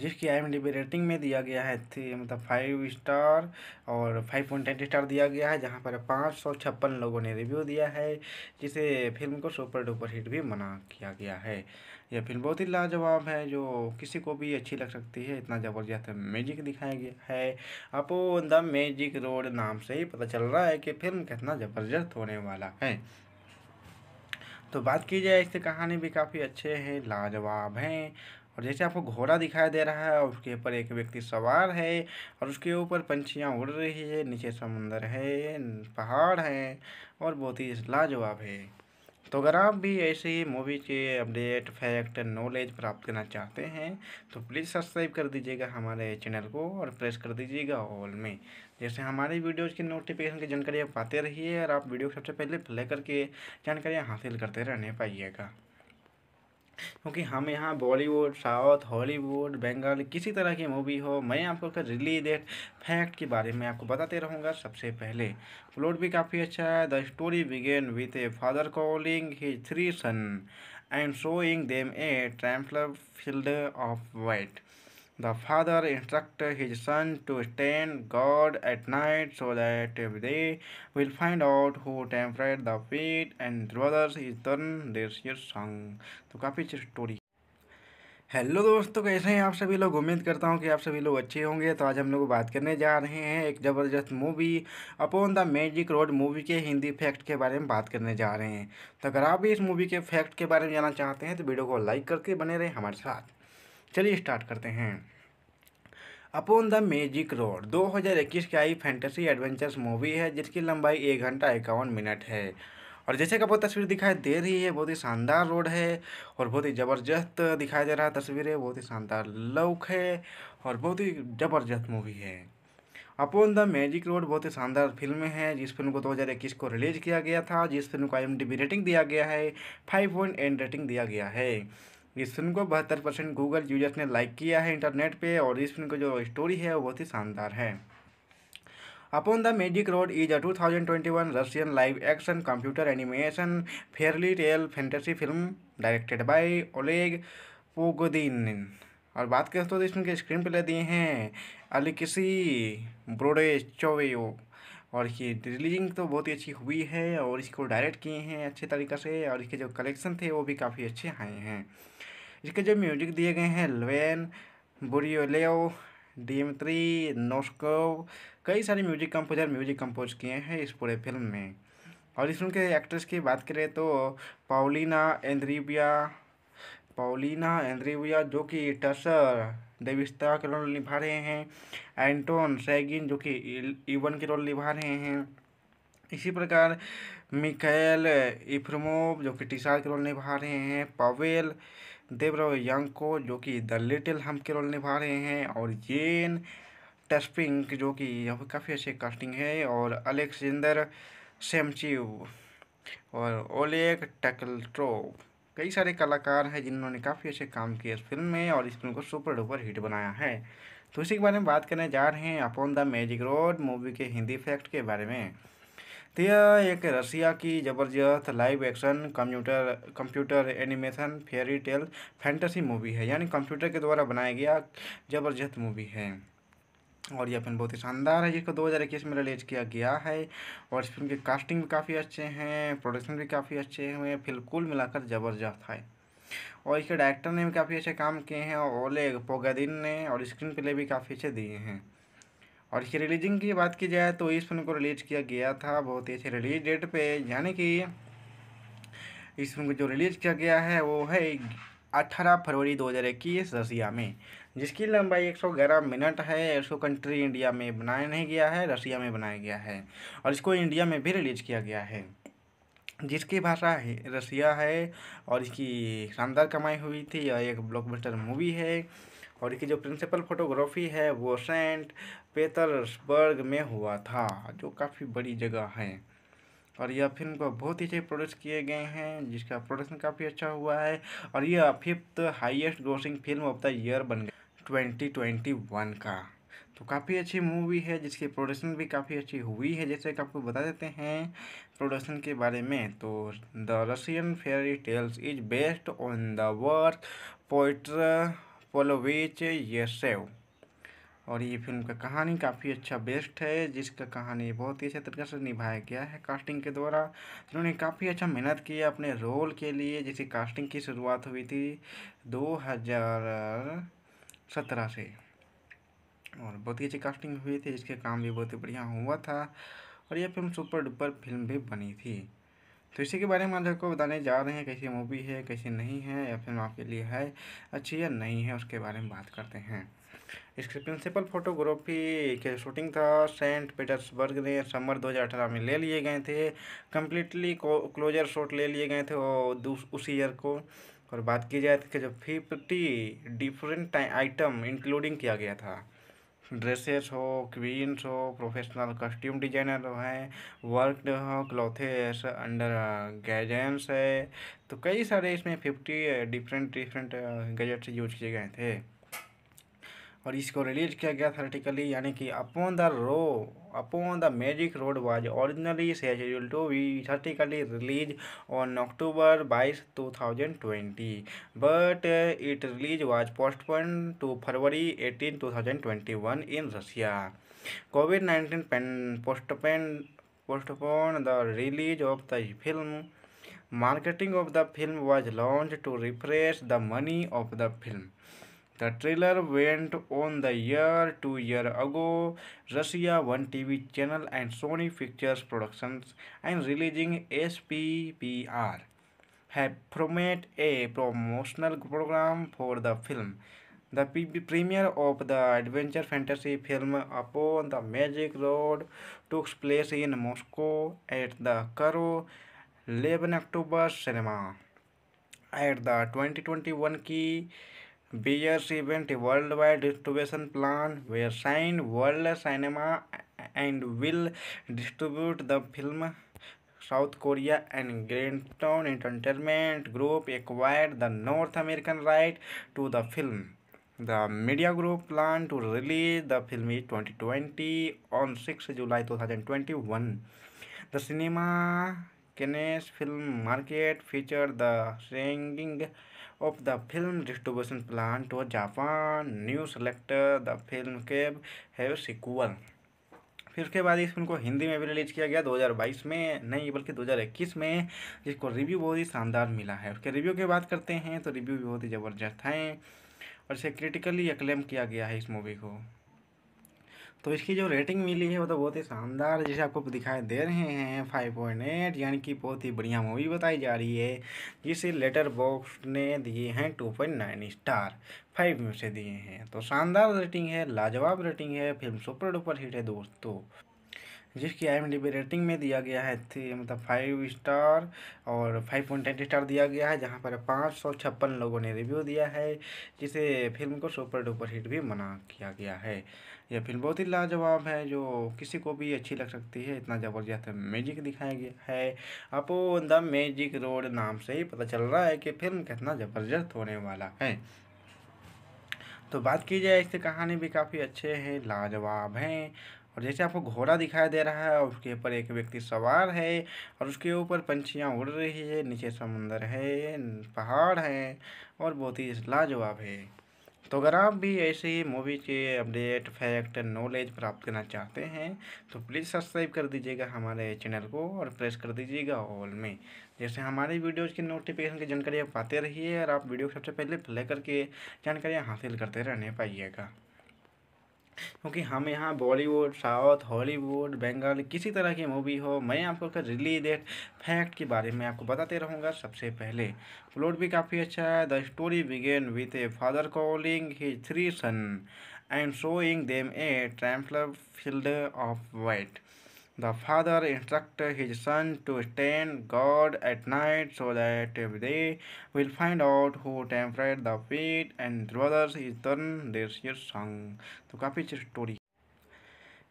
जिसकी आई रेटिंग में दिया गया है मतलब फाइव स्टार और फाइव पॉइंट एट स्टार दिया गया है जहाँ पर पाँच सौ छप्पन लोगों ने रिव्यू दिया है जिसे फिल्म को सुपर डुपर हिट भी मना किया गया है यह फिल्म बहुत ही लाजवाब है जो किसी को भी अच्छी लग सकती है इतना ज़बरदस्त मैजिक दिखाया गया है आपको द मैजिक रोड नाम से ही पता चल रहा है कि फिल्म कितना ज़बरदस्त होने वाला है तो बात की जाए इससे कहानी भी काफ़ी अच्छे हैं लाजवाब हैं और जैसे आपको घोड़ा दिखाई दे रहा है और उसके ऊपर एक व्यक्ति सवार है और उसके ऊपर पंछियाँ उड़ रही है नीचे समुंदर है पहाड़ है और बहुत ही लाजवाब है तो अगर आप भी ऐसे ही मूवी के अपडेट फैक्ट नॉलेज प्राप्त करना चाहते हैं तो प्लीज़ सब्सक्राइब कर दीजिएगा हमारे चैनल को और प्रेस कर दीजिएगा ऑल में जैसे हमारे वीडियोज़ की नोटिफिकेशन की जानकारी आप पाते रहिए और आप वीडियो को सबसे पहले प्ले करके जानकारी हासिल करते रहने पाइएगा क्योंकि हम यहाँ बॉलीवुड साउथ हॉलीवुड बंगाल किसी तरह की मूवी हो मैं आपको उसका रिलीज डेट फैक्ट के बारे में आपको बताते रहूँगा सबसे पहले प्लॉट भी काफ़ी अच्छा है the story begin with a father calling he three son and showing them a trampled field of white the father instructed his son to stand guard at night so that they will find out who tempered the fate and brothers is turn their song. तो काफ़ी अच्छी story hello दोस्तों कैसे हैं आप सभी लोग उम्मीद करता हूं कि आप सभी लोग अच्छे होंगे तो आज हम लोग बात करने जा रहे हैं एक ज़बरदस्त movie upon the magic road movie के हिंदी फैक्ट के बारे में बात करने जा रहे हैं तो अगर आप भी इस मूवी के फैक्ट के बारे में जानना चाहते हैं तो वीडियो को लाइक करके बने रहें हमारे साथ चलिए स्टार्ट करते हैं अपॉन द मैजिक रोड 2021 की आई फैंटेसी एडवेंचर्स मूवी है जिसकी लंबाई एक घंटा इक्यावन मिनट है और जैसे कि आपको तस्वीर दिखाई दे रही है बहुत ही शानदार रोड है और बहुत ही ज़बरदस्त दिखाई दे रहा है तस्वीर है बहुत ही शानदार लुक है और बहुत ही ज़बरदस्त मूवी है अपॉन द मैजिक रोड बहुत ही शानदार फिल्म है जिस फिल्म को 2021 को रिलीज किया गया था जिस फिल्म को आई रेटिंग दिया गया है फाइव पॉइंट एंड रेटिंग दिया गया है इस फिल्म को बहत्तर परसेंट गूगल यूजर्स ने लाइक किया है इंटरनेट पे और इस फिल्म की जो स्टोरी है वो बहुत ही शानदार है upon the magic road is a 2021 Russian live action computer animation Fairlie real fantasy film directed by Oleg Pogodin और बात करें तो इसमें के स्क्रीन प्ले दिए हैं अलिकसी ब्रोडे चोवे और इसकी रिलीजिंग तो बहुत ही अच्छी हुई है और इसको डायरेक्ट किए हैं अच्छे तरीके से और इसके जो कलेक्शन थे वो भी काफ़ी अच्छे आए हैं इसके जो म्यूजिक दिए गए हैं लवेन बुरियोलेओ डीमत्री नोस्को कई सारे म्यूजिक कंपोजर म्यूजिक कंपोज किए हैं इस पूरे फिल्म में और इस फिल्म के एक्ट्रेस की बात करें तो पाउलिना एंद्रीबिया पाउलिना एंद्रीबिया जो कि टसर देविस्ता के रोल निभा रहे हैं एंटोन सैगिन जो कि इवन e- e के रोल निभा रहे हैं इसी प्रकार मिकैल इफ्रमोव जो कि टीसार के रोल निभा रहे हैं पावेल देवराव यंग को जो कि द लिटिल हम के रोल निभा रहे हैं और जेन टेस्पिंग जो कि यहाँ काफ़ी अच्छी कास्टिंग है और अलेक्सेंदर सेमचिव और ओलेग टकलट्रो कई सारे कलाकार हैं जिन्होंने काफ़ी अच्छे काम किए इस फिल्म में और इस फिल्म को सुपर डुपर हिट बनाया है तो इसी के बारे में बात करने जा रहे हैं upon the magic road movie के हिंदी फैक्ट के बारे में तो यह एक रशिया की ज़बरदस्त live action computer computer animation fairy tale fantasy movie है यानी कंप्यूटर के द्वारा बनाया गया ज़बरदस्त मूवी है और यह फिल्म बहुत ही शानदार है जिसको 2021 में रिलीज किया गया है और इस फिल्म के कास्टिंग भी काफ़ी अच्छे हैं प्रोडक्शन भी काफ़ी अच्छे हुए फिल्म कुल मिलाकर ज़बरदस्त है और इसके डायरेक्टर ने भी काफ़ी अच्छे काम किए हैं और ओले पोगादिन ने और स्क्रीन प्ले भी काफ़ी अच्छे दिए हैं और इसकी रिलीजिंग की बात की जाए तो इस फिल्म को रिलीज़ किया गया था बहुत ही अच्छे रिलीज डेट पे यानी कि इस फिल्म को जो रिलीज़ किया गया है वो है अट्ठारह फरवरी दो हज़ार इक्कीस रसिया में जिसकी लंबाई एक सौ ग्यारह मिनट है इसको कंट्री इंडिया में बनाया नहीं गया है रसिया में बनाया गया है और इसको इंडिया में भी रिलीज़ किया गया है जिसकी भाषा है रसिया है और इसकी शानदार कमाई हुई थी और एक ब्लॉकबस्टर मूवी है और इसकी जो प्रिंसिपल फोटोग्राफी है वो सेंट पेतर्सबर्ग में हुआ था जो काफ़ी बड़ी जगह है और यह फिल्म को बहुत ही अच्छे प्रोड्यूस किए गए हैं जिसका प्रोडक्शन काफ़ी अच्छा हुआ है और यह fifth highest grossing film of the year बन गया ट्वेंटी ट्वेंटी वन का तो काफ़ी अच्छी मूवी है जिसकी प्रोडक्शन भी काफ़ी अच्छी हुई है जैसे कि आपको बता देते हैं प्रोडक्शन के बारे में तो the Russian fairy tales is based on the work Pyotr पोलोविच save और ये फिल्म का कहानी काफ़ी अच्छा बेस्ट है जिसका कहानी बहुत ही अच्छे तरीके से निभाया गया है कास्टिंग के द्वारा उन्होंने काफ़ी अच्छा मेहनत की अपने रोल के लिए जिसे कास्टिंग की शुरुआत हुई थी दो हज़ार सत्रह से और बहुत ही अच्छी कास्टिंग हुई थी जिसके काम भी बहुत ही बढ़िया हुआ था और यह फिल्म सुपर डुपर फिल्म भी बनी थी तो इसी के बारे में आप को बताने जा रहे हैं कैसी मूवी है कैसी नहीं है या फिल्म आपके लिए है अच्छी या नहीं है उसके बारे में बात करते हैं इसकी प्रिंसिपल फोटोग्राफी के शूटिंग था सेंट पीटर्सबर्ग ने समर 2018 में ले लिए गए थे कम्प्लीटली क्लोजर शॉट ले लिए गए थे और उसी ईयर को और बात की जाए कि जो फिफ्टी डिफरेंट आइटम इंक्लूडिंग किया गया था ड्रेसेस हो क्वींस हो प्रोफेशनल कॉस्ट्यूम डिजाइनर हैं वर्क हो क्लॉथेस अंडर गैजेंस है तो कई सारे इसमें fifty different different gadgets use किए गए थे और इसको रिलीज किया गया थर्टिकली यानी कि upon the row upon the magic road was originally schedule to be theatrically release on October बाईस two thousand twenty but it release was postpone to February eighteen two thousand twenty one in Russia Covid nineteen pen postpone postpone the release of the film marketing of the film was launch to refresh the money of the film The trailer went on the year two year ago. Russia One TV channel and Sony Pictures Productions and releasing SPPR have promoted a promotional program for the film. The premiere of the adventure fantasy film Upon the Magic Road took place in Moscow at the Karo 11 October Cinema. At the 2021 key beers event worldwide distribution plan were signed world cinema and will distribute the film South Korea and Grandtown Entertainment Group acquired the North American right to the film. The media group planned to release the film in 2020 on 6 July 2021. The cinema Cannes film market feature the staging of the film distribution plan to Japan new selector the film gave have sequel फिर उसके बाद इस film को हिंदी में भी release किया गया 2022 में नहीं बल्कि 2021 में जिसको रिव्यू बहुत ही शानदार मिला है उसके रिव्यू की बात करते हैं तो रिव्यू भी बहुत ही ज़बरदस्त हैं और इसे क्रिटिकली अक्लेम किया गया है इस मूवी को तो इसकी जो रेटिंग मिली है वो तो बहुत ही शानदार जैसे आपको दिखाई दे रहे हैं फाइव पॉइंट एट यानी कि बहुत ही बढ़िया मूवी बताई जा रही है जिसे लेटर बॉक्स ने दिए हैं two point nine star five में से दिए हैं तो शानदार रेटिंग है लाजवाब रेटिंग है फिल्म सुपर डुपर हिट है दोस्तों जिसकी आई रेटिंग में दिया गया है मतलब फाइव स्टार और फाइव पॉइंट टेन स्टार दिया गया है जहाँ पर पाँच सौ छप्पन लोगों ने रिव्यू दिया है जिसे फिल्म को सुपर डुपर हिट भी मना किया गया है यह फिल्म बहुत ही लाजवाब है जो किसी को भी अच्छी लग सकती है इतना ज़बरदस्त मैजिक दिखाया गया है आपको द मैजिक रोड नाम से ही पता चल रहा है कि फिल्म कितना ज़बरदस्त होने वाला है तो बात की जाए इसकी कहानी भी काफ़ी अच्छे हैं लाजवाब हैं और जैसे आपको घोड़ा दिखाई दे रहा है उसके ऊपर एक व्यक्ति सवार है और उसके ऊपर पंछियाँ उड़ रही है नीचे समुंदर है पहाड़ है और बहुत ही लाजवाब है तो अगर आप भी ऐसे ही मूवी के अपडेट फैक्ट नॉलेज प्राप्त करना चाहते हैं तो प्लीज़ सब्सक्राइब कर दीजिएगा हमारे चैनल को और प्रेस कर दीजिएगा ऑल में जैसे हमारे वीडियोज़ की नोटिफिकेशन की जानकारी आप पाते रहिए और आप वीडियो को सबसे पहले प्ले करके जानकारियाँ हासिल करते रहने पाइएगा क्योंकि हम यहाँ बॉलीवुड साउथ हॉलीवुड बंगाल किसी तरह की मूवी हो मैं आपको उसका रिलीज डेट फैक्ट के बारे में आपको बताते रहूँगा सबसे पहले प्लॉट भी काफ़ी अच्छा है the story begin with a father calling he three son and showing them a trampled field of white the father instructed his son to stand guard at night so that they will find out who tempered the fate and brothers is turn their song. तो काफ़ी अच्छी story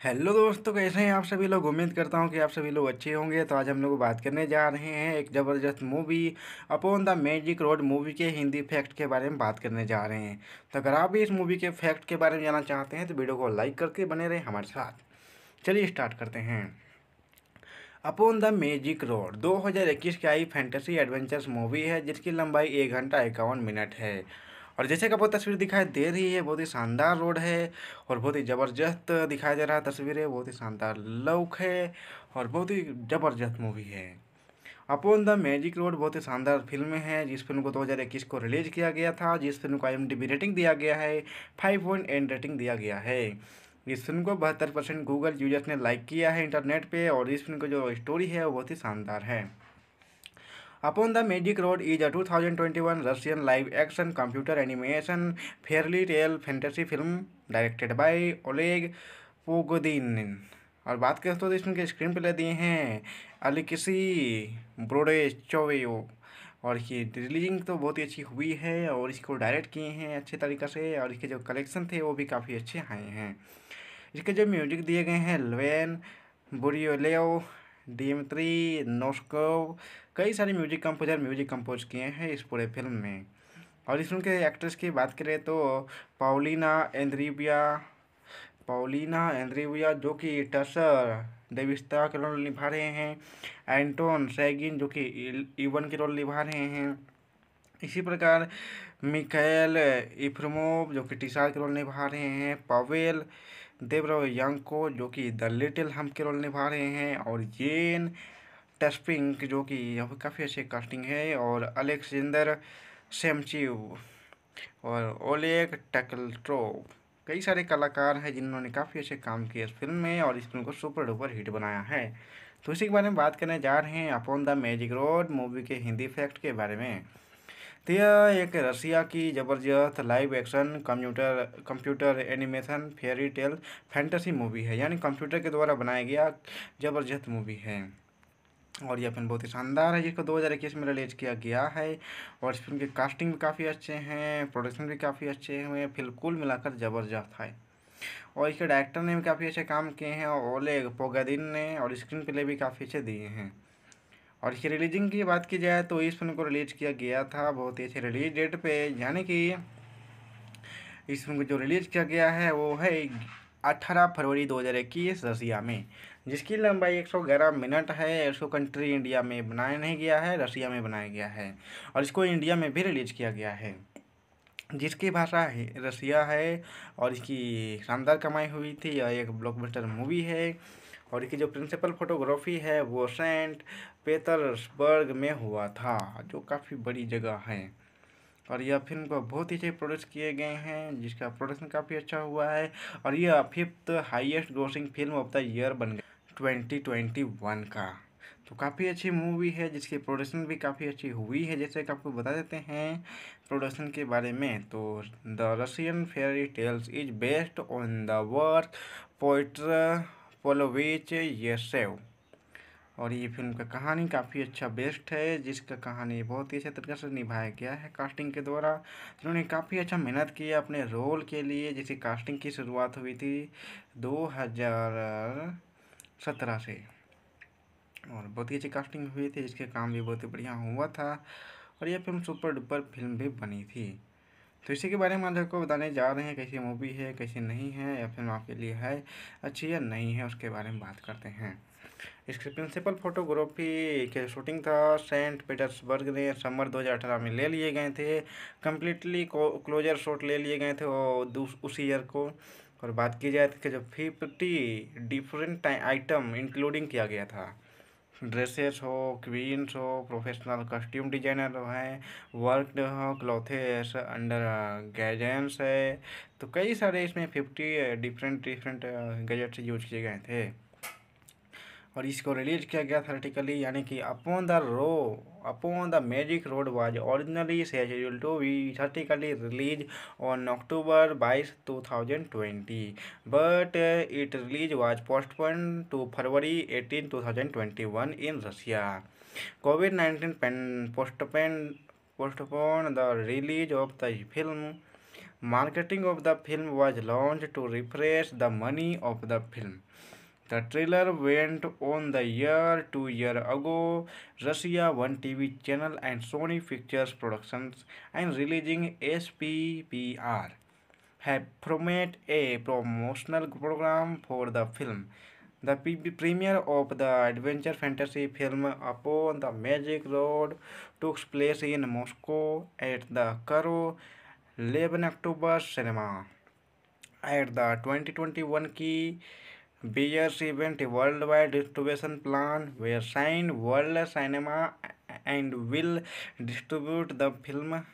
hello दोस्तों कैसे हैं आप सभी लोग उम्मीद करता हूं कि आप सभी लोग अच्छे होंगे तो आज हम लोग बात करने जा रहे हैं एक ज़बरदस्त movie upon the magic road movie के हिंदी फैक्ट के बारे में बात करने जा रहे हैं तो अगर आप भी इस मूवी के फैक्ट के बारे में जानना चाहते हैं तो वीडियो को लाइक करके बने रहें हमारे साथ चलिए स्टार्ट करते हैं अपॉन द मैजिक रोड 2021 की आई फैंटेसी एडवेंचर्स मूवी है जिसकी लंबाई एक घंटा इक्यावन मिनट है और जैसे कि आपको तस्वीर दिखाई दे रही है बहुत ही शानदार रोड है और बहुत ही ज़बरदस्त दिखाई दे रहा है तस्वीर है बहुत ही शानदार लुक है और बहुत ही ज़बरदस्त मूवी है अपॉन द मैजिक रोड बहुत ही शानदार फिल्म है जिस फिल्म को 2021 को रिलीज किया गया था जिस फिल्म को आई रेटिंग दिया गया है फाइव पॉइंट एंड रेटिंग दिया गया है इस फिल्म को बहत्तर परसेंट गूगल यूजर्स ने लाइक किया है इंटरनेट पे और इस फिल्म की जो स्टोरी है वो बहुत ही शानदार है upon the magic road is a 2021 Russian live action computer animation Fairlie real fantasy film directed by Oleg Pogodin और बात करें तो इसमें के स्क्रीन प्ले दिए हैं अलिकसी ब्रोडे चोवेयो और इसकी रिलीजिंग तो बहुत ही अच्छी हुई है और इसको डायरेक्ट किए हैं अच्छे तरीके से और इसके जो कलेक्शन थे वो भी काफ़ी अच्छे आए हैं इसके जो म्यूजिक दिए गए हैं लवेन बुरियोलेओ डीमत्री नोस्को कई सारे म्यूजिक कंपोजर म्यूजिक कंपोज किए हैं इस पूरे फिल्म में और इस फिल्म के एक्ट्रेस की बात करें तो पाउलिना एंड्रीबिया पाउलिना एंड्रीबिया जो कि टसर देविस्ता के रोल निभा रहे हैं एंटोन सैगिन जो कि इवन e- e के रोल निभा रहे हैं इसी प्रकार मिकेल इफ्रमोव जो कि टीसार के रोल निभा रहे हैं पावेल देवराव यंग को जो कि द लिटिल हम के रोल निभा रहे हैं और जेन टेस्पिंग जो कि काफ़ी अच्छी कास्टिंग है और अलेक्जेंडर सेमचिव और ओलेग टकल्ट्रो कई सारे कलाकार हैं जिन्होंने काफ़ी अच्छे काम किए इस फिल्म में और इस फिल्म को सुपर डुपर हिट बनाया है तो इसी के बारे में बात करने जा रहे हैं upon the magic road movie के हिंदी फैक्ट के बारे में तो यह एक रशिया की ज़बरदस्त live action computer computer animation fairy tale fantasy movie है यानी कंप्यूटर के द्वारा बनाया गया ज़बरदस्त मूवी है और यह फिल्म बहुत ही शानदार है जिसको 2021 में रिलीज किया गया है और इस फिल्म की कास्टिंग भी काफ़ी अच्छे हैं प्रोडक्शन भी काफ़ी अच्छे हुए फिल्म कुल मिलाकर ज़बरदस्त है और इसके डायरेक्टर ने भी काफ़ी अच्छे काम किए हैं और ओले पोगादिन ने और स्क्रीन प्ले भी काफ़ी अच्छे दिए हैं और इसकी रिलीजिंग की बात की जाए तो इस फिल्म को रिलीज़ किया गया था बहुत ही अच्छे रिलीज डेट पे यानी कि इस फिल्म को जो रिलीज़ किया गया है वो है अट्ठारह फरवरी दो हज़ार इक्कीस रसिया में जिसकी लंबाई एक सौ ग्यारह मिनट है इसको कंट्री इंडिया में बनाया नहीं गया है रसिया में बनाया गया है और इसको इंडिया में भी रिलीज़ किया गया है जिसकी भाषा है रसिया है और इसकी शानदार कमाई हुई थी यह एक ब्लॉकबस्टर मूवी है और इसकी जो प्रिंसिपल फोटोग्राफी है वो सेंट पेतर्सबर्ग में हुआ था जो काफ़ी बड़ी जगह है और यह फिल्म को बहुत ही अच्छे प्रोड्यूस किए गए हैं जिसका प्रोडक्शन काफ़ी अच्छा हुआ है और यह fifth highest grossing film of the year बन गया ट्वेंटी ट्वेंटी वन का तो काफ़ी अच्छी मूवी है जिसकी प्रोडक्शन भी काफ़ी अच्छी हुई है जैसे कि आपको बता देते हैं प्रोडक्शन के बारे में तो the Russian fairy tales is based on the work Pyotr पोलोविच save और ये फिल्म का कहानी काफ़ी अच्छा बेस्ट है जिसका कहानी बहुत ही अच्छे तरीके से निभाया गया है कास्टिंग के द्वारा उन्होंने काफ़ी अच्छा मेहनत की अपने रोल के लिए जिसे कास्टिंग की शुरुआत हुई थी दो हज़ार सत्रह से और बहुत ही अच्छी कास्टिंग हुई थी जिसके काम भी बहुत ही बढ़िया हुआ था और यह फिल्म सुपर डुपर फिल्म भी बनी थी तो इसी के बारे में आपको बताने जा रहे हैं कैसी मूवी है कैसी नहीं है या फिल्म आपके लिए है अच्छी या नहीं है उसके बारे में बात करते हैं इसकी प्रिंसिपल फोटोग्राफी के शूटिंग था सेंट पीटर्सबर्ग ने समर 2018 में ले लिए गए थे कम्प्लीटली क्लोजर शॉट ले लिए गए थे और उसी ईयर को और बात की जाए कि जो फिफ्टी डिफरेंट आइटम इंक्लूडिंग किया गया था ड्रेसेस हो क्वींस हो प्रोफेशनल कस्ट्यूम डिजाइनर हैं वर्क हो क्लॉथेस अंडर गैजेंस है तो कई सारे इसमें fifty different different gadgets use किए गए थे और इसको रिलीज किया गया थर्टिकली यानी कि upon the row upon the magic road was originally schedule to be theatrically release on October बाईस two thousand twenty but it release was postpone to February eighteen two thousand twenty one in Russia Covid nineteen postpone postpone the release of the film marketing of the film was launch to refresh the money of the film The trailer went on the year two year ago. Russia One TV channel and Sony Pictures Productions and releasing SPPR have promoted a promotional program for the film. The premiere of the adventure fantasy film Upon the Magic Road took place in Moscow at the Karo 11 October Cinema. At the 2021 key Beers event worldwide distribution plan where signed World Cinema and will distribute the film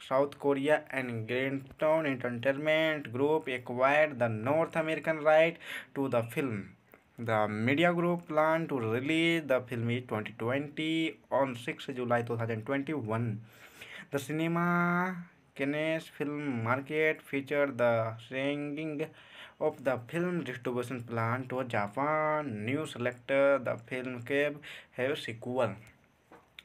South Korea and Grandtown Entertainment Group acquired the North American right to the film. The media group planned to release the film in 2020 on 6 July 2021. The cinema Cannes film market featured the singing of the film distribution plan to Japan new selector the film के है sequel.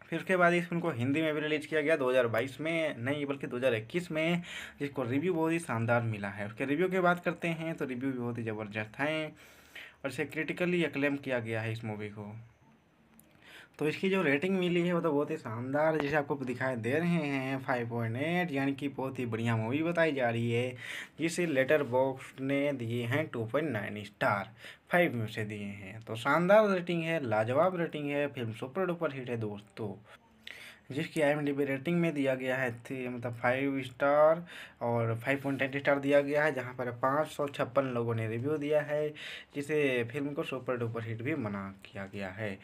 फिर उसके बाद इस film को हिंदी में भी release किया गया 2022 में नहीं बल्कि 2021 में जिसको रिव्यू बहुत ही शानदार मिला है उसके रिव्यू की बात करते हैं तो रिव्यू भी बहुत ही ज़बरदस्त हैं और इसे क्रिटिकली अक्लेम किया गया है इस मूवी को तो इसकी जो रेटिंग मिली है वो तो बहुत ही शानदार जैसे आपको दिखाई दे रहे हैं फाइव पॉइंट एट यानी कि बहुत ही बढ़िया मूवी बताई जा रही है जिसे लेटर बॉक्स ने दिए हैं two point nine star five में से दिए हैं तो शानदार रेटिंग है लाजवाब रेटिंग है फिल्म सुपर डुपर हिट है दोस्तों जिसकी आई एम डी रेटिंग में दिया गया है मतलब फाइव स्टार और फाइव पॉइंट एट स्टार दिया गया है जहाँ पर पाँच सौ छप्पन लोगों ने रिव्यू दिया है जिसे फिल्म को सुपर डुपर हिट भी मना किया गया है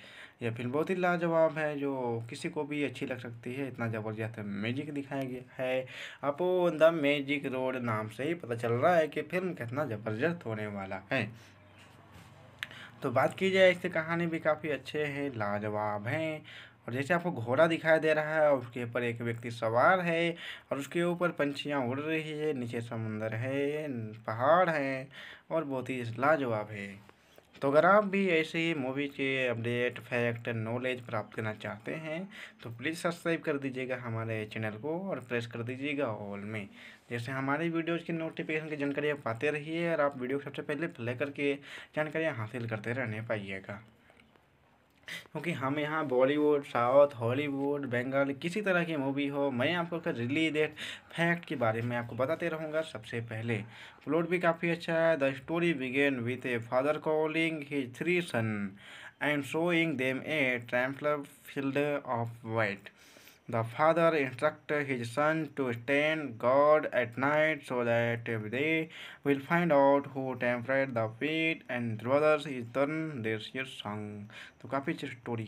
यह फिल्म बहुत ही लाजवाब है जो किसी को भी अच्छी लग सकती है इतना ज़बरदस्त मैजिक दिखाया गया है आप द मैजिक रोड नाम से ही पता चल रहा है कि फिल्म कितना ज़बरदस्त होने वाला है तो बात की जाए इससे कहानी भी काफ़ी अच्छे हैं लाजवाब हैं और जैसे आपको घोड़ा दिखाई दे रहा है और उसके ऊपर एक व्यक्ति सवार है और उसके ऊपर पंछियाँ उड़ रही है नीचे समुंदर है पहाड़ हैं और बहुत ही लाजवाब है तो अगर आप भी ऐसे ही मूवी के अपडेट फैक्ट नॉलेज प्राप्त करना चाहते हैं तो प्लीज़ सब्सक्राइब कर दीजिएगा हमारे चैनल को और प्रेस कर दीजिएगा ऑल में जैसे हमारे वीडियोज़ की नोटिफिकेशन की जानकारी आप पाते रहिए और आप वीडियो को सबसे पहले प्ले करके जानकारियाँ हासिल करते रहने पाइएगा क्योंकि हम यहाँ बॉलीवुड साउथ हॉलीवुड बंगाल किसी तरह की मूवी हो मैं आपको उसका रिलीज डेट फैक्ट के बारे में आपको बताते रहूँगा सबसे पहले प्लॉट भी काफ़ी अच्छा है the story begin with a father calling his three son and showing them a trampled field of white The father instructed his son to stand guard at night so that they will find out who tempered the fate and brothers is turn their son. So, काफ़ी अच्छी story.